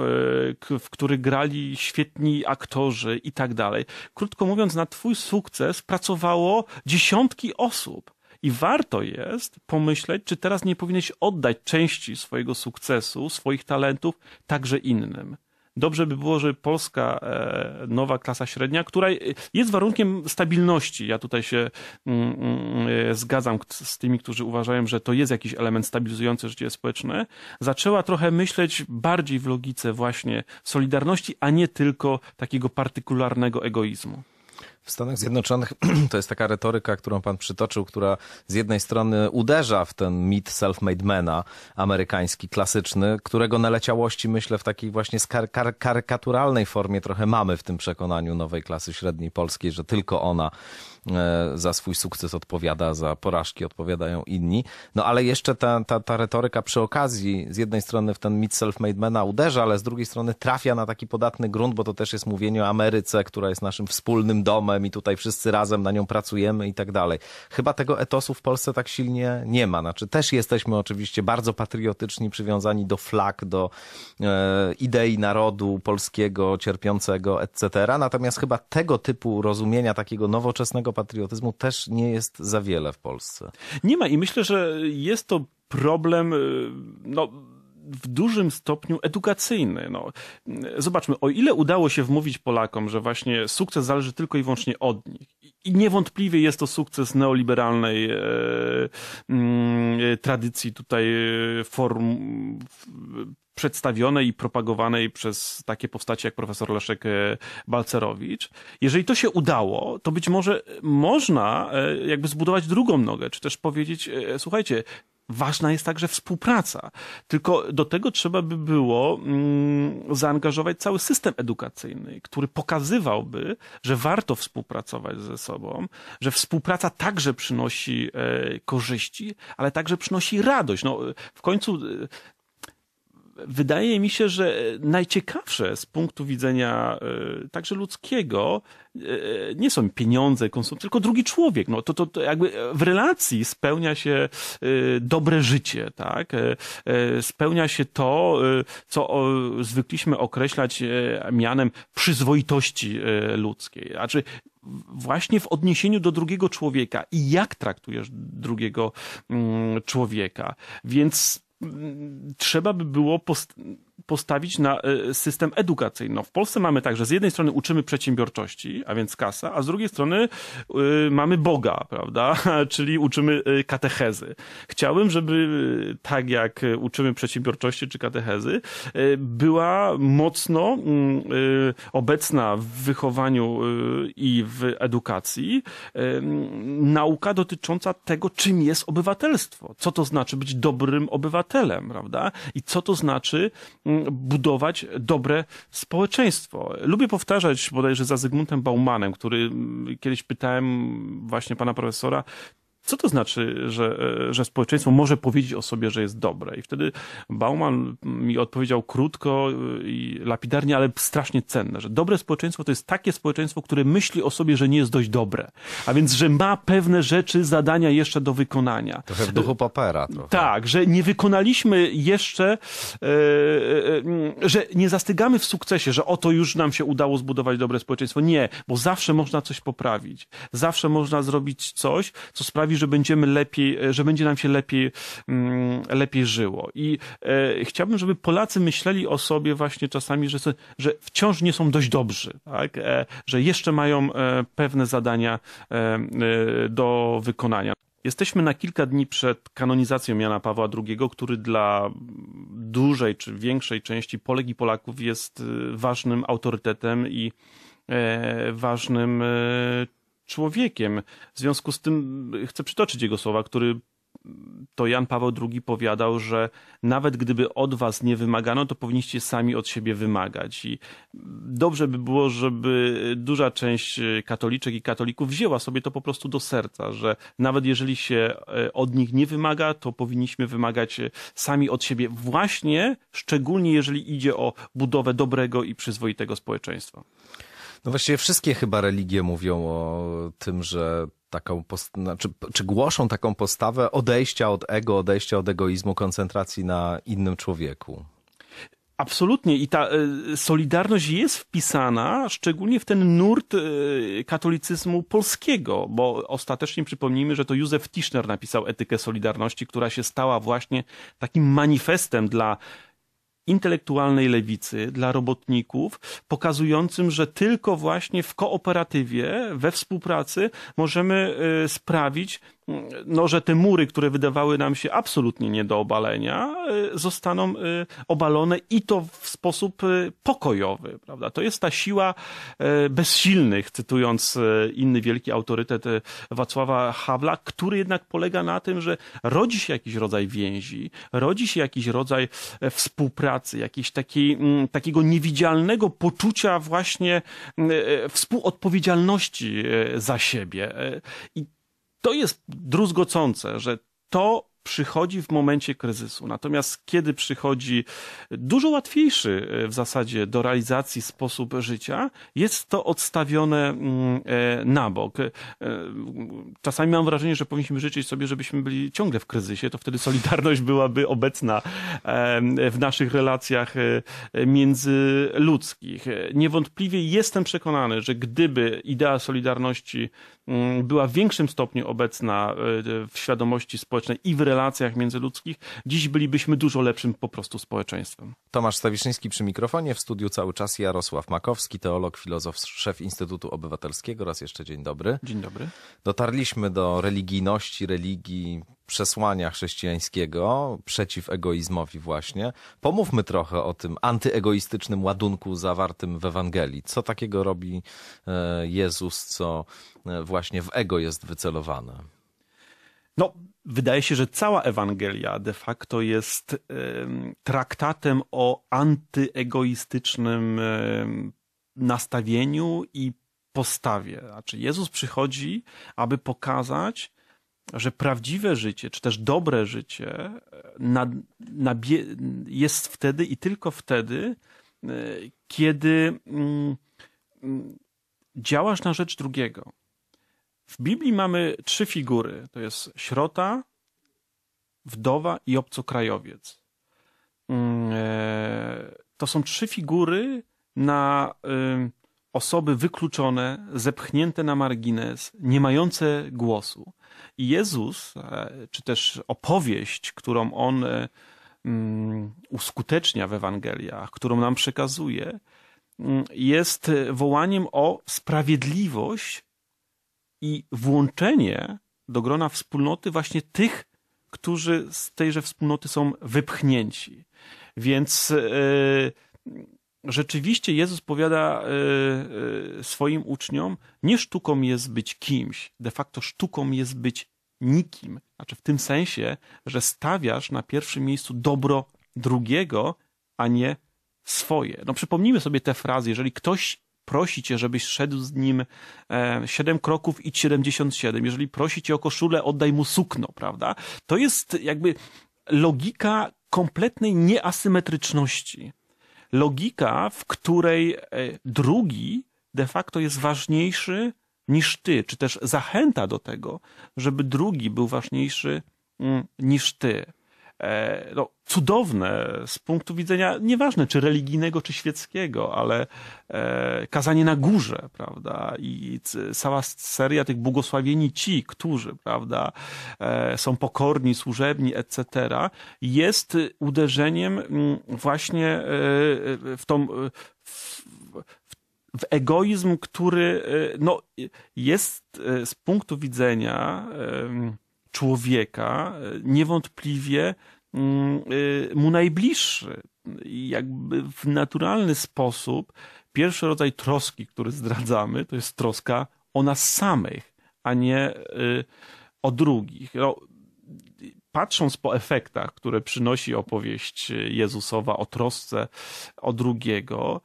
w których grali świetni aktorzy i tak dalej. Krótko mówiąc, na twój sukces pracowało dziesiątki osób. I warto jest pomyśleć, czy teraz nie powinieneś oddać części swojego sukcesu, swoich talentów także innym dobrze by było, żeby polska e, nowa klasa średnia, która jest warunkiem stabilności. Ja tutaj się mm, mm, e, zgadzam z tymi, którzy uważają, że to jest jakiś element stabilizujący życie społeczne, zaczęła trochę myśleć bardziej w logice właśnie solidarności, a nie tylko takiego partykularnego egoizmu. W Stanach Zjednoczonych to jest taka retoryka, którą pan przytoczył, która z jednej strony uderza w ten mit self-made mana amerykański, klasyczny, którego naleciałości myślę w takiej właśnie skar- kar- karykaturalnej formie trochę mamy w tym przekonaniu nowej klasy średniej polskiej, że tylko ona E, za swój sukces odpowiada, za porażki odpowiadają inni. No ale jeszcze ta, ta, ta retoryka przy okazji z jednej strony w ten mit self-made mana uderza, ale z drugiej strony trafia na taki podatny grunt, bo to też jest mówienie o Ameryce, która jest naszym wspólnym domem i tutaj wszyscy razem na nią pracujemy i tak dalej. Chyba tego etosu w Polsce tak silnie nie ma. Znaczy też jesteśmy oczywiście bardzo patriotyczni, przywiązani do flag, do e, idei narodu polskiego, cierpiącego, etc. Natomiast chyba tego typu rozumienia takiego nowoczesnego patriotyzmu też nie jest za wiele w Polsce. Nie ma i myślę, że jest to problem, y, no w dużym stopniu edukacyjny. No, zobaczmy, o ile udało się wmówić Polakom, że właśnie sukces zależy tylko i wyłącznie od nich. I niewątpliwie jest to sukces neoliberalnej e, mm, tradycji tutaj e, form przedstawionej i propagowanej przez takie postacie jak profesor Leszek e, Balcerowicz. Jeżeli to się udało, to być może można e, jakby zbudować drugą nogę, czy też powiedzieć, e, słuchajcie, ważna jest także współpraca. Tylko do tego trzeba by było mm, zaangażować cały system edukacyjny, który pokazywałby, że warto współpracować ze sobą, że współpraca także przynosi korzyści, ale także przynosi radość. No, w końcu wydaje mi się, że najciekawsze z punktu widzenia e, także ludzkiego e, nie są pieniądze, konsum, tylko drugi człowiek. No, to, to, to jakby e, w relacji spełnia się dobre życie, tak? Spełnia się to, co zwykliśmy określać mianem przyzwoitości ludzkiej. Znaczy, właśnie w odniesieniu do drugiego człowieka i jak traktujesz drugiego mm, człowieka. Więc trzeba by było post- postawić na e, system edukacyjny. No, w Polsce mamy tak, że z jednej strony uczymy przedsiębiorczości, a więc kasa, a z drugiej strony e, mamy Boga, prawda? Czyli uczymy e, katechezy. Chciałbym, żeby tak jak uczymy przedsiębiorczości czy katechezy, była mocno mm, obecna w wychowaniu i w edukacji nauka dotycząca tego, czym jest obywatelstwo, co to znaczy być dobrym obywatelem, prawda? I co to znaczy budować dobre społeczeństwo. Lubię powtarzać bodajże za Zygmuntem Baumanem, który kiedyś pytałem właśnie pana profesora, co to znaczy, że, e, że społeczeństwo może powiedzieć o sobie, że jest dobre? I wtedy Bauman mi odpowiedział krótko e, i lapidarnie, ale strasznie cenne, że dobre społeczeństwo to jest takie społeczeństwo, które myśli o sobie, że nie jest dość dobre. A więc, że ma pewne rzeczy, zadania jeszcze do wykonania. Trochę w duchu papera. Trochę. Tak, że nie wykonaliśmy jeszcze, e, że nie zastygamy w sukcesie, że oto już nam się udało zbudować dobre społeczeństwo. Nie, bo zawsze można coś poprawić. Zawsze można zrobić coś, co sprawi, że będziemy lepiej, e, że będzie nam się lepiej, mm, lepiej żyło. I e, chciałbym, żeby Polacy myśleli o sobie właśnie czasami, że, że wciąż nie są dość dobrzy, tak? E, że jeszcze mają pewne zadania do wykonania. Jesteśmy na kilka dni przed kanonizacją Jana Pawła II, który dla dużej czy większej części Polek i Polaków jest ważnym autorytetem i ważnym człowiekiem. W związku z tym y, chcę przytoczyć jego słowa, który mm, to Jan Paweł II powiadał, że nawet gdyby od was nie wymagano, to powinniście sami od siebie wymagać. I mm, dobrze by było, żeby y, duża część y, katoliczek i katolików wzięła sobie to po prostu do serca, że nawet jeżeli się od nich nie wymaga, to powinniśmy wymagać sami od siebie, właśnie szczególnie jeżeli idzie o budowę dobrego i przyzwoitego społeczeństwa. No właściwie wszystkie chyba religie mówią o tym, że taką, czy, znaczy, czy głoszą taką postawę odejścia od ego, odejścia od egoizmu, koncentracji na innym człowieku. Absolutnie i ta y, Solidarność jest wpisana szczególnie w ten nurt y, katolicyzmu polskiego, bo ostatecznie przypomnijmy, że to Józef Tischner napisał etykę Solidarności, która się stała właśnie takim manifestem dla intelektualnej lewicy, dla robotników, pokazującym, że tylko właśnie w kooperatywie, we współpracy możemy y, sprawić, no, że te mury, które wydawały nam się absolutnie nie do obalenia, e, zostaną e, obalone i to w sposób e, pokojowy, prawda? To jest ta siła bezsilnych, cytując inny wielki autorytet Wacława Hawla, który jednak polega na tym, że rodzi się jakiś rodzaj więzi, rodzi się jakiś rodzaj współpracy, jakiś taki, mm, takiego niewidzialnego poczucia właśnie współodpowiedzialności za siebie. I to jest druzgocące, że to przychodzi w momencie kryzysu. Natomiast kiedy przychodzi dużo łatwiejszy e, w zasadzie do realizacji sposób życia, jest to odstawione mm, e, na bok. E, czasami mam wrażenie, że powinniśmy życzyć sobie, żebyśmy byli ciągle w kryzysie, to wtedy solidarność byłaby obecna w naszych relacjach międzyludzkich. Niewątpliwie jestem przekonany, że gdyby idea solidarności Mm, była w większym stopniu obecna e, w świadomości społecznej i w relacjach międzyludzkich, dziś bylibyśmy dużo lepszym po prostu społeczeństwem. Tomasz Stawiszyński przy mikrofonie, w studiu cały czas Jarosław Makowski, teolog, filozof, szef Instytutu Obywatelskiego. Raz jeszcze dzień dobry. Dzień dobry. Dotarliśmy do religijności, religii, przesłania chrześcijańskiego przeciw egoizmowi właśnie. Pomówmy trochę o tym antyegoistycznym ładunku zawartym w Ewangelii. Co takiego robi e, Jezus, co e, właśnie w ego jest wycelowane? No, wydaje się, że cała Ewangelia de facto jest traktatem o antyegoistycznym nastawieniu i postawie. Znaczy, Jezus przychodzi, aby pokazać, że prawdziwe życie, czy też dobre życie e, na, na jest wtedy i tylko wtedy, e, kiedy mm, mm, działasz na rzecz drugiego. W Biblii mamy trzy figury: to jest śrota, wdowa i obcokrajowiec. Mm, e, to są trzy figury na osoby wykluczone, zepchnięte na margines, nie mające głosu. I Jezus, e, czy też opowieść, którą on e, mm, uskutecznia w Ewangeliach, którą nam przekazuje, mm, jest wołaniem o sprawiedliwość i włączenie do grona wspólnoty właśnie tych, którzy z tejże wspólnoty są wypchnięci. Więc yy, rzeczywiście Jezus powiada e, e, swoim uczniom, nie sztuką jest być kimś, de facto sztuką jest być nikim. Znaczy w tym sensie, że stawiasz na pierwszym miejscu dobro drugiego, a nie swoje. No przypomnijmy sobie te frazy, jeżeli ktoś prosi cię, żebyś szedł z nim e, siedem kroków i 77, jeżeli prosi cię o koszulę, oddaj mu sukno, prawda? To jest jakby logika kompletnej nieasymetryczności logika, w której e, drugi de facto jest ważniejszy niż ty, czy też zachęta do tego, żeby drugi był ważniejszy mm, niż ty. E, no, cudowne z punktu widzenia, nieważne czy religijnego, czy świeckiego, ale e, kazanie na górze, prawda? I cała seria tych błogosławieni ci, którzy, prawda, e, są pokorni, służebni, etc., jest uderzeniem właśnie w tą. W, w egoizm, który no, jest z punktu widzenia człowieka e, niewątpliwie mm, e, mu najbliższy. Jakby w naturalny sposób pierwszy rodzaj troski, który zdradzamy, to jest troska o nas samych, a nie e, o drugich. No, patrząc po efektach, które przynosi opowieść Jezusowa o trosce o drugiego,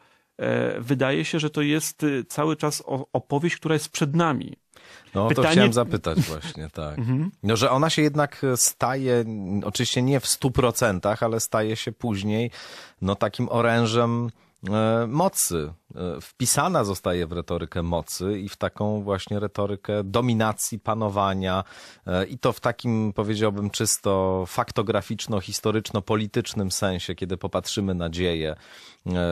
wydaje się, że to jest cały czas opowieść, która jest przed nami. No Pytanie... to chciałem zapytać właśnie, tak. Mhm. No, że ona się jednak e, staje, oczywiście nie w stu procentach, ale staje się później no takim orężem e, mocy E, wpisana zostaje w retorykę mocy i w taką właśnie retorykę dominacji, panowania e, i to w takim powiedziałbym czysto faktograficzno-historyczno-politycznym sensie, kiedy popatrzymy na dzieje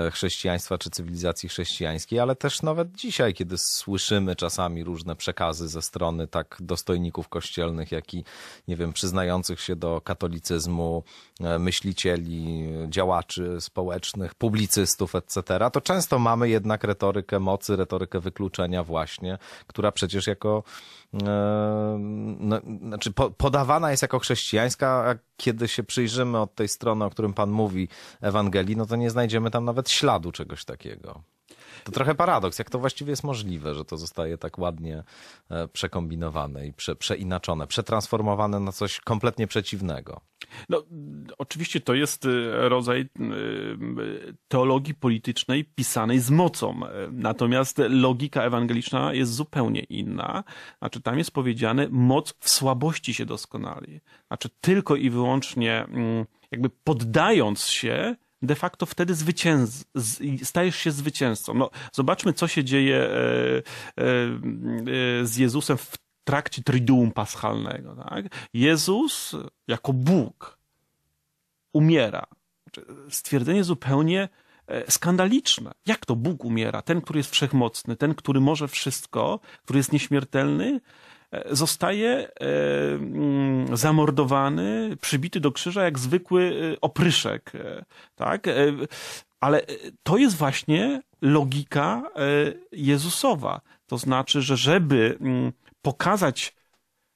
e, chrześcijaństwa czy cywilizacji chrześcijańskiej, ale też nawet dzisiaj, kiedy słyszymy czasami różne przekazy ze strony tak dostojników kościelnych, jak i nie wiem, przyznających się do katolicyzmu myślicieli, działaczy społecznych, publicystów, etc., to często mamy jednak retorykę mocy, retorykę wykluczenia właśnie, która przecież jako e, no, znaczy po, podawana jest jako chrześcijańska, a kiedy się przyjrzymy od tej strony, o którym Pan mówi Ewangelii, no to nie znajdziemy tam nawet śladu czegoś takiego. To trochę paradoks, jak to właściwie jest możliwe, że to zostaje tak ładnie e, przekombinowane i prze, przeinaczone, przetransformowane na coś kompletnie przeciwnego. No, oczywiście to jest e, rodzaj e, teologii politycznej pisanej z mocą. Natomiast logika ewangeliczna jest zupełnie inna. Znaczy, tam jest powiedziane, moc w słabości się doskonali. Znaczy, tylko i wyłącznie mm, jakby poddając się, de facto wtedy zwycięz, stajesz się zwycięzcą. No, zobaczmy, co się dzieje e, e, e, z Jezusem w trakcie Triduum Paschalnego. Tak? Jezus jako Bóg umiera. Stwierdzenie zupełnie skandaliczne. Jak to Bóg umiera? Ten, który jest wszechmocny, ten, który może wszystko, który jest nieśmiertelny, E, zostaje e, mm, zamordowany, przybity do krzyża jak zwykły e, opryszek. Tak? Ale to jest właśnie logika Jezusowa. To znaczy, że żeby mm, pokazać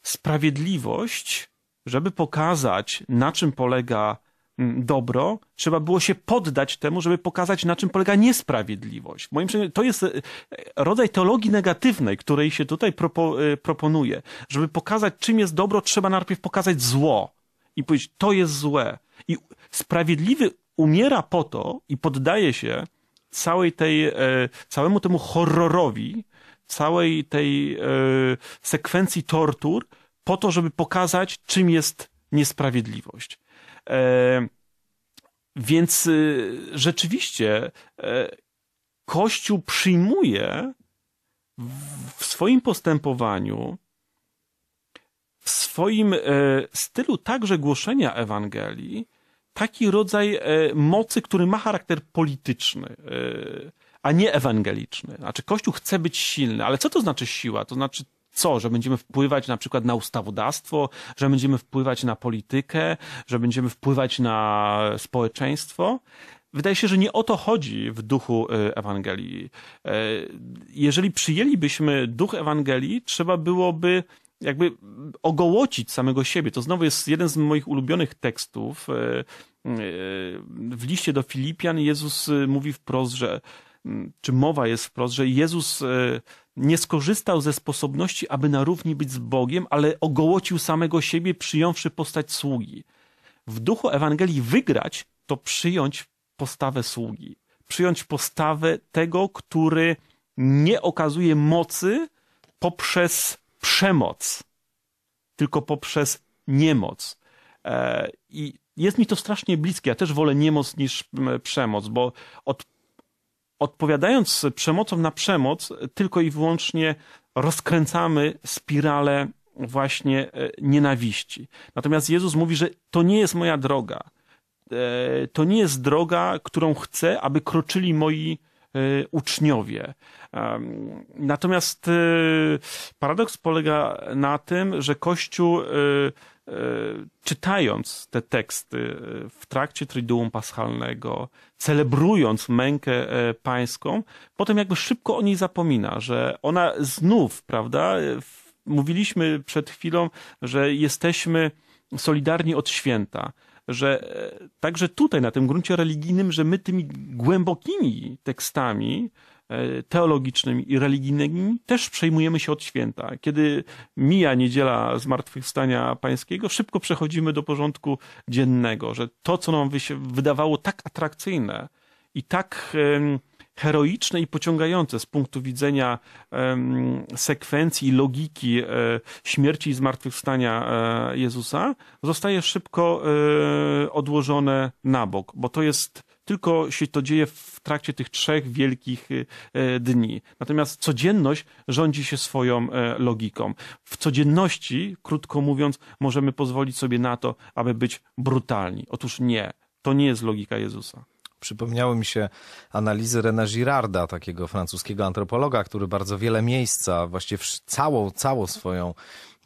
sprawiedliwość, żeby pokazać, na czym polega Mm, dobro, trzeba było się poddać temu, żeby pokazać, na czym polega niesprawiedliwość. W moim przekonaniu to jest e, rodzaj teologii negatywnej, której się tutaj propo, e, proponuje. Żeby pokazać, czym jest dobro, trzeba najpierw pokazać zło i powiedzieć, to jest złe. I sprawiedliwy umiera po to i poddaje się całej tej, e, całemu temu horrorowi, całej tej sekwencji tortur, po to, żeby pokazać, czym jest niesprawiedliwość. E, więc y, rzeczywiście e, Kościół przyjmuje w swoim postępowaniu, w swoim e, stylu także głoszenia Ewangelii, taki rodzaj mocy, który ma charakter polityczny, a nie ewangeliczny. Znaczy, Kościół chce być silny, ale co to znaczy siła? To znaczy co? Że będziemy wpływać na przykład na ustawodawstwo, że będziemy wpływać na politykę, że będziemy wpływać na społeczeństwo? Wydaje się, że nie o to chodzi w duchu y, Ewangelii. Y, jeżeli przyjęlibyśmy duch Ewangelii, trzeba byłoby jakby ogołocić samego siebie. To znowu jest jeden z moich ulubionych tekstów. Y, w liście do Filipian Jezus mówi wprost, że mm, czy mowa jest wprost, że Jezus nie skorzystał ze sposobności, aby na równi być z Bogiem, ale ogołocił samego siebie, przyjąwszy postać sługi. W duchu Ewangelii wygrać to przyjąć postawę sługi, przyjąć postawę tego, który nie okazuje mocy poprzez przemoc, tylko poprzez niemoc. E, I jest mi to strasznie bliskie. Ja też wolę niemoc niż przemoc, bo od odpowiadając przemocą na przemoc, tylko i wyłącznie rozkręcamy spiralę właśnie e, nienawiści. Natomiast Jezus mówi, że to nie jest moja droga. E, to nie jest droga, którą chcę, aby kroczyli moi e, uczniowie. Natomiast paradoks polega na tym, że Kościół E, czytając te teksty e, w trakcie Triduum Paschalnego, celebrując mękę e, pańską, potem jakby szybko o niej zapomina, że ona znów, prawda, mówiliśmy przed chwilą, że jesteśmy solidarni od święta że także tutaj, na tym gruncie religijnym, że my tymi głębokimi tekstami E, teologicznymi i religijnymi też przejmujemy się od święta. Kiedy mija niedziela zmartwychwstania pańskiego, szybko przechodzimy do porządku dziennego, że to, co nam się wydawało tak atrakcyjne i tak heroiczne i pociągające z punktu widzenia sekwencji, i logiki e, śmierci i zmartwychwstania e, Jezusa, zostaje szybko odłożone na bok, bo to jest tylko się to dzieje w trakcie tych trzech wielkich y, y, dni. Natomiast codzienność rządzi się swoją e, logiką. W codzienności, krótko mówiąc, możemy pozwolić sobie na to, aby być brutalni. Otóż nie, to nie jest logika Jezusa. Przypomniały mi się analizy René Girarda, takiego francuskiego antropologa, który bardzo wiele miejsca, właściwie całą, całą swoją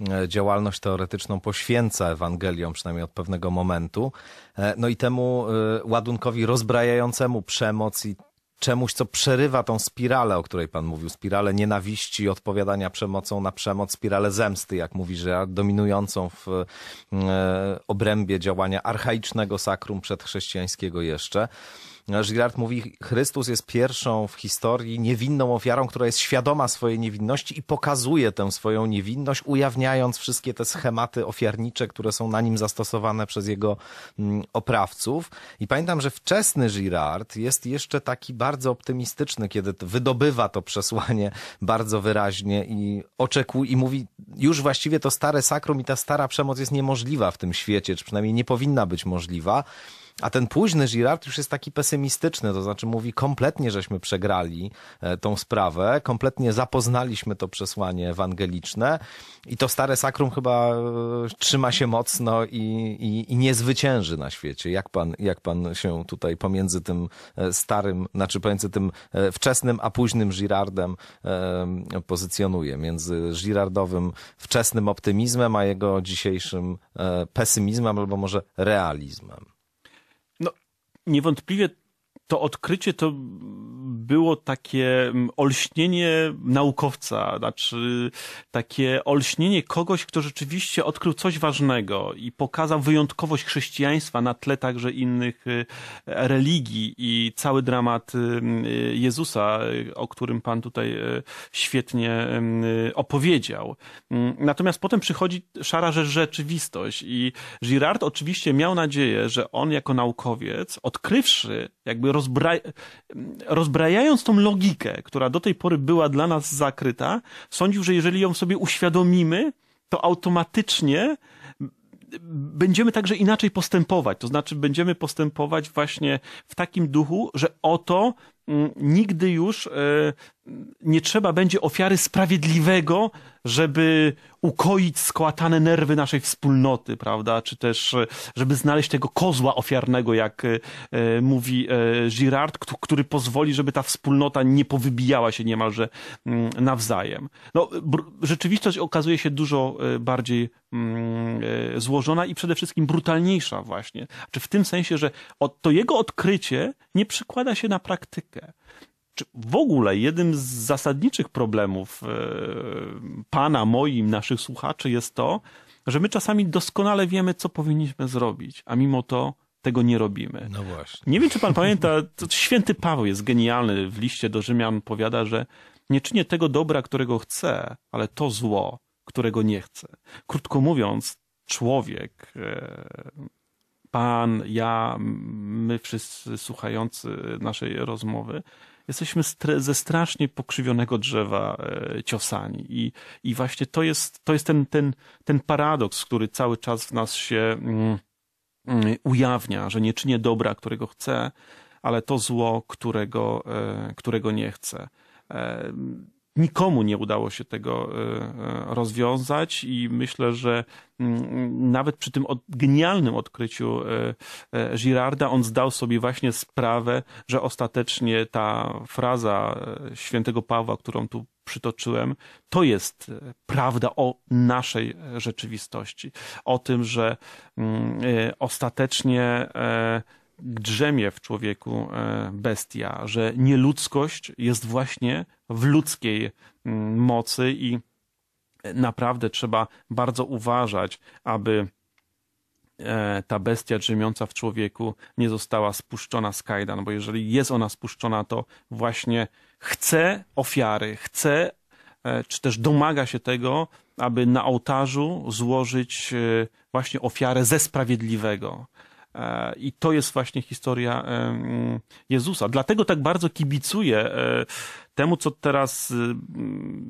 e, działalność teoretyczną poświęca Ewangeliom, przynajmniej od pewnego momentu. E, no i temu e, ładunkowi rozbrajającemu przemoc i czemuś, co przerywa tą spiralę, o której pan mówił, spiralę nienawiści, odpowiadania przemocą na przemoc, spiralę zemsty, jak mówi że dominującą w e, obrębie działania archaicznego sakrum przedchrześcijańskiego jeszcze. Żygart mówi, Chrystus jest pierwszą w historii niewinną ofiarą, która jest świadoma swojej niewinności i pokazuje tę swoją niewinność, ujawniając wszystkie te schematy ofiarnicze, które są na nim zastosowane przez jego mm, oprawców. I pamiętam, że wczesny Girard jest jeszcze taki bardzo optymistyczny, kiedy wydobywa to przesłanie bardzo wyraźnie i oczekuje i mówi, już właściwie to stare sakrum i ta stara przemoc jest niemożliwa w tym świecie, czy przynajmniej nie powinna być możliwa. A ten późny Girard już jest taki pesymistyczny, to znaczy mówi kompletnie, żeśmy przegrali e, tą sprawę, kompletnie zapoznaliśmy to przesłanie ewangeliczne i to stare sakrum chyba e, trzyma się mocno i, i, i nie zwycięży na świecie. Jak pan, jak pan się tutaj pomiędzy tym e, starym, znaczy pomiędzy tym wczesnym a późnym Girardem pozycjonuje, między Girardowym wczesnym optymizmem, a jego dzisiejszym pesymizmem albo może realizmem? niewątpliwie to odkrycie to było takie mm, olśnienie naukowca, znaczy takie olśnienie kogoś, kto rzeczywiście odkrył coś ważnego i pokazał wyjątkowość chrześcijaństwa na tle także innych y, religii i cały dramat y, y, Jezusa, o którym Pan tutaj świetnie opowiedział. Mm, natomiast potem przychodzi szara rzeczywistość i Girard oczywiście miał nadzieję, że on jako naukowiec, odkrywszy, jakby rozbra... rozbrajając tą logikę, która do tej pory była dla nas zakryta, sądził, że jeżeli ją sobie uświadomimy, to automatycznie będziemy także inaczej postępować. To znaczy, będziemy postępować właśnie w takim duchu, że oto mm, nigdy już e, nie trzeba będzie ofiary sprawiedliwego, żeby ukoić skłatane nerwy naszej wspólnoty, prawda? Czy też, e, żeby znaleźć tego kozła ofiarnego, jak e, e mówi e, Girard, który pozwoli, żeby ta wspólnota nie powybijała się niemalże m, mm, nawzajem. No, rzeczywistość okazuje się dużo e, bardziej m, mm, złożona i przede wszystkim brutalniejsza właśnie. Czy w tym sensie, że to jego odkrycie nie przekłada się na praktykę czy w ogóle jednym z zasadniczych problemów e, pana, moim, naszych słuchaczy jest to, że my czasami doskonale wiemy, co powinniśmy zrobić, a mimo to tego nie robimy. No właśnie. Nie wiem, czy pan pamięta, święty Paweł jest genialny w liście do Rzymian, powiada, że nie czynię tego dobra, którego chcę, ale to zło, którego nie chcę. Krótko mówiąc, człowiek, e, pan, ja, my wszyscy słuchający naszej rozmowy, jesteśmy ze strasznie pokrzywionego drzewa e, ciosani. I, i właśnie to jest, to jest ten, ten, ten paradoks, który cały czas w nas się mm, mm, ujawnia, że nie czynię dobra, którego chcę, ale to zło, którego, e, którego nie chcę. E, Nikomu nie udało się tego e, e, rozwiązać i myślę, że mm, mm, nawet przy tym genialnym odkryciu e, Girarda on zdał sobie właśnie sprawę, że ostatecznie ta fraza świętego Pawła, którą tu przytoczyłem, to jest prawda o naszej rzeczywistości. O tym, że mm, ostatecznie drzemie w człowieku e, bestia, że nieludzkość jest właśnie w ludzkiej mm, mocy i naprawdę trzeba bardzo uważać, aby e, ta bestia drzemiąca w człowieku nie została spuszczona z kajdan, bo jeżeli jest ona spuszczona, to właśnie chce ofiary, chce e, czy też domaga się tego, aby na ołtarzu złożyć właśnie ofiarę ze sprawiedliwego. E, I to jest właśnie historia Jezusa. Dlatego tak bardzo kibicuję e, temu, co teraz e,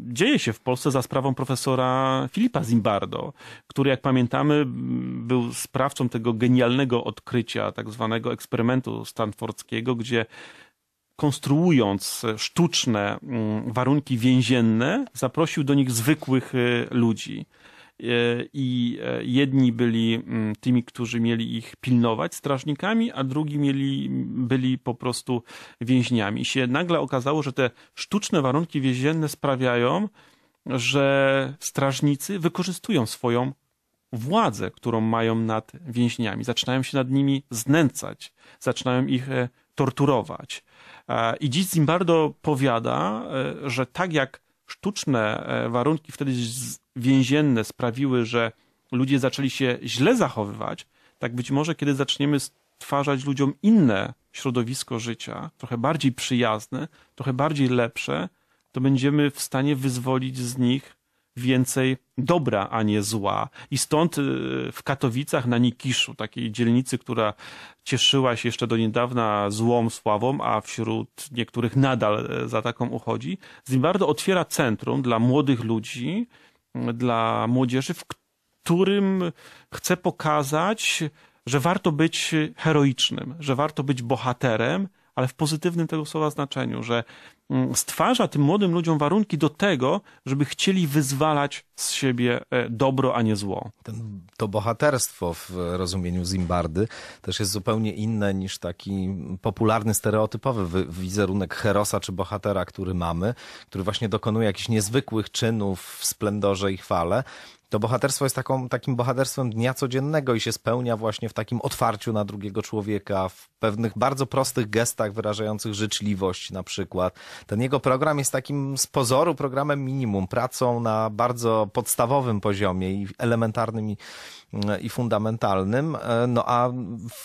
dzieje się w Polsce za sprawą profesora Filipa Zimbardo, który, jak pamiętamy, był sprawcą tego genialnego odkrycia, tak zwanego eksperymentu stanfordzkiego, gdzie konstruując sztuczne warunki więzienne, zaprosił do nich zwykłych ludzi. E, i e, jedni byli mm, tymi, którzy mieli ich pilnować strażnikami, a drugi mieli, byli po prostu więźniami. I się nagle okazało, że te sztuczne warunki więzienne sprawiają, że strażnicy wykorzystują swoją władzę, którą mają nad więźniami. Zaczynają się nad nimi znęcać, zaczynają ich e, torturować. I dziś Zimbardo powiada, że tak jak sztuczne warunki wtedy więzienne sprawiły, że ludzie zaczęli się źle zachowywać, tak być może kiedy zaczniemy stwarzać ludziom inne środowisko życia, trochę bardziej przyjazne, trochę bardziej lepsze, to będziemy w stanie wyzwolić z nich więcej dobra, a nie zła. I stąd y, w Katowicach na Nikiszu, takiej dzielnicy, która cieszyła się jeszcze do niedawna złą sławą, a wśród niektórych nadal y, za taką uchodzi, Zimbardo otwiera centrum dla młodych ludzi, dla młodzieży, w którym chcę pokazać, że warto być heroicznym, że warto być bohaterem, ale w pozytywnym tego słowa znaczeniu, że Mm, stwarza tym młodym ludziom warunki do tego, żeby chcieli wyzwalać z siebie e, dobro, a nie zło. Ten, to bohaterstwo w rozumieniu Zimbardy też jest zupełnie inne niż taki popularny, stereotypowy wizerunek herosa czy bohatera, który mamy, który właśnie dokonuje jakichś niezwykłych czynów w splendorze i chwale. To bohaterstwo jest taką, takim bohaterstwem dnia codziennego i się spełnia właśnie w takim otwarciu na drugiego człowieka, w pewnych bardzo prostych gestach wyrażających życzliwość na przykład, ten jego program jest takim z pozoru programem minimum, pracą na bardzo podstawowym poziomie i elementarnym E, i fundamentalnym, e, no a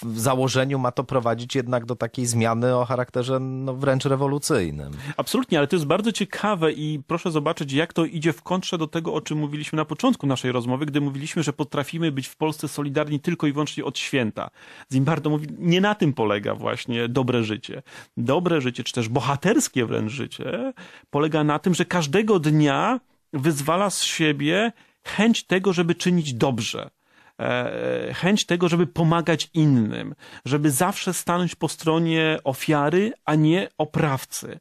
w założeniu ma to prowadzić jednak do takiej zmiany o charakterze no, wręcz rewolucyjnym. Absolutnie, ale to jest bardzo ciekawe i proszę zobaczyć, jak to idzie w kontrze do tego, o czym mówiliśmy na początku naszej rozmowy, gdy mówiliśmy, że potrafimy być w Polsce solidarni tylko i wyłącznie od święta. Zimbardo mówi, nie na tym polega właśnie dobre życie. Dobre życie, czy też bohaterskie wręcz życie, polega na tym, że każdego dnia wyzwala z siebie chęć tego, żeby czynić dobrze E, e, chęć tego, żeby pomagać innym, żeby zawsze stanąć po stronie ofiary, a nie oprawcy.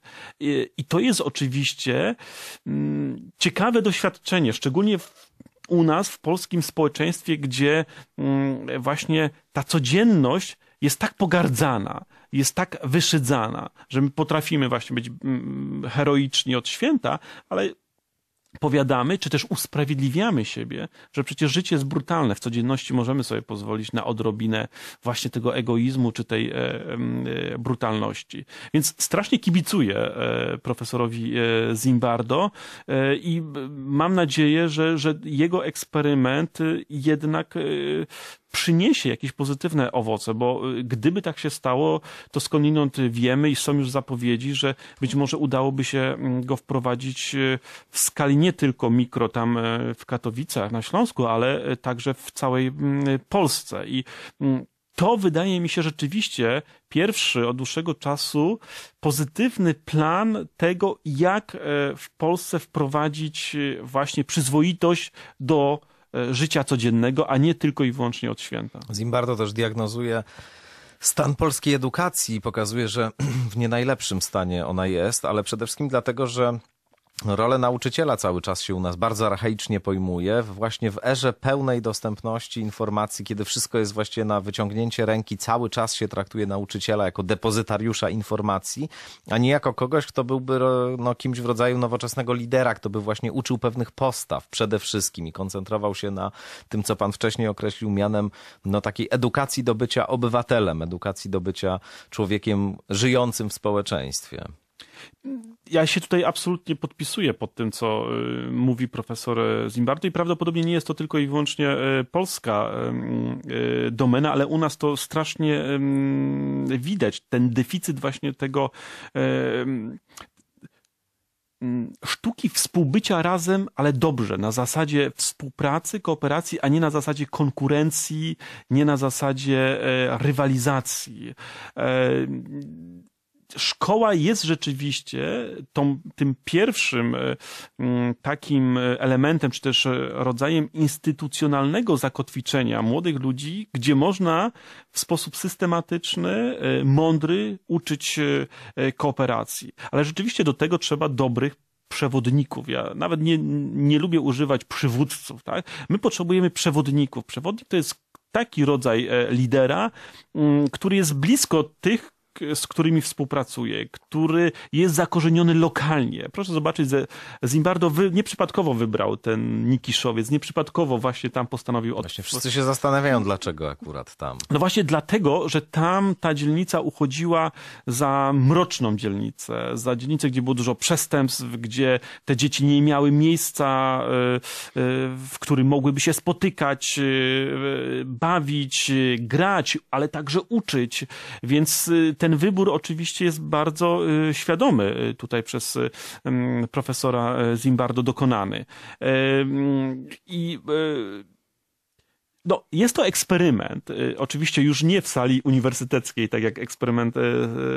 I to jest oczywiście mm, ciekawe doświadczenie, szczególnie w u nas w polskim społeczeństwie, gdzie mm, właśnie ta codzienność jest tak pogardzana, jest tak wyszydzana, że my potrafimy właśnie być mm, heroiczni od święta, ale powiadamy, czy też usprawiedliwiamy siebie, że przecież życie jest brutalne. W codzienności możemy sobie pozwolić na odrobinę właśnie tego egoizmu czy tej e, e, brutalności. Więc strasznie kibicuję e, profesorowi e, Zimbardo e, i mam nadzieję, że, że jego eksperyment jednak e, przyniesie jakieś pozytywne owoce, bo y, gdyby tak się stało, to skądinąd wiemy i są już zapowiedzi, że być może udałoby się mm, go wprowadzić y, w skali nie tylko mikro tam y, w Katowicach na Śląsku, ale także w całej mm, Polsce i mm, to wydaje mi się rzeczywiście pierwszy od dłuższego czasu pozytywny plan tego, jak e, w Polsce wprowadzić właśnie przyzwoitość do E, życia codziennego, a nie tylko i wyłącznie od święta. Zimbardo też diagnozuje Stan polskiej edukacji i pokazuje, że w nie najlepszym stanie ona jest, ale przede wszystkim dlatego, że rolę nauczyciela cały czas się u nas bardzo archaicznie pojmuje, właśnie w erze pełnej dostępności informacji, kiedy wszystko jest właściwie na wyciągnięcie ręki, cały czas się traktuje nauczyciela jako depozytariusza informacji, a nie jako kogoś, kto byłby no, kimś w rodzaju nowoczesnego lidera, kto by właśnie uczył pewnych postaw przede wszystkim i koncentrował się na tym, co pan wcześniej określił mianem no, takiej edukacji do bycia obywatelem, edukacji do bycia człowiekiem żyjącym w społeczeństwie. Ja się tutaj absolutnie podpisuję pod tym, co y, mówi profesor e, Zimbardo i prawdopodobnie nie jest to tylko i wyłącznie e, polska e, domena, ale u nas to strasznie widać, ten deficyt właśnie tego sztuki współbycia razem, ale dobrze, na zasadzie współpracy, kooperacji, a nie na zasadzie konkurencji, nie na zasadzie rywalizacji szkoła jest rzeczywiście tą, tym pierwszym e, mm, takim e, elementem, czy też e, rodzajem instytucjonalnego zakotwiczenia młodych ludzi, gdzie można w sposób systematyczny, mądry uczyć kooperacji. Ale rzeczywiście do tego trzeba dobrych przewodników. Ja nawet nie, nie lubię używać przywódców. Tak? My potrzebujemy przewodników. Przewodnik to jest taki rodzaj lidera, mm, który jest blisko tych, E, z którymi współpracuje, który jest zakorzeniony lokalnie. Proszę zobaczyć, że Zimbardo wy, nieprzypadkowo wybrał ten Nikiszowiec, nieprzypadkowo właśnie tam postanowił... Od... Właśnie wszyscy się zastanawiają, dlaczego akurat tam. No właśnie dlatego, że tam ta dzielnica uchodziła za mroczną dzielnicę, za dzielnicę, gdzie było dużo przestępstw, gdzie te dzieci nie miały miejsca, e, e, w którym mogłyby się spotykać, bawić, grać, ale także uczyć. Więc ten wybór oczywiście jest bardzo y, świadomy y, tutaj przez y, mm, profesora Zimbardo dokonany. Mm, I no, jest to eksperyment, y, oczywiście już nie w sali uniwersyteckiej, tak jak eksperyment y,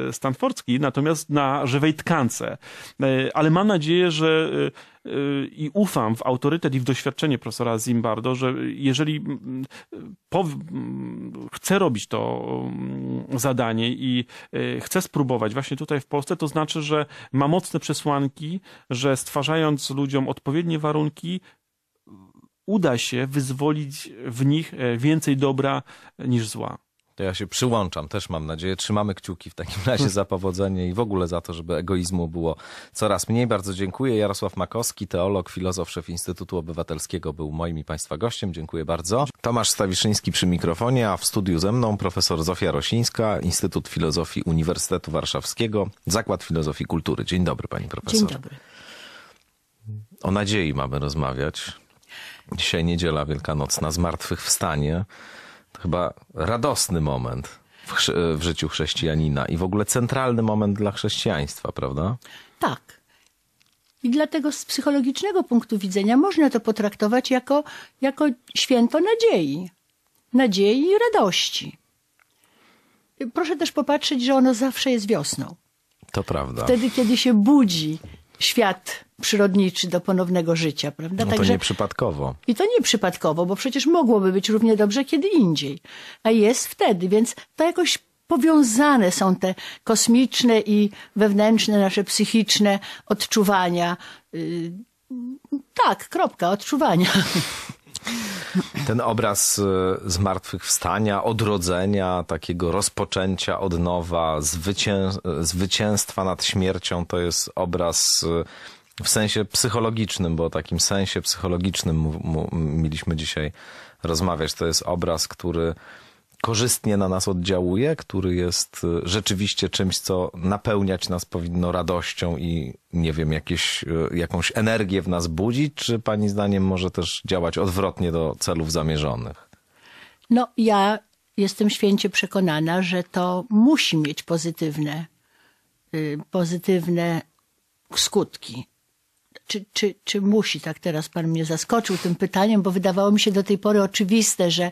y, stanfordzki, natomiast na żywej tkance. Ale mam nadzieję, że i ufam w autorytet i w doświadczenie profesora Zimbardo, że jeżeli mm, mm, chce robić to mm, zadanie i chce spróbować właśnie tutaj w Polsce, to znaczy, że ma mocne przesłanki, że stwarzając ludziom odpowiednie warunki, uda się wyzwolić w nich e, więcej dobra e, niż zła. To ja się przyłączam, też mam nadzieję. Trzymamy kciuki w takim razie za powodzenie i w ogóle za to, żeby egoizmu było coraz mniej. Bardzo dziękuję. Jarosław Makowski, teolog, filozof, szef Instytutu Obywatelskiego był moim i Państwa gościem. Dziękuję bardzo. Tomasz Stawiszyński przy mikrofonie, a w studiu ze mną profesor Zofia Rosińska, Instytut Filozofii Uniwersytetu Warszawskiego, Zakład Filozofii Kultury. Dzień dobry Pani Profesor. Dzień dobry. O nadziei mamy rozmawiać Dzisiaj niedziela wielkanocna, zmartwychwstanie. To chyba radosny moment w, w życiu chrześcijanina i w ogóle centralny moment dla chrześcijaństwa, prawda? Tak. I dlatego z psychologicznego punktu widzenia można to potraktować jako, jako święto nadziei. Nadziei i radości. Proszę też popatrzeć, że ono zawsze jest wiosną. To prawda. Wtedy, kiedy się budzi świat przyrodniczy do ponownego życia, prawda? No to Także... nie przypadkowo. I to nie przypadkowo, bo przecież mogłoby być równie dobrze kiedy indziej, a jest wtedy, więc to jakoś powiązane są te kosmiczne i wewnętrzne nasze psychiczne odczuwania. Y, tak, kropka, odczuwania. Ten obraz y, zmartwychwstania, odrodzenia, takiego rozpoczęcia od nowa, zwycię... zwycięstwa nad śmiercią to jest obraz y, w sensie psychologicznym, bo o takim sensie psychologicznym mieliśmy dzisiaj rozmawiać. To jest obraz, który korzystnie na nas oddziałuje, który jest y, rzeczywiście czymś, co napełniać nas powinno radością i nie wiem, jakieś, y, jakąś energię w nas budzić, czy pani zdaniem może też działać odwrotnie do celów zamierzonych? No, ja jestem święcie przekonana, że to musi mieć pozytywne, y, pozytywne skutki czy, czy, czy musi, tak teraz pan mnie zaskoczył tym pytaniem, bo wydawało mi się do tej pory oczywiste, że,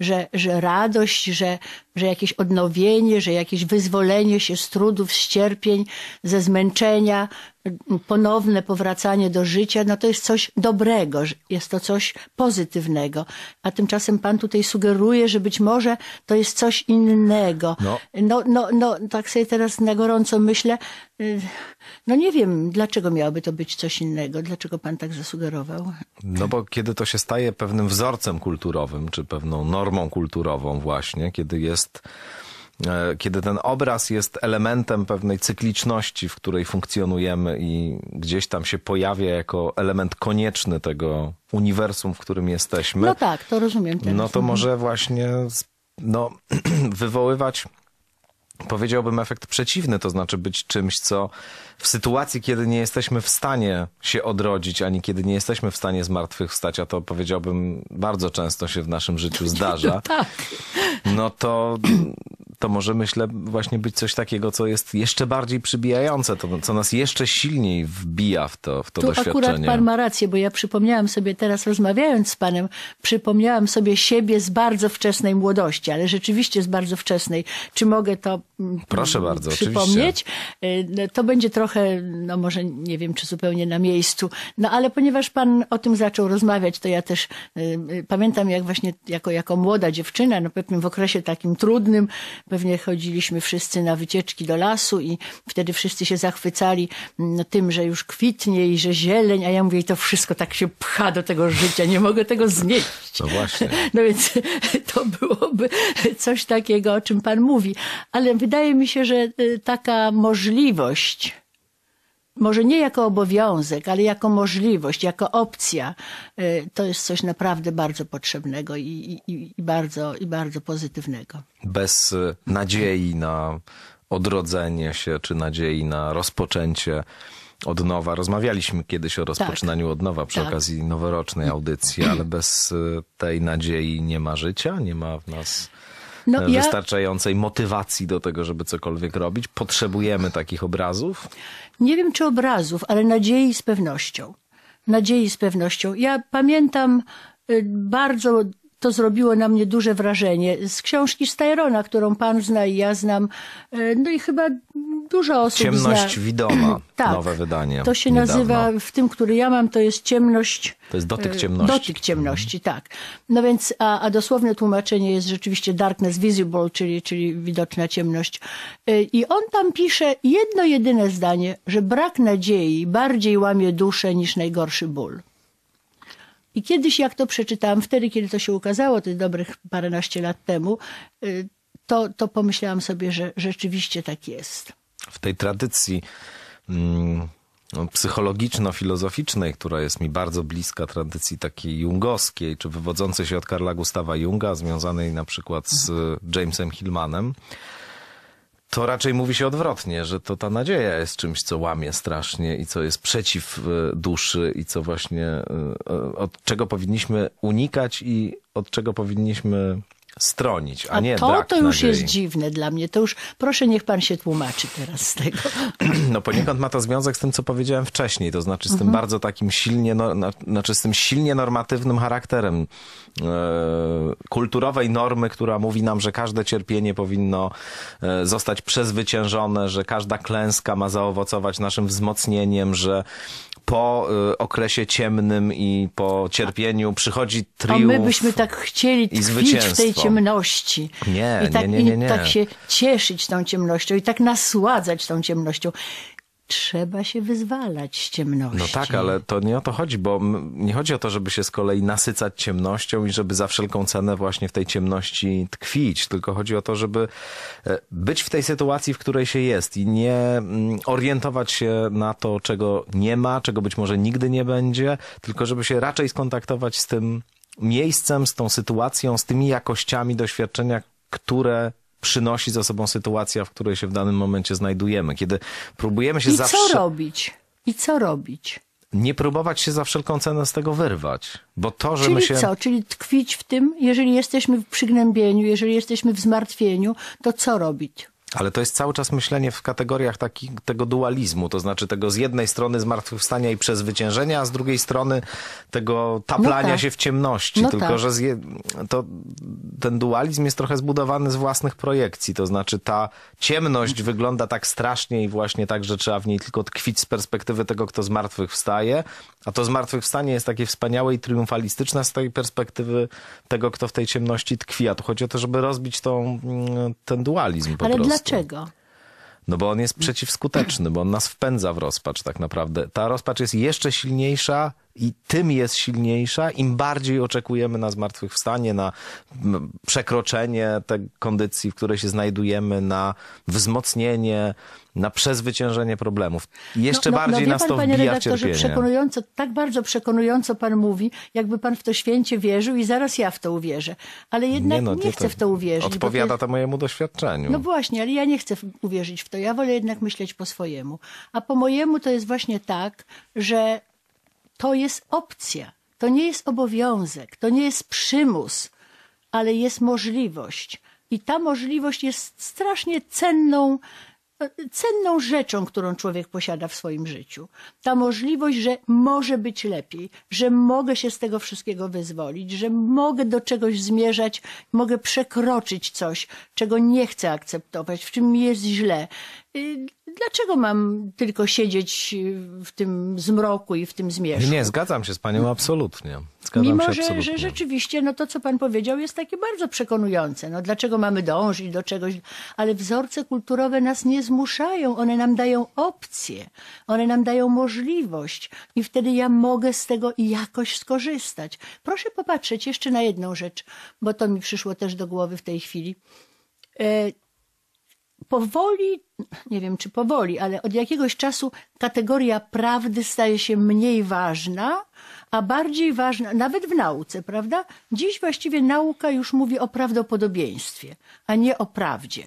że, że radość, że, że jakieś odnowienie, że jakieś wyzwolenie się z trudów, z cierpień, ze zmęczenia, ponowne powracanie do życia, no to jest coś dobrego, jest to coś pozytywnego. A tymczasem Pan tutaj sugeruje, że być może to jest coś innego. No, no, no, no tak sobie teraz na gorąco myślę, y, no nie wiem, dlaczego miałoby to być coś innego, dlaczego Pan tak zasugerował? No bo kiedy to się staje pewnym wzorcem kulturowym, czy pewną normą kulturową właśnie, kiedy jest jest e, kiedy ten obraz jest elementem pewnej cykliczności, w której funkcjonujemy i gdzieś tam się pojawia jako element konieczny tego uniwersum, w którym jesteśmy. No tak, to rozumiem. Teraz. No to mhm. może właśnie no, wywoływać, powiedziałbym, efekt przeciwny, to znaczy być czymś, co w sytuacji, kiedy nie jesteśmy w stanie się odrodzić, ani kiedy nie jesteśmy w stanie zmartwychwstać, a to powiedziałbym bardzo często się w naszym życiu zdarza, no, tak. no to, to może myślę właśnie być coś takiego, co jest jeszcze bardziej przybijające, to, co nas jeszcze silniej wbija w to, w to tu doświadczenie. akurat pan ma rację, bo ja przypomniałam sobie teraz rozmawiając z panem, przypomniałam sobie siebie z bardzo wczesnej młodości, ale rzeczywiście z bardzo wczesnej. Czy mogę to mm, Proszę bardzo, przypomnieć? Oczywiście. To będzie trochę trochę, no może nie wiem, czy zupełnie na miejscu. No ale ponieważ pan o tym zaczął rozmawiać, to ja też y, y, pamiętam, jak właśnie jako, jako młoda dziewczyna, no pewnie w okresie takim trudnym, pewnie chodziliśmy wszyscy na wycieczki do lasu i wtedy wszyscy się zachwycali no, tym, że już kwitnie i że zieleń, a ja mówię, to wszystko tak się pcha do tego życia, nie mogę tego znieść. No właśnie. No więc to byłoby coś takiego, o czym pan mówi. Ale wydaje mi się, że y, taka możliwość może nie jako obowiązek, ale jako możliwość, jako opcja, e, to jest coś naprawdę bardzo potrzebnego i, i, i, bardzo, i bardzo pozytywnego. Bez e, nadziei na odrodzenie się, czy nadziei na rozpoczęcie od nowa. Rozmawialiśmy kiedyś o tak. rozpoczynaniu tak. od nowa przy tak. okazji noworocznej audycji, ale bez e, tej nadziei nie ma życia, nie ma w nas no, e, wystarczającej ja... motywacji do tego, żeby cokolwiek robić? Potrzebujemy takich obrazów? Nie wiem, czy obrazów, ale nadziei z pewnością. Nadziei z pewnością. Ja pamiętam y, bardzo to zrobiło na mnie duże wrażenie. Z książki Styrona, którą pan zna i ja znam, e, no i chyba dużo osób Ciemność zna. widoma, tak, nowe wydanie. To się niedawno. nazywa, w tym, który ja mam, to jest ciemność... To jest dotyk e, ciemności. Dotyk ciemności, mhm. tak. No więc, a, a dosłowne tłumaczenie jest rzeczywiście darkness visible, czyli, czyli widoczna ciemność. E, I on tam pisze jedno jedyne zdanie, że brak nadziei bardziej łamie duszę niż najgorszy ból. I kiedyś, jak to przeczytałam, wtedy, kiedy to się ukazało, tych dobrych paręnaście lat temu, y, to, to pomyślałam sobie, że rzeczywiście tak jest. W tej tradycji mm, no, psychologiczno-filozoficznej, która jest mi bardzo bliska tradycji takiej jungowskiej, czy wywodzącej się od Karla Gustawa Junga, związanej na przykład z Jamesem Hillmanem, to raczej mówi się odwrotnie, że to ta nadzieja jest czymś, co łamie strasznie i co jest przeciw e, duszy i co właśnie e, e, od czego powinniśmy unikać i od czego powinniśmy stronić, a, a nie to, brak to już nadziei. jest dziwne dla mnie. To już, proszę, niech pan się tłumaczy teraz z tego. No poniekąd ma to związek z tym, co powiedziałem wcześniej, to znaczy z mhm. tym bardzo takim silnie, no, znaczy z tym silnie normatywnym charakterem e, kulturowej normy, która mówi nam, że każde cierpienie powinno e, zostać przezwyciężone, że każda klęska ma zaowocować naszym wzmocnieniem, że po y, okresie ciemnym i po cierpieniu przychodzi triumf. A my byśmy tak chcieli tkwić w tej ciemności. Nie, I tak, nie, nie, nie, nie. I tak się cieszyć tą ciemnością i tak nasładzać tą ciemnością trzeba się wyzwalać z ciemności. No tak, ale to nie o to chodzi, bo nie chodzi o to, żeby się z kolei nasycać ciemnością i żeby za wszelką cenę właśnie w tej ciemności tkwić, tylko chodzi o to, żeby e, być w tej sytuacji, w której się jest i nie mm, orientować się na to, czego nie ma, czego być może nigdy nie będzie, tylko żeby się raczej skontaktować z tym miejscem, z tą sytuacją, z tymi jakościami doświadczenia, które przynosi za sobą sytuacja, w której się w danym momencie znajdujemy. Kiedy próbujemy się I zawsze... co robić? I co robić? Nie próbować się za wszelką cenę z tego wyrwać. Bo to, że Czyli my się... co? Czyli tkwić w tym, jeżeli jesteśmy w przygnębieniu, jeżeli jesteśmy w zmartwieniu, to co robić? Ale to jest cały czas myślenie w kategoriach taki, tego dualizmu, to znaczy tego z jednej strony zmartwychwstania i przezwyciężenia, a z drugiej strony tego taplania no tak. się w ciemności. No Tylko, tak. że je, to, ten dualizm jest trochę zbudowany z własnych projekcji, to znaczy ta ciemność wygląda tak strasznie i właśnie tak, że trzeba w niej tylko tkwić z perspektywy tego, kto zmartwychwstaje, a to zmartwychwstanie jest takie wspaniałe i triumfalistyczne z tej perspektywy tego, kto w tej ciemności tkwi. A tu chodzi o to, żeby rozbić tą, mm, ten dualizm po Ale prostu. Dlaczego? No bo on jest przeciwskuteczny, bo on nas wpędza w rozpacz tak naprawdę. Ta rozpacz jest jeszcze silniejsza i tym jest silniejsza, im bardziej oczekujemy na zmartwychwstanie, na przekroczenie tej kondycji, w której się znajdujemy, na wzmocnienie, na przezwyciężenie problemów. Jeszcze no, no, bardziej no, nas pan, to panie wbija w cierpienie. przekonująco, tak bardzo przekonująco pan mówi, jakby pan w to święcie wierzył i zaraz ja w to uwierzę. Ale jednak nie, no, nie chcę w to uwierzyć. Odpowiada to mojemu doświadczeniu. No właśnie, ale ja nie chcę uwierzyć w to. Ja wolę jednak myśleć po swojemu. A po mojemu to jest właśnie tak, że to jest opcja, to nie jest obowiązek, to nie jest przymus, ale jest możliwość. I ta możliwość jest strasznie cenną, e, cenną rzeczą, którą człowiek posiada w swoim życiu. Ta możliwość, że może być lepiej, że mogę się z tego wszystkiego wyzwolić, że mogę do czegoś zmierzać, mogę przekroczyć coś, czego nie chcę akceptować, w czym mi jest źle. Y, dlaczego mam tylko siedzieć y, w tym zmroku i w tym zmierzchu? Nie, zgadzam się z panią absolutnie. Zgadzam Mimo, że, absolutnie. że rzeczywiście no to, co pan powiedział, jest takie bardzo przekonujące. No, dlaczego mamy dążyć do czegoś? Ale wzorce kulturowe nas nie zmuszają. One nam dają opcje. One nam dają możliwość. I wtedy ja mogę z tego jakoś skorzystać. Proszę popatrzeć jeszcze na jedną rzecz, bo to mi przyszło też do głowy w tej chwili e, powoli, nie wiem czy powoli, ale od jakiegoś czasu kategoria prawdy staje się mniej ważna, a bardziej ważna, nawet w nauce, prawda? Dziś właściwie nauka już mówi o prawdopodobieństwie, a nie o prawdzie.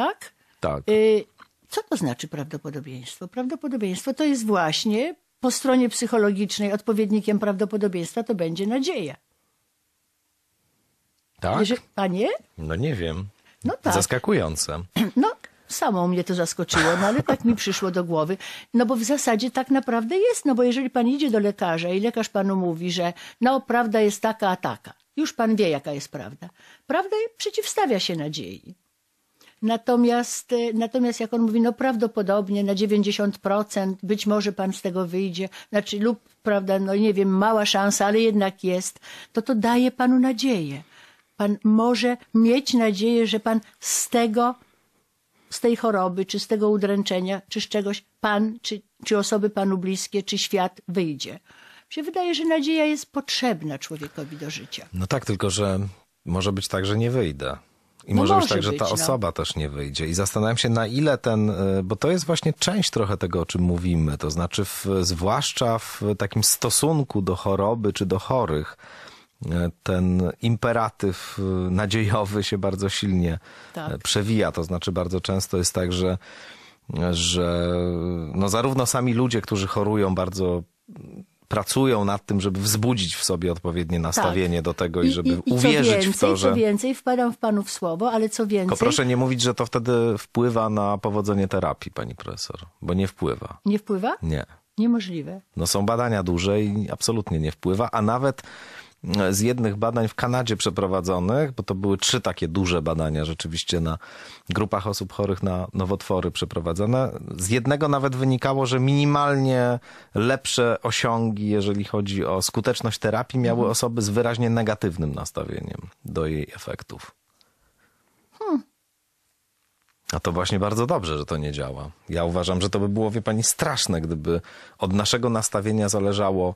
Tak? Tak. Y, co to znaczy prawdopodobieństwo? Prawdopodobieństwo to jest właśnie po stronie psychologicznej odpowiednikiem prawdopodobieństwa to będzie nadzieja. Tak? Jeżeli, a nie? No nie wiem. No tak. Zaskakujące. No, samo mnie to zaskoczyło, no ale tak mi przyszło do głowy. No bo w zasadzie tak naprawdę jest, no bo jeżeli pan idzie do lekarza i lekarz panu mówi, że no prawda jest taka, a taka. Już pan wie, jaka jest prawda. Prawda przeciwstawia się nadziei. Natomiast, e, natomiast jak on mówi, no prawdopodobnie na 90% być może pan z tego wyjdzie, znaczy lub, prawda, no nie wiem, mała szansa, ale jednak jest, to to daje panu nadzieję. Pan może mieć nadzieję, że Pan z tego, z tej choroby, czy z tego udręczenia, czy z czegoś Pan, czy, czy osoby Panu bliskie, czy świat wyjdzie. Mi się wydaje, że nadzieja jest potrzebna człowiekowi do życia. No tak, tylko że może być tak, że nie wyjdę. I no może, może być tak, być, że ta no. osoba też nie wyjdzie. I zastanawiam się, na ile ten, e, bo to jest właśnie część trochę tego, o czym mówimy, to znaczy, w, zwłaszcza w takim stosunku do choroby czy do chorych E, ten imperatyw e, nadziejowy się bardzo silnie e, tak. przewija. To znaczy, bardzo często jest tak, że, że no zarówno sami ludzie, którzy chorują, bardzo pracują nad tym, żeby wzbudzić w sobie odpowiednie tak. nastawienie tak. do tego i, żeby I, i uwierzyć więcej, w to, że... co więcej, wpadam w Panu w słowo, ale co więcej... Tylko proszę nie mówić, że to wtedy wpływa na powodzenie terapii, Pani Profesor, bo nie wpływa. Nie wpływa? Nie. Niemożliwe. No są badania duże i absolutnie nie wpływa, a nawet z jednych badań w Kanadzie przeprowadzonych, bo to były trzy takie duże badania rzeczywiście na grupach osób chorych na nowotwory przeprowadzone. Z jednego nawet wynikało, że minimalnie lepsze osiągi, jeżeli chodzi o skuteczność terapii, miały mhm. osoby z wyraźnie negatywnym nastawieniem do jej efektów. Hmm. A to właśnie bardzo dobrze, że to nie działa. Ja uważam, że to by było, wie pani, straszne, gdyby od naszego nastawienia zależało,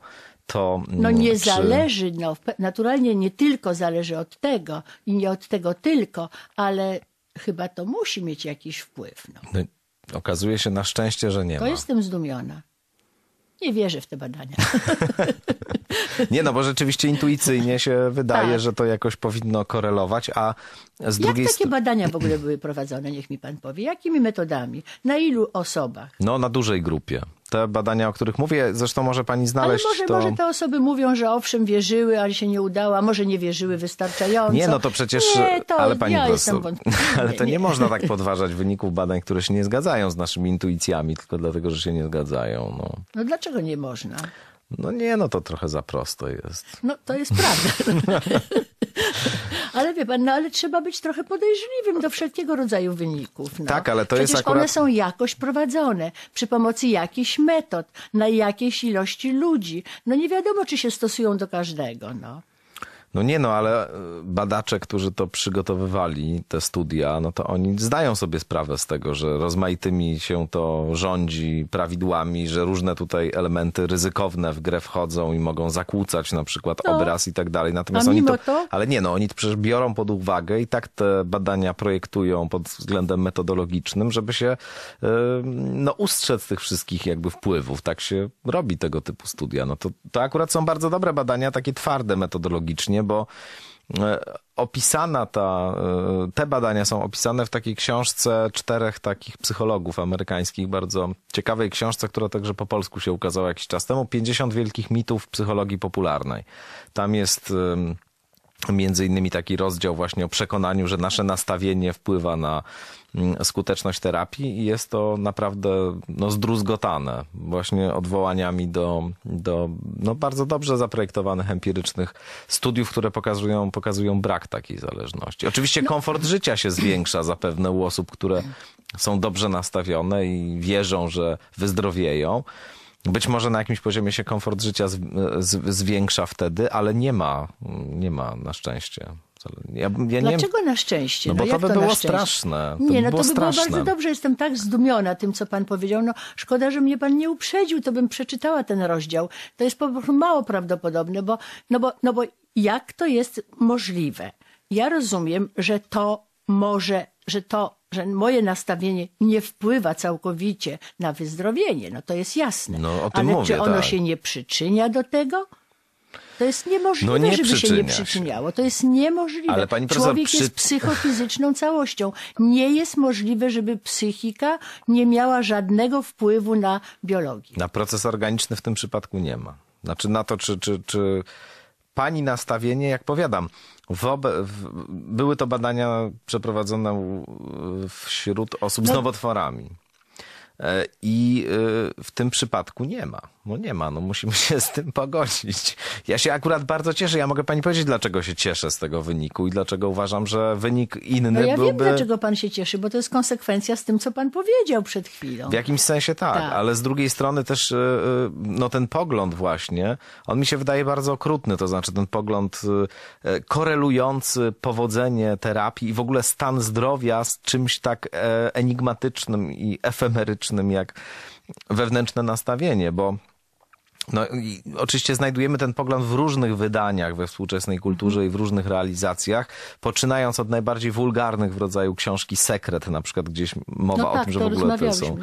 to. No mm, nie czy... zależy, no, naturalnie nie tylko zależy od tego i nie od tego tylko, ale chyba to musi mieć jakiś wpływ. No. no okazuje się na szczęście, że nie to ma. jestem zdumiona. Nie wierzę w te badania. nie, no bo rzeczywiście intuicyjnie się wydaje, tak. że to jakoś powinno korelować, a z Jak drugiej strony. Jakie badania w ogóle były prowadzone, niech mi pan powie? Jakimi metodami? Na ilu osobach? No, na dużej grupie te badania, o których mówię, zresztą może pani znaleźć. Ale może, to... może te osoby mówią, że owszem, wierzyły, ale się nie udało, a może nie wierzyły wystarczająco. Nie, no to przecież. Nie, to ale pani ja profesor, Ale to nie, nie, można tak podważać wyników badań, które się nie zgadzają z naszymi intuicjami, tylko dlatego, że się nie zgadzają. No, no dlaczego nie można? No nie, no to trochę za prosto jest. No to jest prawda. Ale wie pan, no ale trzeba być trochę podejrzliwym do wszelkiego rodzaju wyników. No. Tak, ale to Przecież jest akurat... one są jakoś prowadzone, przy pomocy jakichś metod, na jakiejś ilości ludzi. No nie wiadomo, czy się stosują do każdego, no. No nie no, ale e, badacze, którzy to przygotowywali, te studia, no to oni zdają sobie sprawę z tego, że rozmaitymi się to rządzi prawidłami, że różne tutaj elementy ryzykowne w grę wchodzą i mogą zakłócać na przykład no. obraz i tak dalej. Natomiast oni to, to, Ale nie no, oni przecież biorą pod uwagę i tak te badania projektują pod względem metodologicznym, żeby się e, no ustrzec tych wszystkich jakby wpływów. Tak się robi tego typu studia. No to, to akurat są bardzo dobre badania, takie twarde metodologicznie, bo e, opisana ta, e, te badania są opisane w takiej książce czterech takich psychologów amerykańskich, bardzo ciekawej książce, która także po polsku się ukazała jakiś czas temu, 50 wielkich mitów psychologii popularnej. Tam jest między innymi taki rozdział właśnie o przekonaniu, że nasze nastawienie wpływa na Mm, skuteczność terapii i jest to naprawdę no, zdruzgotane właśnie odwołaniami do, do no, bardzo dobrze zaprojektowanych empirycznych studiów, które pokazują, pokazują brak takiej zależności. Oczywiście no. komfort życia się zwiększa zapewne u osób, które są dobrze nastawione i wierzą, że wyzdrowieją. Być może na jakimś poziomie się komfort życia zwiększa wtedy, ale nie ma, nie ma na szczęście ja, Dlaczego na szczęście? No, no bo to by to było straszne. To nie, by no to by było bardzo dobrze. Jestem tak zdumiona tym, co pan powiedział. No szkoda, że mnie pan nie uprzedził, to bym przeczytała ten rozdział. To jest po prostu mało prawdopodobne, bo, no bo, no bo jak to jest możliwe? Ja rozumiem, że to może, że to że moje nastawienie nie wpływa całkowicie na wyzdrowienie, no to jest jasne. No, Ale mówię, czy ono tak. się nie przyczynia do tego? To jest niemożliwe, no nie żeby się nie przyczyniało. Się. To jest niemożliwe. Ale pani profesor, Człowiek przy... jest psychofizyczną całością. Nie jest możliwe, żeby psychika nie miała żadnego wpływu na biologię. Na proces organiczny w tym przypadku nie ma. Znaczy na to, czy, czy, czy pani nastawienie, jak powiadam, były to badania przeprowadzone wśród osób no... z nowotworami. E, I e, w tym przypadku nie ma. No nie ma, no musimy się z tym pogodzić. Ja się akurat bardzo cieszę. Ja mogę pani powiedzieć, dlaczego się cieszę z tego wyniku i dlaczego uważam, że wynik inny no ja byłby... Ja wiem, dlaczego pan się cieszy, bo to jest konsekwencja z tym, co pan powiedział przed chwilą. W jakimś sensie tak, tak. ale z drugiej strony też e, no ten pogląd właśnie, on mi się wydaje bardzo okrutny, to znaczy ten pogląd korelujący powodzenie terapii i w ogóle stan zdrowia z czymś tak enigmatycznym i efemerycznym wewnętrznym, jak wewnętrzne nastawienie, bo no i oczywiście znajdujemy ten pogląd w różnych wydaniach we współczesnej kulturze mhm. i w różnych realizacjach, poczynając od najbardziej wulgarnych w rodzaju książki Sekret, na przykład gdzieś mowa no tak, o tym, że to w ogóle to są.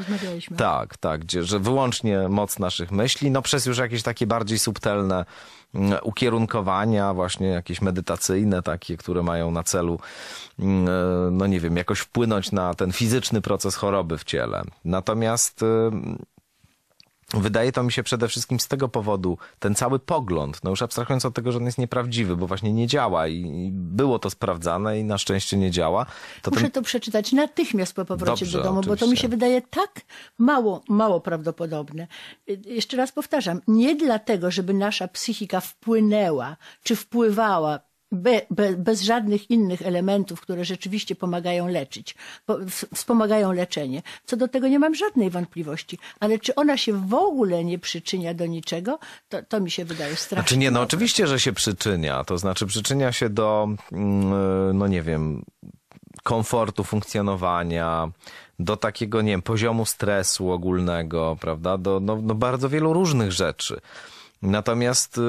Tak, tak, gdzie, że wyłącznie moc naszych myśli, no przez już jakieś takie bardziej subtelne mm, ukierunkowania, właśnie jakieś medytacyjne takie, które mają na celu, mm, e, no nie wiem, jakoś wpłynąć na ten fizyczny proces choroby w ciele. Natomiast Wydaje to mi się przede wszystkim z tego powodu, ten cały pogląd, no już abstrahując od tego, że on jest nieprawdziwy, bo właśnie nie działa i było to sprawdzane i na szczęście nie działa. To Muszę ten... to przeczytać natychmiast po powrocie Dobrze, do domu, oczywiście. bo to mi się wydaje tak mało, mało prawdopodobne. Y, y, jeszcze raz powtarzam, nie dlatego, żeby nasza psychika wpłynęła czy wpływała Be, be, bez żadnych innych elementów, które rzeczywiście pomagają leczyć, po, wspomagają leczenie. Co do tego nie mam żadnej wątpliwości, ale czy ona się w ogóle nie przyczynia do niczego, to, to mi się wydaje straszne. Czy znaczy nie, no oczywiście, że się przyczynia, to znaczy przyczynia się do, mm, e, no nie wiem, komfortu funkcjonowania, do takiego, nie wiem, poziomu stresu ogólnego, prawda, do no, no bardzo wielu różnych rzeczy. Natomiast y,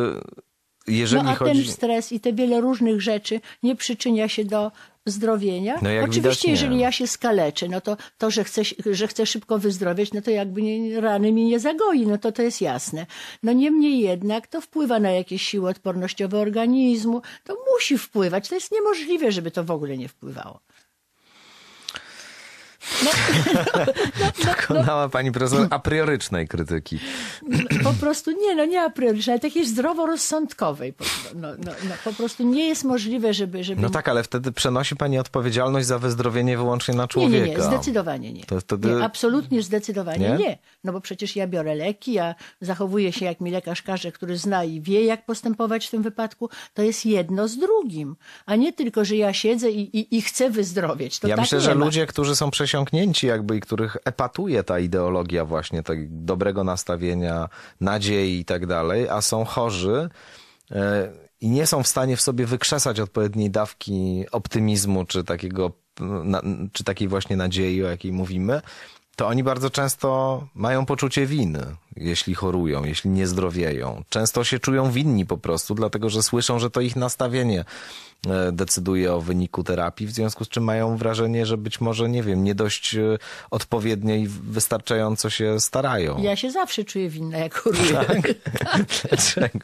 jeżeli no, a chodzi... ten stres i te wiele różnych rzeczy nie przyczynia się do zdrowienia. No Oczywiście, jeżeli ja się skaleczę, no to to, że chcę, że chcę szybko wyzdrowieć, no to jakby nie, rany mi nie zagoi, no to to jest jasne. No niemniej jednak to wpływa na jakieś siły odpornościowe organizmu, to musi wpływać, to jest niemożliwe, żeby to w ogóle nie wpływało. No, no, no, no, Dokonała no, pani profesor hmm. a priorycznej krytyki. Po prostu nie, no nie a priorycznej, ale takiej zdroworozsądkowej. No, no, po prostu nie jest możliwe, żeby, żeby... No tak, ale wtedy przenosi pani odpowiedzialność za wyzdrowienie wyłącznie na człowieka. Nie, nie, nie zdecydowanie nie. To wtedy... nie absolutnie zdecydowanie nie? nie. No bo przecież ja biorę leki, ja zachowuję się jak mi lekarz każe, który zna i wie jak postępować w tym wypadku. To jest jedno z drugim, a nie tylko, że ja siedzę i, i, i chcę wyzdrowieć. To ja tak myślę, że ma. ludzie, którzy są przesiąknięci osiągnięci jakby i których epatuje ta ideologia właśnie tak dobrego nastawienia, nadziei i tak dalej, a są chorzy e, i nie są w stanie w sobie wykrzesać odpowiedniej dawki optymizmu czy takiego, czy takiej właśnie nadziei, o jakiej mówimy, to oni bardzo często mają poczucie winy, jeśli chorują, jeśli nie zdrowieją. Często się czują winni po prostu, dlatego że słyszą, że to ich nastawienie e, decyduje o wyniku terapii, w związku z czym mają wrażenie, że być może, nie wiem, nie dość e, odpowiednio i wystarczająco się starają. Ja się zawsze czuję winna, jak choruję. Tak? tak. Dlaczego?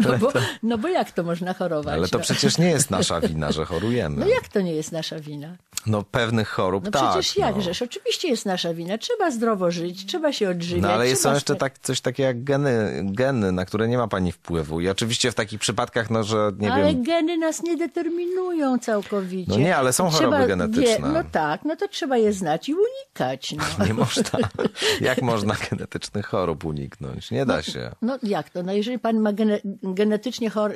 No bo, no bo jak to można chorować? Ale to no. przecież nie jest nasza wina, że chorujemy. No jak to nie jest nasza wina? No pewnych chorób, no tak. Przecież jakżeż, no. oczywiście jest nasza wina. Trzeba zdrowo żyć, trzeba się odżywiać ale jest, są jeszcze tak, coś takie jak geny, geny, na które nie ma pani wpływu. I oczywiście w takich przypadkach, no że nie ale wiem... Ale geny nas nie determinują całkowicie. No nie, ale są trzeba, choroby genetyczne. no tak, no to trzeba je znać i unikać. No. nie można. Jak można genetycznych chorób uniknąć? Nie da no, się. No, no jak to? No jeżeli pan ma gene, genetycznie chor,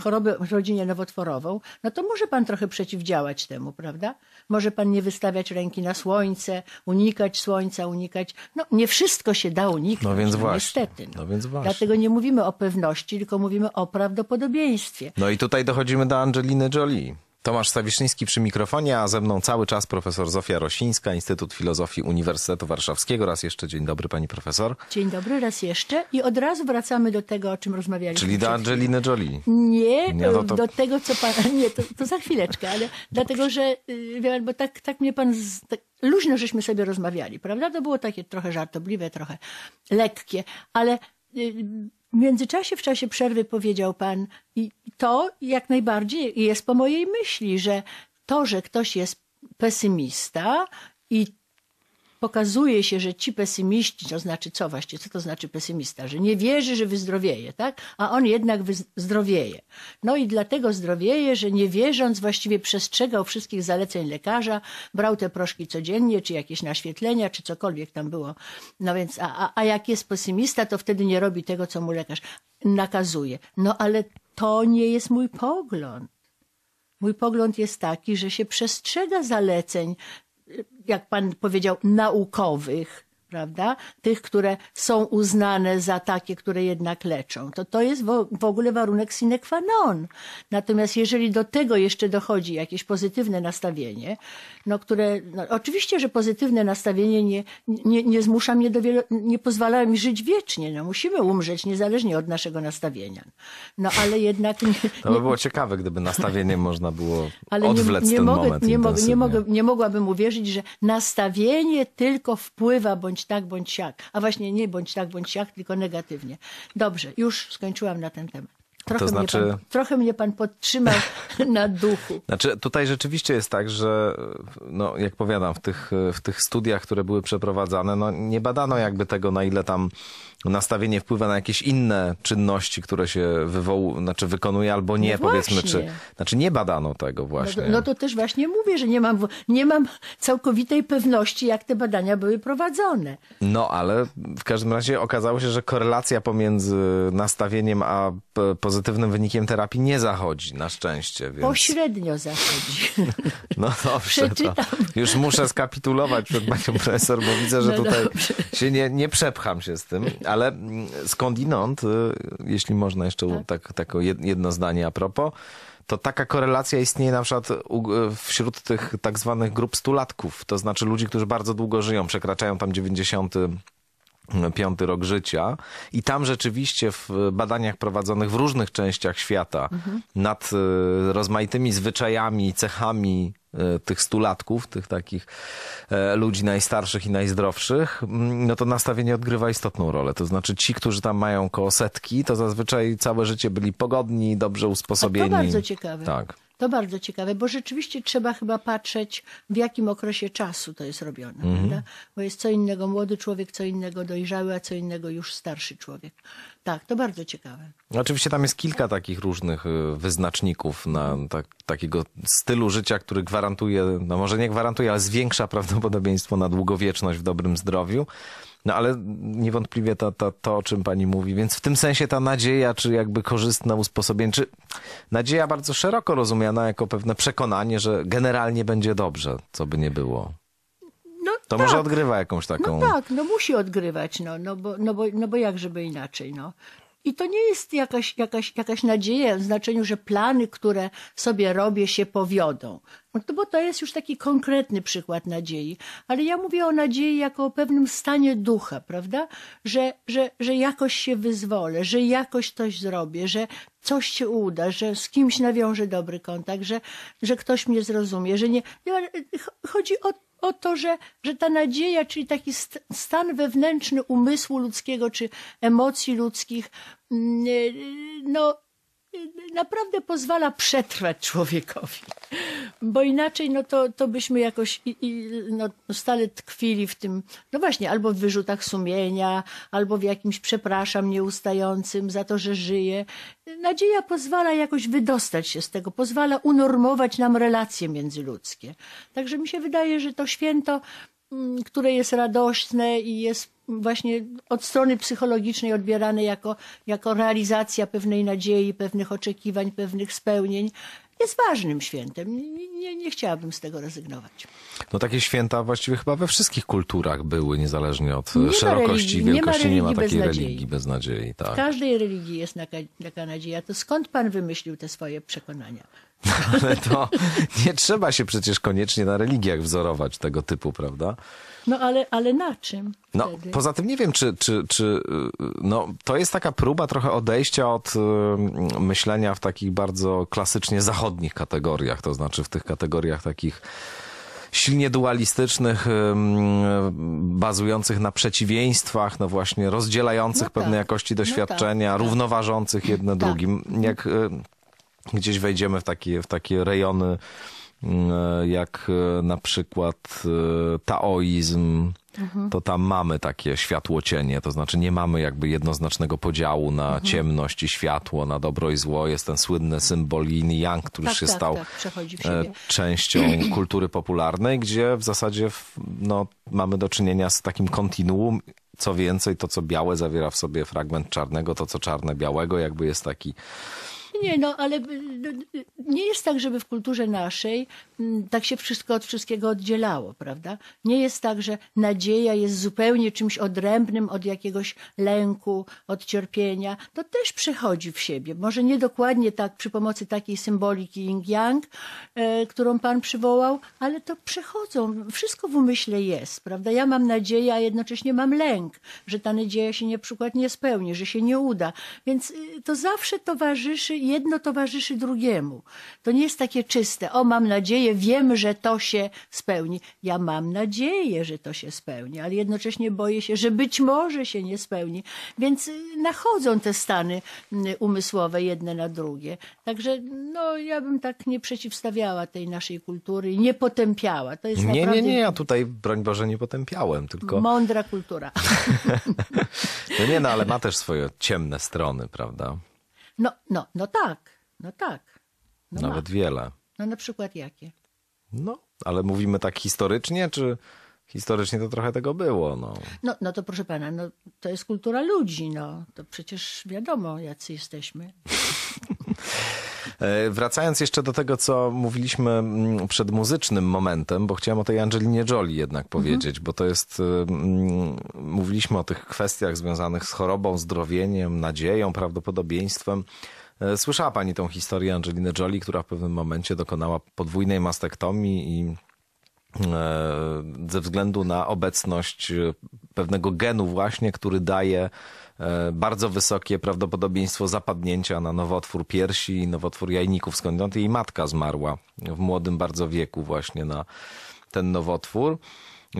chorobę w rodzinie nowotworową, no to może pan trochę przeciwdziałać temu, prawda? Może pan nie wystawiać ręki na słońce, unikać słońca, unikać... No nie wszystko się się da uniknąć. No więc no właśnie. Niestety. No. no. więc właśnie. Dlatego nie mówimy o pewności, tylko mówimy o prawdopodobieństwie. No i tutaj dochodzimy do Angeliny Jolie. Tomasz Stawiszyński przy mikrofonie, a ze mną cały czas profesor Zofia Rosińska, Instytut Filozofii Uniwersytetu Warszawskiego. Raz jeszcze dzień dobry pani profesor. Dzień dobry raz jeszcze i od razu wracamy do tego, o czym rozmawialiśmy. Czyli do Angeliny Jolie. Nie, nie no to... do tego, co pan... Nie, to, to za chwileczkę, ale dlatego, że y, bo tak, tak mnie pan... Z... Tak luźno żeśmy sobie rozmawiali, prawda? To było takie trochę żartobliwe, trochę lekkie, ale y, w międzyczasie, w czasie przerwy powiedział pan, i to jak najbardziej jest po mojej myśli, że to, że ktoś jest pesymista i pokazuje się, że ci pesymiści, to znaczy co właśnie, co to znaczy pesymista, że nie wierzy, że wyzdrowieje, tak? A on jednak zdrowieje. No i dlatego zdrowieje, że nie wierząc właściwie przestrzegał wszystkich zaleceń lekarza, brał te proszki codziennie, czy jakieś naświetlenia, czy cokolwiek tam było. No więc, a, a, a jak jest pesymista, to wtedy nie robi tego, co mu lekarz nakazuje. No ale to nie jest mój pogląd. Mój pogląd jest taki, że się przestrzega zaleceń jak pan powiedział, naukowych, prawda? Tych, które są uznane za takie, które jednak leczą. To, to jest w ogóle warunek sine qua non. Natomiast jeżeli do tego jeszcze dochodzi jakieś pozytywne nastawienie, no które, no, oczywiście, że pozytywne nastawienie nie, nie, nie zmusza mnie do wielu, nie pozwala mi żyć wiecznie. No musimy umrzeć niezależnie od naszego nastawienia. No ale jednak... Nie, to by było ciekawe, gdyby nastawienie można było ale odwlec nie, nie ten mogę, moment nie, mogę, nie, mogę, nie mogłabym uwierzyć, że nastawienie tylko wpływa bądź bądź tak, bądź siak. A właśnie nie bądź tak, bądź siak, tylko negatywnie. Dobrze, już skończyłam na ten temat. Trochę, to znaczy... mnie pan, trochę mnie pan podtrzymał na duchu. Znaczy, tutaj rzeczywiście jest tak, że no, jak powiadam, w tych, w tych studiach, które były przeprowadzane, no, nie badano jakby tego, na ile tam nastawienie wpływa na jakieś inne czynności, które się wywołu, znaczy wykonuje albo nie, no powiedzmy, czy, znaczy nie badano tego właśnie. No to, no to, też właśnie mówię, że nie mam, nie mam całkowitej pewności, jak te badania były prowadzone. No ale w każdym razie okazało się, że korelacja pomiędzy nastawieniem a pozytywnym wynikiem terapii nie zachodzi, na szczęście. Więc... Pośrednio zachodzi. No dobrze, to już muszę skapitulować przed panią profesor, bo widzę, że no tutaj się nie, nie przepcham się z tym, ale mm, skądinąd, y, jeśli można jeszcze tak. tak, jedno zdanie a propos, to taka korelacja istnieje na przykład y, wśród tych tak zwanych grup stulatków, to znaczy ludzi, którzy bardzo długo żyją, przekraczają tam 90 piąty rok życia i tam rzeczywiście w badaniach prowadzonych w różnych częściach świata mhm. nad y, rozmaitymi zwyczajami, cechami E, tych stulatków, tych takich e, ludzi najstarszych i najzdrowszych, mm, no to nastawienie odgrywa istotną rolę. To znaczy ci, którzy tam mają koło setki, to zazwyczaj całe życie byli pogodni, dobrze usposobieni. A to bardzo ciekawe. Tak. To bardzo ciekawe, bo rzeczywiście trzeba chyba patrzeć, w jakim okresie czasu to jest robione, mm -hmm. prawda? Bo jest co innego młody człowiek, co innego dojrzały, a co innego już starszy człowiek. Tak, to bardzo ciekawe. Oczywiście tam jest kilka takich różnych y, wyznaczników na takiego stylu życia, który gwarantuje, no może nie gwarantuje, ale zwiększa prawdopodobieństwo na długowieczność w dobrym zdrowiu. No ale niewątpliwie to, to, to, o czym pani mówi, więc w tym sensie ta nadzieja, czy jakby korzystne usposobienie, czy nadzieja bardzo szeroko rozumiana jako pewne przekonanie, że generalnie będzie dobrze, co by nie było. No, to tak. może odgrywa jakąś taką... No tak, no musi odgrywać, no, no, bo, no, bo, no bo jak żeby inaczej, no. I to nie jest jakaś, jakaś, jakaś nadzieja w znaczeniu, że plany, które sobie robię, się powiodą. No bo to jest już taki konkretny przykład nadziei, ale ja mówię o nadziei jako o pewnym stanie ducha, prawda? Że, że, że jakoś się wyzwolę, że jakoś coś zrobię, że coś się uda, że z kimś nawiążę dobry kontakt, że, że ktoś mnie zrozumie, że nie. No, e, chodzi o, o to, że, że ta nadzieja, czyli taki st stan wewnętrzny umysłu ludzkiego czy emocji ludzkich, mm, e, no naprawdę pozwala przetrwać człowiekowi. Bo inaczej no to, to byśmy jakoś i, i, no, stale tkwili w tym, no właśnie, albo w wyrzutach sumienia, albo w jakimś przepraszam nieustającym za to, że żyję. Nadzieja pozwala jakoś wydostać się z tego, pozwala unormować nam relacje międzyludzkie. Także mi się wydaje, że to święto, mm, które jest radośne i jest właśnie od strony psychologicznej odbierane jako, jako realizacja pewnej nadziei, pewnych oczekiwań, pewnych spełnień jest ważnym świętem. Nie, nie, chciałabym z tego rezygnować. No takie święta właściwie chyba we wszystkich kulturach były, niezależnie od nie szerokości religii, wielkości. Nie ma, nie ma takiej bez religii bez nadziei. Tak. W każdej religii jest taka, taka nadzieja. To skąd pan wymyślił te swoje przekonania? Ale to nie trzeba się przecież koniecznie na religiach wzorować tego typu, prawda? No ale, ale na czym? No, poza tym nie wiem, czy, czy, czy y, no, to jest taka próba trochę odejścia od y, myślenia w takich bardzo klasycznie zachodnich kategoriach, to znaczy w tych kategoriach takich silnie dualistycznych, y, bazujących na przeciwieństwach, no właśnie rozdzielających no pewne tak, jakości no doświadczenia, no tak, równoważących jedne tak, drugim. Jak y, gdzieś wejdziemy w takie, w takie rejony Mm, e, jak e, na przykład e, taoizm, mhm. to tam mamy takie światło-cienie, to znaczy nie mamy jakby jednoznacznego podziału na mhm. ciemność i światło, na dobro i zło. Jest ten słynny symbol yin i yang, który tak, się tak, stał tak, częścią kultury popularnej, gdzie w zasadzie no, mamy do czynienia z takim kontinuum co więcej, to co białe zawiera w sobie fragment czarnego, to co czarne białego, jakby jest taki nie, no ale y, y, nie jest tak, żeby w kulturze naszej mm, tak się wszystko od wszystkiego oddzielało, prawda? Nie jest tak, że nadzieja jest zupełnie czymś odrębnym od jakiegoś lęku, od cierpienia. To też przechodzi w siebie. Może nie dokładnie tak przy pomocy takiej symboliki yin-yang, e, którą pan przywołał, ale to przechodzą. Wszystko w umyśle jest, prawda? Ja mam nadzieję, a jednocześnie mam lęk, że ta nadzieja się na przykład nie spełni, że się nie uda. Więc y, to zawsze towarzyszy jedno towarzyszy drugiemu. To nie jest takie czyste, o mam nadzieję, wiem, że to się spełni. Ja mam nadzieję, że to się spełni, ale jednocześnie boję się, że być może się nie spełni. Więc y, nachodzą te stany y, umysłowe jedne na drugie. Także no, ja bym tak nie przeciwstawiała tej naszej kultury, nie potępiała. To jest nie, naprawdę... nie, nie, ja tutaj, broń Boże, nie potępiałem, tylko... Mądra kultura. no nie, no ale ma też swoje ciemne strony, prawda? No, no, no tak, no tak. No Nawet ma. wiele. No na przykład jakie? No, ale mówimy tak historycznie, czy historycznie to trochę tego było. No, no, no to proszę pana, no, to jest kultura ludzi, no to przecież wiadomo, jacy jesteśmy. E, wracając jeszcze do tego, co mówiliśmy mm, przed muzycznym momentem, bo chciałem o tej Angelinie Jolie jednak mhm. powiedzieć, mhm. bo to jest, y, mm, mówiliśmy o tych kwestiach związanych z chorobą, zdrowieniem, nadzieją, prawdopodobieństwem. E, słyszała pani tą historię Angeliny Jolie, która w pewnym momencie dokonała podwójnej mastektomii i e, ze względu na obecność pewnego genu właśnie, który daje E, bardzo wysokie prawdopodobieństwo zapadnięcia na nowotwór piersi i nowotwór jajników, skąd jej matka zmarła w młodym bardzo wieku właśnie na ten nowotwór.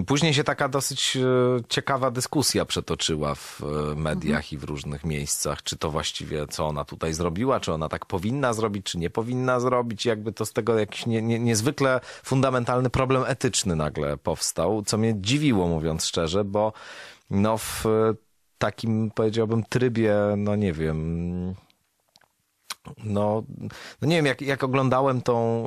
Później się taka dosyć e, ciekawa dyskusja przetoczyła w e, mediach mhm. i w różnych miejscach, czy to właściwie, co ona tutaj zrobiła, czy ona tak powinna zrobić, czy nie powinna zrobić. Jakby to z tego jakiś nie, nie, niezwykle fundamentalny problem etyczny nagle powstał, co mnie dziwiło, mówiąc szczerze, bo no w takim, powiedziałbym, trybie, no nie wiem. No, no nie wiem, jak, jak oglądałem tą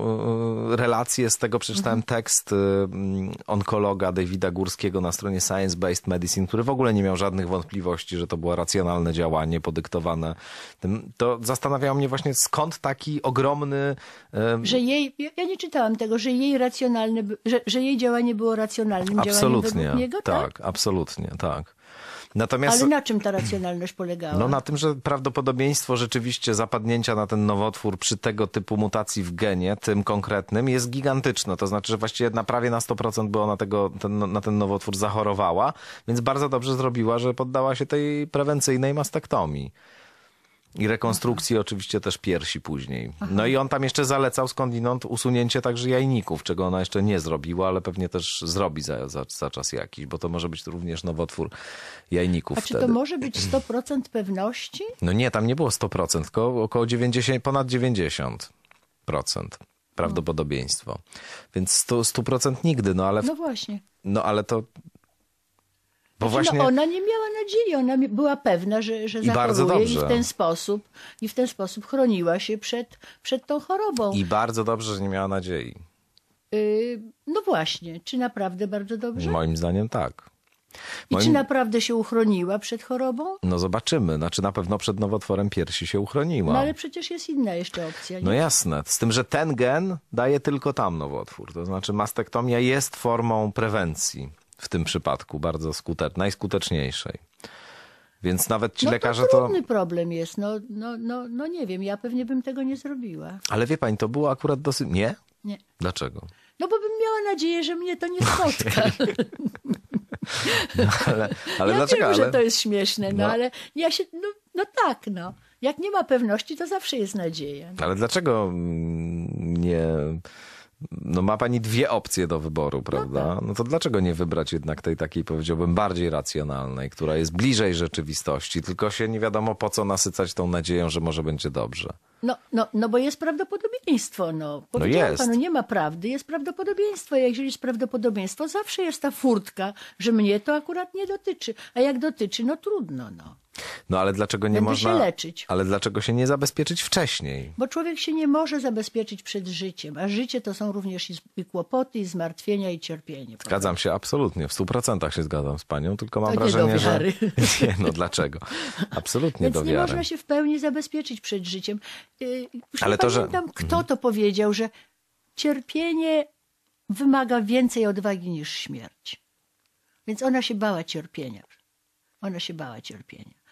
y, relację, z tego przeczytałem mhm. tekst y, mm, onkologa Davida Górskiego na stronie Science Based Medicine, który w ogóle nie miał żadnych wątpliwości, że to było racjonalne działanie podyktowane tym, to zastanawiało mnie właśnie skąd taki ogromny... Y, że jej, ja nie czytałam tego, że jej racjonalne, że, że jej działanie było racjonalnym absolutnie, działaniem niego, tak? tak? absolutnie, tak. Natomiast... Ale na czym ta racjonalność polegała? No na tym, że prawdopodobieństwo rzeczywiście zapadnięcia na ten nowotwór przy tego typu mutacji w genie, tym konkretnym, jest gigantyczne. To znaczy, że właściwie na prawie na 100% była na, tego, ten, na ten nowotwór zachorowała, więc bardzo dobrze zrobiła, że poddała się tej prewencyjnej mastektomii. I rekonstrukcji oczywiście też piersi później. No i on tam jeszcze zalecał skądinąd usunięcie także jajników, czego ona jeszcze nie zrobiła, ale pewnie też zrobi za, za, za czas jakiś, bo to może być również nowotwór jajników. A czy wtedy. to może być 100% pewności? No nie, tam nie było 100%, tylko około 90, ponad 90% prawdopodobieństwo. No. Więc 100%, 100 nigdy, no ale... W... No właśnie. No ale to bo no no, właśnie... no ona nie miała nadziei, ona była pewna, że, że I zachoruje i w ten sposób i w ten sposób chroniła się przed, przed tą chorobą. I bardzo dobrze, że nie miała nadziei. Y, no właśnie, czy naprawdę bardzo dobrze? Moim zdaniem tak. I czy naprawdę się uchroniła przed chorobą? No zobaczymy. Znaczy na pewno przed nowotworem piersi się uchroniła. No ale przecież jest inna jeszcze opcja. No nie? No jasne. Z tym, że ten gen daje tylko tam nowotwór. To znaczy mastektomia jest formą prewencji w tym przypadku bardzo skutecznej, najskuteczniejszej. Więc nawet ci no lekarze to. to... problem jest. No, no, no, no nie wiem, ja pewnie bym tego nie zrobiła. Ale wie pani, to było akurat dosyć. Nie? Nie. Dlaczego? No bo bym miała nadzieję, że mnie to nie spotka. No, ale, ale ja dlaczego? Wiem, ale... że to jest śmieszne, no, no. ale ja się. No, no tak, no. Jak nie ma pewności, to zawsze jest nadzieja. Ale dlaczego mm, nie no ma pani dwie opcje do wyboru, prawda? No, tak. no to dlaczego nie wybrać jednak tej takiej, powiedziałbym, bardziej racjonalnej, która jest bliżej rzeczywistości, tylko się nie wiadomo po co nasycać tą nadzieją, że może będzie dobrze. No, no, no bo jest prawdopodobieństwo. No. no Powiedziałam no jest. panu, nie ma prawdy, jest prawdopodobieństwo. jeżeli jest prawdopodobieństwo, zawsze jest ta furtka, że mnie to akurat nie dotyczy. A jak dotyczy, no trudno, no. No ale dlaczego nie Będę można. Się leczyć. Ale dlaczego się nie zabezpieczyć wcześniej? Bo człowiek się nie może zabezpieczyć przed życiem, a życie to są również i kłopoty, i zmartwienia, i cierpienie. Zgadzam prawda? się absolutnie. W stu procentach się zgadzam z panią, tylko mam to wrażenie, nie że. Nie, no dlaczego? Absolutnie Więc do wiary. nie można się w pełni zabezpieczyć przed życiem. Y, już ale to, pamiętam, że... kto mhm. to powiedział, że cierpienie wymaga więcej odwagi niż śmierć. Więc ona się bała cierpienia. Ona się bała cierpienia.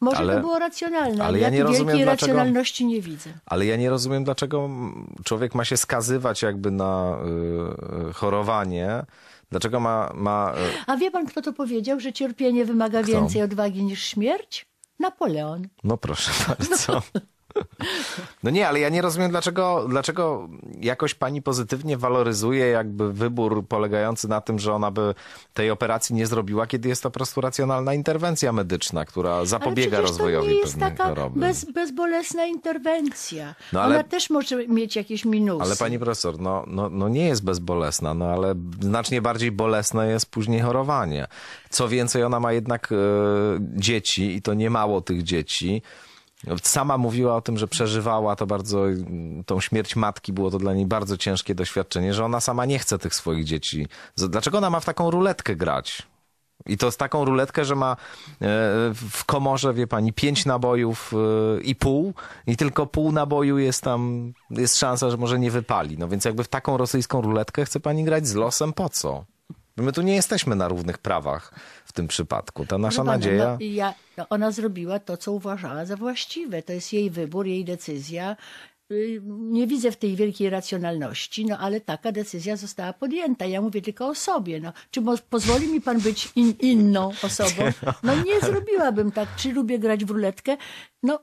Może ale, to było racjonalne, ale ja, ja nie rozumiem dlaczego, racjonalności nie widzę. Ale ja nie rozumiem, dlaczego człowiek ma się skazywać jakby na y, y, chorowanie. Dlaczego ma... ma y... A wie pan, kto to powiedział, że cierpienie wymaga kto? więcej odwagi niż śmierć? Napoleon. No proszę bardzo. No. No nie, ale ja nie rozumiem, dlaczego, dlaczego jakoś pani pozytywnie waloryzuje jakby wybór polegający na tym, że ona by tej operacji nie zrobiła, kiedy jest to po prostu racjonalna interwencja medyczna, która zapobiega ale rozwojowi to nie jest taka Bez, bezbolesna interwencja. No ale, ona też może mieć jakieś minusy. Ale pani profesor, no, no, no nie jest bezbolesna, no ale znacznie bardziej bolesne jest później chorowanie. Co więcej, ona ma jednak y, dzieci i to nie mało tych dzieci. Sama mówiła o tym, że przeżywała to bardzo, tą śmierć matki, było to dla niej bardzo ciężkie doświadczenie, że ona sama nie chce tych swoich dzieci. Dlaczego ona ma w taką ruletkę grać? I to z taką ruletkę, że ma e, w komorze, wie pani, pięć nabojów e, i pół, i tylko pół naboju jest tam, jest szansa, że może nie wypali. No więc jakby w taką rosyjską ruletkę chce pani grać z losem, po co? My tu nie jesteśmy na równych prawach tym przypadku. Ta nasza no nadzieja. Ona, ja, no ona zrobiła to, co uważała za właściwe. To jest jej wybór, jej decyzja. Y, nie widzę w tej wielkiej racjonalności, no ale taka decyzja została podjęta. Ja mówię tylko o sobie. No. Czy pozwoli mi pan być in, inną osobą? No nie zrobiłabym tak. Czy lubię grać w ruletkę? No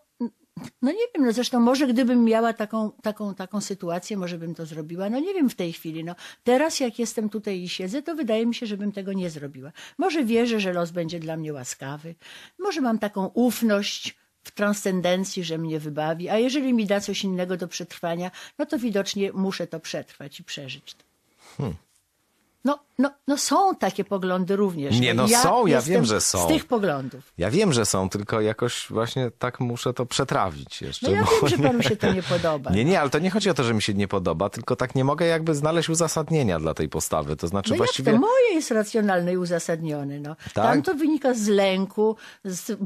no nie wiem, no zresztą może gdybym miała taką, taką, taką sytuację, może bym to zrobiła. No nie wiem w tej chwili. No, teraz jak jestem tutaj i siedzę, to wydaje mi się, żebym tego nie zrobiła. Może wierzę, że los będzie dla mnie łaskawy. Może mam taką ufność w transcendencji, że mnie wybawi. A jeżeli mi da coś innego do przetrwania, no to widocznie muszę to przetrwać i przeżyć. Hmm. No, no, no są takie poglądy również. Nie, no ja są, ja wiem, że są. Z tych poglądów. Ja wiem, że są, tylko jakoś właśnie tak muszę to przetrawić jeszcze. No ja wiem, że panu się to nie podoba. Nie, nie, ale to nie chodzi o to, że mi się nie podoba, tylko tak nie mogę jakby znaleźć uzasadnienia dla tej postawy. To znaczy no właściwie... to moje jest racjonalne i uzasadnione. No. Tak? Tam to wynika z lęku, z,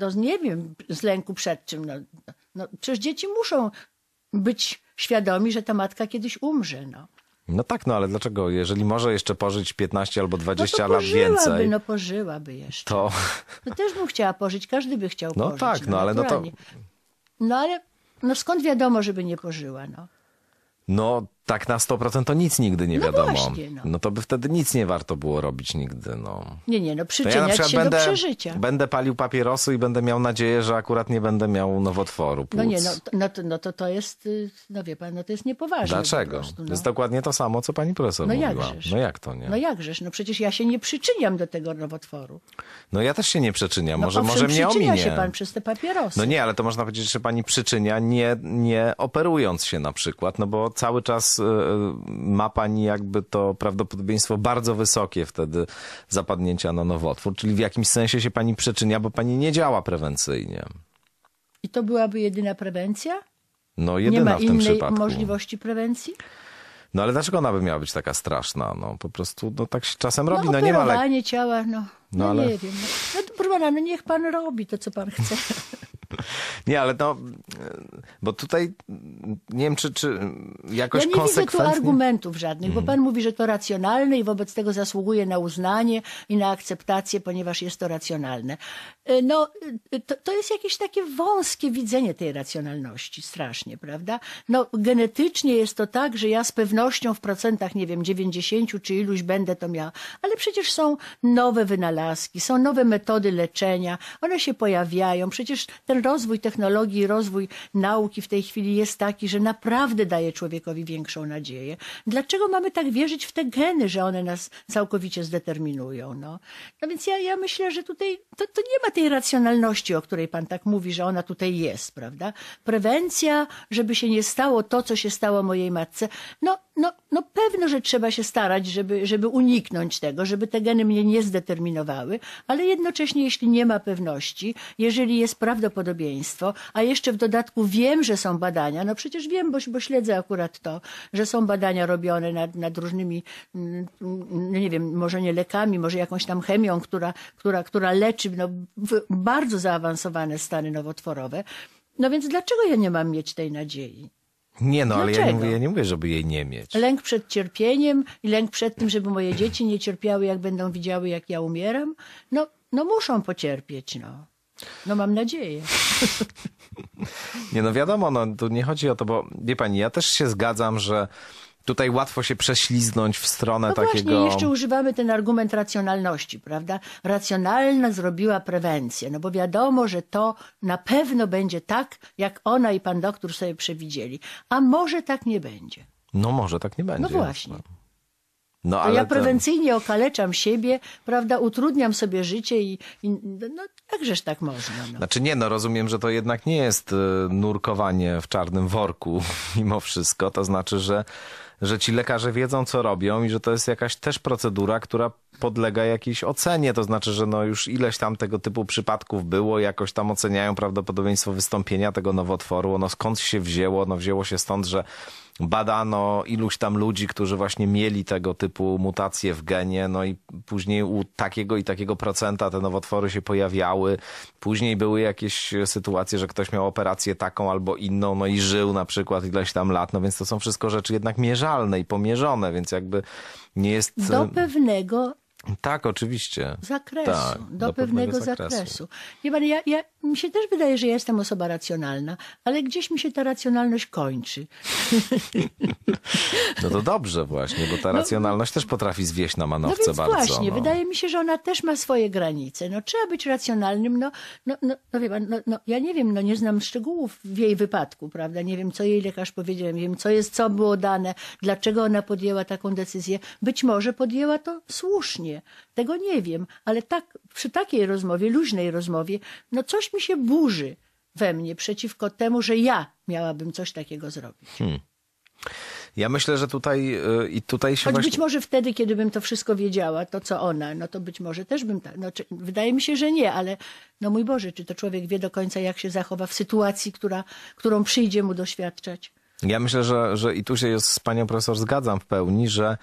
no nie wiem, z lęku przed czym. No, no, przecież dzieci muszą być świadomi, że ta matka kiedyś umrze. No. No tak, no ale dlaczego? Jeżeli może jeszcze pożyć 15 albo 20 no lat więcej. No pożyłaby jeszcze. To... No też bym chciała pożyć, każdy by chciał no pożyć. No tak, no, no ale no to... No ale no skąd wiadomo, żeby nie pożyła, no. No tak na 100% to nic nigdy nie no wiadomo. Właśnie, no. no. to by wtedy nic nie warto było robić nigdy. No. Nie, nie, no przyczyniać ja się będę, do przeżycia. Będę palił papierosy i będę miał nadzieję, że akurat nie będę miał nowotworu płuc. No nie, no, no, to, no to to jest, y, no wie pan, no to jest niepoważne. Dlaczego? Prostu, no. Jest dokładnie to samo, co pani profesor no mówiła. Jakżeż. No jak to nie? No jakżeż, no przecież ja się nie przyczyniam do tego nowotworu. No ja też się nie przyczyniam, no, może, może mnie ominie. przyczynia się pan przez te papierosy. No nie, ale to można powiedzieć, że pani przyczynia nie, nie operując się na przykład, no bo cały czas E, ma pani jakby to prawdopodobieństwo bardzo wysokie wtedy zapadnięcia na nowotwór, czyli w jakimś sensie się pani przyczynia, bo pani nie działa prewencyjnie. I to byłaby jedyna prewencja? No jedyna nie ma w tym innej przypadku. możliwości prewencji? No ale dlaczego ona by miała być taka straszna? No po prostu no, tak się czasem no, robi, no, no nie ma lek... ciała, no, no, no ale... nie wiem. No, no, proszę no niech pan robi to, co pan chce. Nie, ale no, e, bo tutaj mm, nie wiem, czy, czy jakoś ja nie konsekwentnie... widzę tu argumentów żadnych, bo mhm. pan mówi, że to racjonalne i wobec tego zasługuje na uznanie i na akceptację, ponieważ jest to racjonalne. E, no, e, to, to jest jakieś takie wąskie widzenie tej racjonalności, strasznie, prawda? No, genetycznie jest to tak, że ja z pewnością w procentach, nie wiem, 90 czy iluś będę to miała, ale przecież są nowe wynalazki, są nowe metody leczenia, one się pojawiają, przecież ten rozwój technologii, rozwój nauki w tej chwili jest taki, że naprawdę daje człowiekowi większą nadzieję. Dlaczego mamy tak wierzyć w te geny, że one nas całkowicie zdeterminują? No, no więc ja, ja myślę, że tutaj to, to nie ma tej racjonalności, o której pan tak mówi, że ona tutaj jest, prawda? Prewencja, żeby się nie stało to, co się stało mojej matce. No, no, no pewno, że trzeba się starać, żeby, żeby uniknąć tego, żeby te geny mnie nie zdeterminowały, ale jednocześnie, jeśli nie ma pewności, jeżeli jest prawdopodobieństwo, prawdopodobieństwo, a jeszcze w dodatku wiem, że są badania, no przecież wiem, bo, bo śledzę akurat to, że są badania robione nad, nad różnymi, mm, mm, nie wiem, może nie lekami, może jakąś tam chemią, która, która, która leczy no, bardzo zaawansowane stany nowotworowe. No więc dlaczego ja nie mam mieć tej nadziei? Nie no, Dlaczego? ale ja nie, mówię, ja nie mówię, żeby jej nie mieć. Lęk przed cierpieniem i lęk przed tym, żeby moje dzieci nie cierpiały, jak będą widziały, jak ja umieram. No, no muszą pocierpieć, no. No mam nadzieję. nie no wiadomo, no tu nie chodzi o to, bo wie pani, ja też się zgadzam, że tutaj łatwo się prześliznąć w stronę no takiego... Właśnie, jeszcze używamy ten argument racjonalności, prawda? Racjonalna zrobiła prewencję, no bo wiadomo, że to na pewno będzie tak, jak ona i pan doktor sobie przewidzieli. A może tak nie będzie. No może tak nie no będzie. No właśnie. No, ale ja prewencyjnie okaleczam siebie, prawda, utrudniam sobie życie i, i no jakżeż tak można. No. Znaczy nie, no rozumiem, że to jednak nie jest y, nurkowanie w czarnym worku mimo wszystko, to znaczy, że, że ci lekarze wiedzą co robią i że to jest jakaś też procedura, która podlega jakiejś ocenie, to znaczy, że no już ileś tam tego typu przypadków było, jakoś tam oceniają prawdopodobieństwo wystąpienia tego nowotworu, no skąd się wzięło, no wzięło się stąd, że badano iluś tam ludzi, którzy właśnie mieli tego typu mutacje w genie, no i później u takiego i takiego procenta te nowotwory się pojawiały. Później były jakieś sytuacje, że ktoś miał operację taką albo inną, no i żył na przykład ileś tam lat, no więc to są wszystko rzeczy jednak mierzalne i pomierzone, więc jakby nie jest... Do y, pewnego tak, oczywiście. Zakresu, tak, do, do, pewnego, pewnego zakresu. zakresu. Nie, pan, ja, ja, mi się też wydaje, że jestem osoba racjonalna, ale gdzieś mi się ta racjonalność kończy. No to dobrze właśnie, bo ta no, racjonalność też potrafi zwieść na no manowce no bardzo. Właśnie, no. wydaje mi się, że ona też ma swoje granice. No trzeba być racjonalnym, no, no, no, no, pan, no, no ja nie wiem, no nie znam szczegółów w jej wypadku, prawda? Nie wiem, co jej lekarz powiedział, nie wiem, co jest, co było dane, dlaczego ona podjęła taką decyzję. Być może podjęła to słusznie, tego nie wiem, ale tak, przy takiej rozmowie, luźnej rozmowie, no coś mi się burzy we mnie przeciwko temu, że ja miałabym coś takiego zrobić. Hmm. Ja myślę, że tutaj y, i tutaj się. Choć właśnie... być może wtedy, kiedy bym to wszystko wiedziała, to co ona, no to być może też bym tak. No, wydaje mi się, że nie, ale no mój Boże, czy to człowiek wie do końca, jak się zachowa w sytuacji, która, którą przyjdzie mu doświadczać? Ja myślę, że, że i tu się z panią profesor zgadzam w pełni, że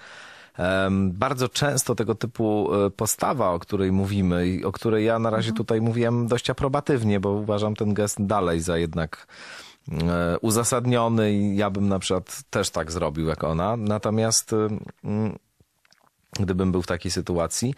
bardzo często tego typu e, postawa, o której mówimy i o której ja na razie mhm. tutaj mówiłem dość aprobatywnie, bo uważam ten gest dalej za jednak e, uzasadniony i ja bym na przykład też tak zrobił jak ona. Natomiast gdybym był w takiej sytuacji.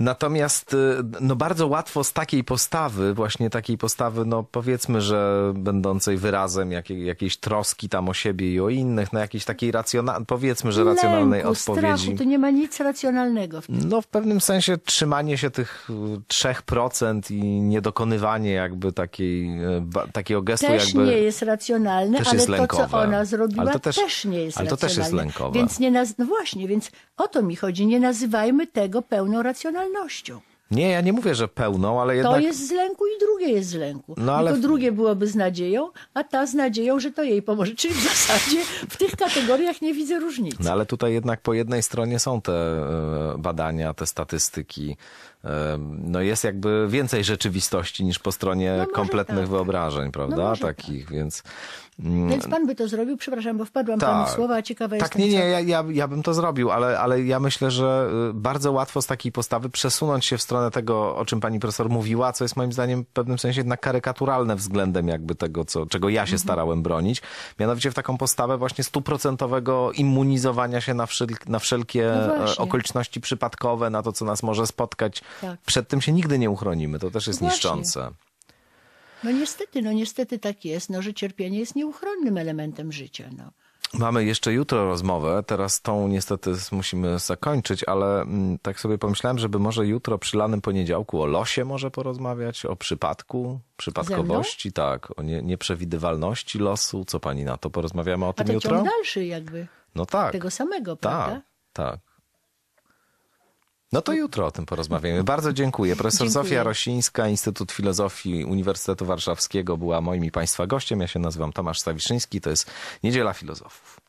Natomiast y, no bardzo łatwo z takiej postawy, właśnie takiej postawy, no powiedzmy, że będącej wyrazem jakiej, jakiejś troski tam o siebie i o innych, no jakiejś takiej racjonalnej, powiedzmy, że Lęku, racjonalnej odpowiedzi. Strachu, to nie ma nic racjonalnego w tym. No w pewnym sensie trzymanie się tych 3% y, i niedokonywanie jakby takiej, y, takiego gestu też jakby... nie jest racjonalne, ale jest to, co ona zrobiła, to też, też nie jest ale racjonalne. Ale to też jest lękowe. Więc nie na No właśnie, więc o to mi chodzi razie nie nazywajmy tego pełną racjonalnością. Nie, ja nie mówię, że pełną, ale jednak... To jest z lęku i drugie jest z lęku. No, ale... Tylko drugie byłoby z nadzieją, a ta z nadzieją, że to jej pomoże. Czyli w zasadzie w tych kategoriach nie widzę różnicy. No ale tutaj jednak po jednej stronie są te e, badania, te statystyki. E, no jest jakby więcej rzeczywistości niż po stronie no, kompletnych tak. wyobrażeń, no, prawda? No, Takich, tak. więc Mm. Więc pan by to zrobił, przepraszam, bo wpadłam tak, panu w tak. słowa, ciekawe tak, jest. Tak, nie, nie, ja, ja, ja bym to zrobił, ale, ale ja myślę, że y, bardzo łatwo z takiej postawy przesunąć się w stronę tego, o czym pani profesor mówiła, co jest moim zdaniem w pewnym sensie jednak karykaturalne względem jakby tego, co, czego ja się mhm. starałem bronić. Mianowicie w taką postawę właśnie stuprocentowego immunizowania się na, wszel na wszelkie no e, okoliczności przypadkowe, na to, co nas może spotkać. Tak. Przed tym się nigdy nie uchronimy, to też jest no właśnie. niszczące. No niestety, no niestety tak jest, no, że cierpienie jest nieuchronnym elementem życia. No. Mamy jeszcze jutro rozmowę. Teraz tą niestety musimy zakończyć, ale mm, tak sobie pomyślałem, żeby może jutro przy lanym poniedziałku o losie może porozmawiać, o przypadku, przypadkowości, tak, o nie, nieprzewidywalności losu. Co pani na to? Porozmawiamy o A tym jutro? A to jutro? dalszy jakby. No tak. Tego samego, tak, prawda? Tak, tak. No to jutro o tym porozmawiamy. Bardzo dziękuję. Profesor dziękuję. Zofia Rosińska, Instytut Filozofii Uniwersytetu Warszawskiego była moim i Państwa gościem. Ja się nazywam Tomasz Stawiszyński. To jest Niedziela Filozofów.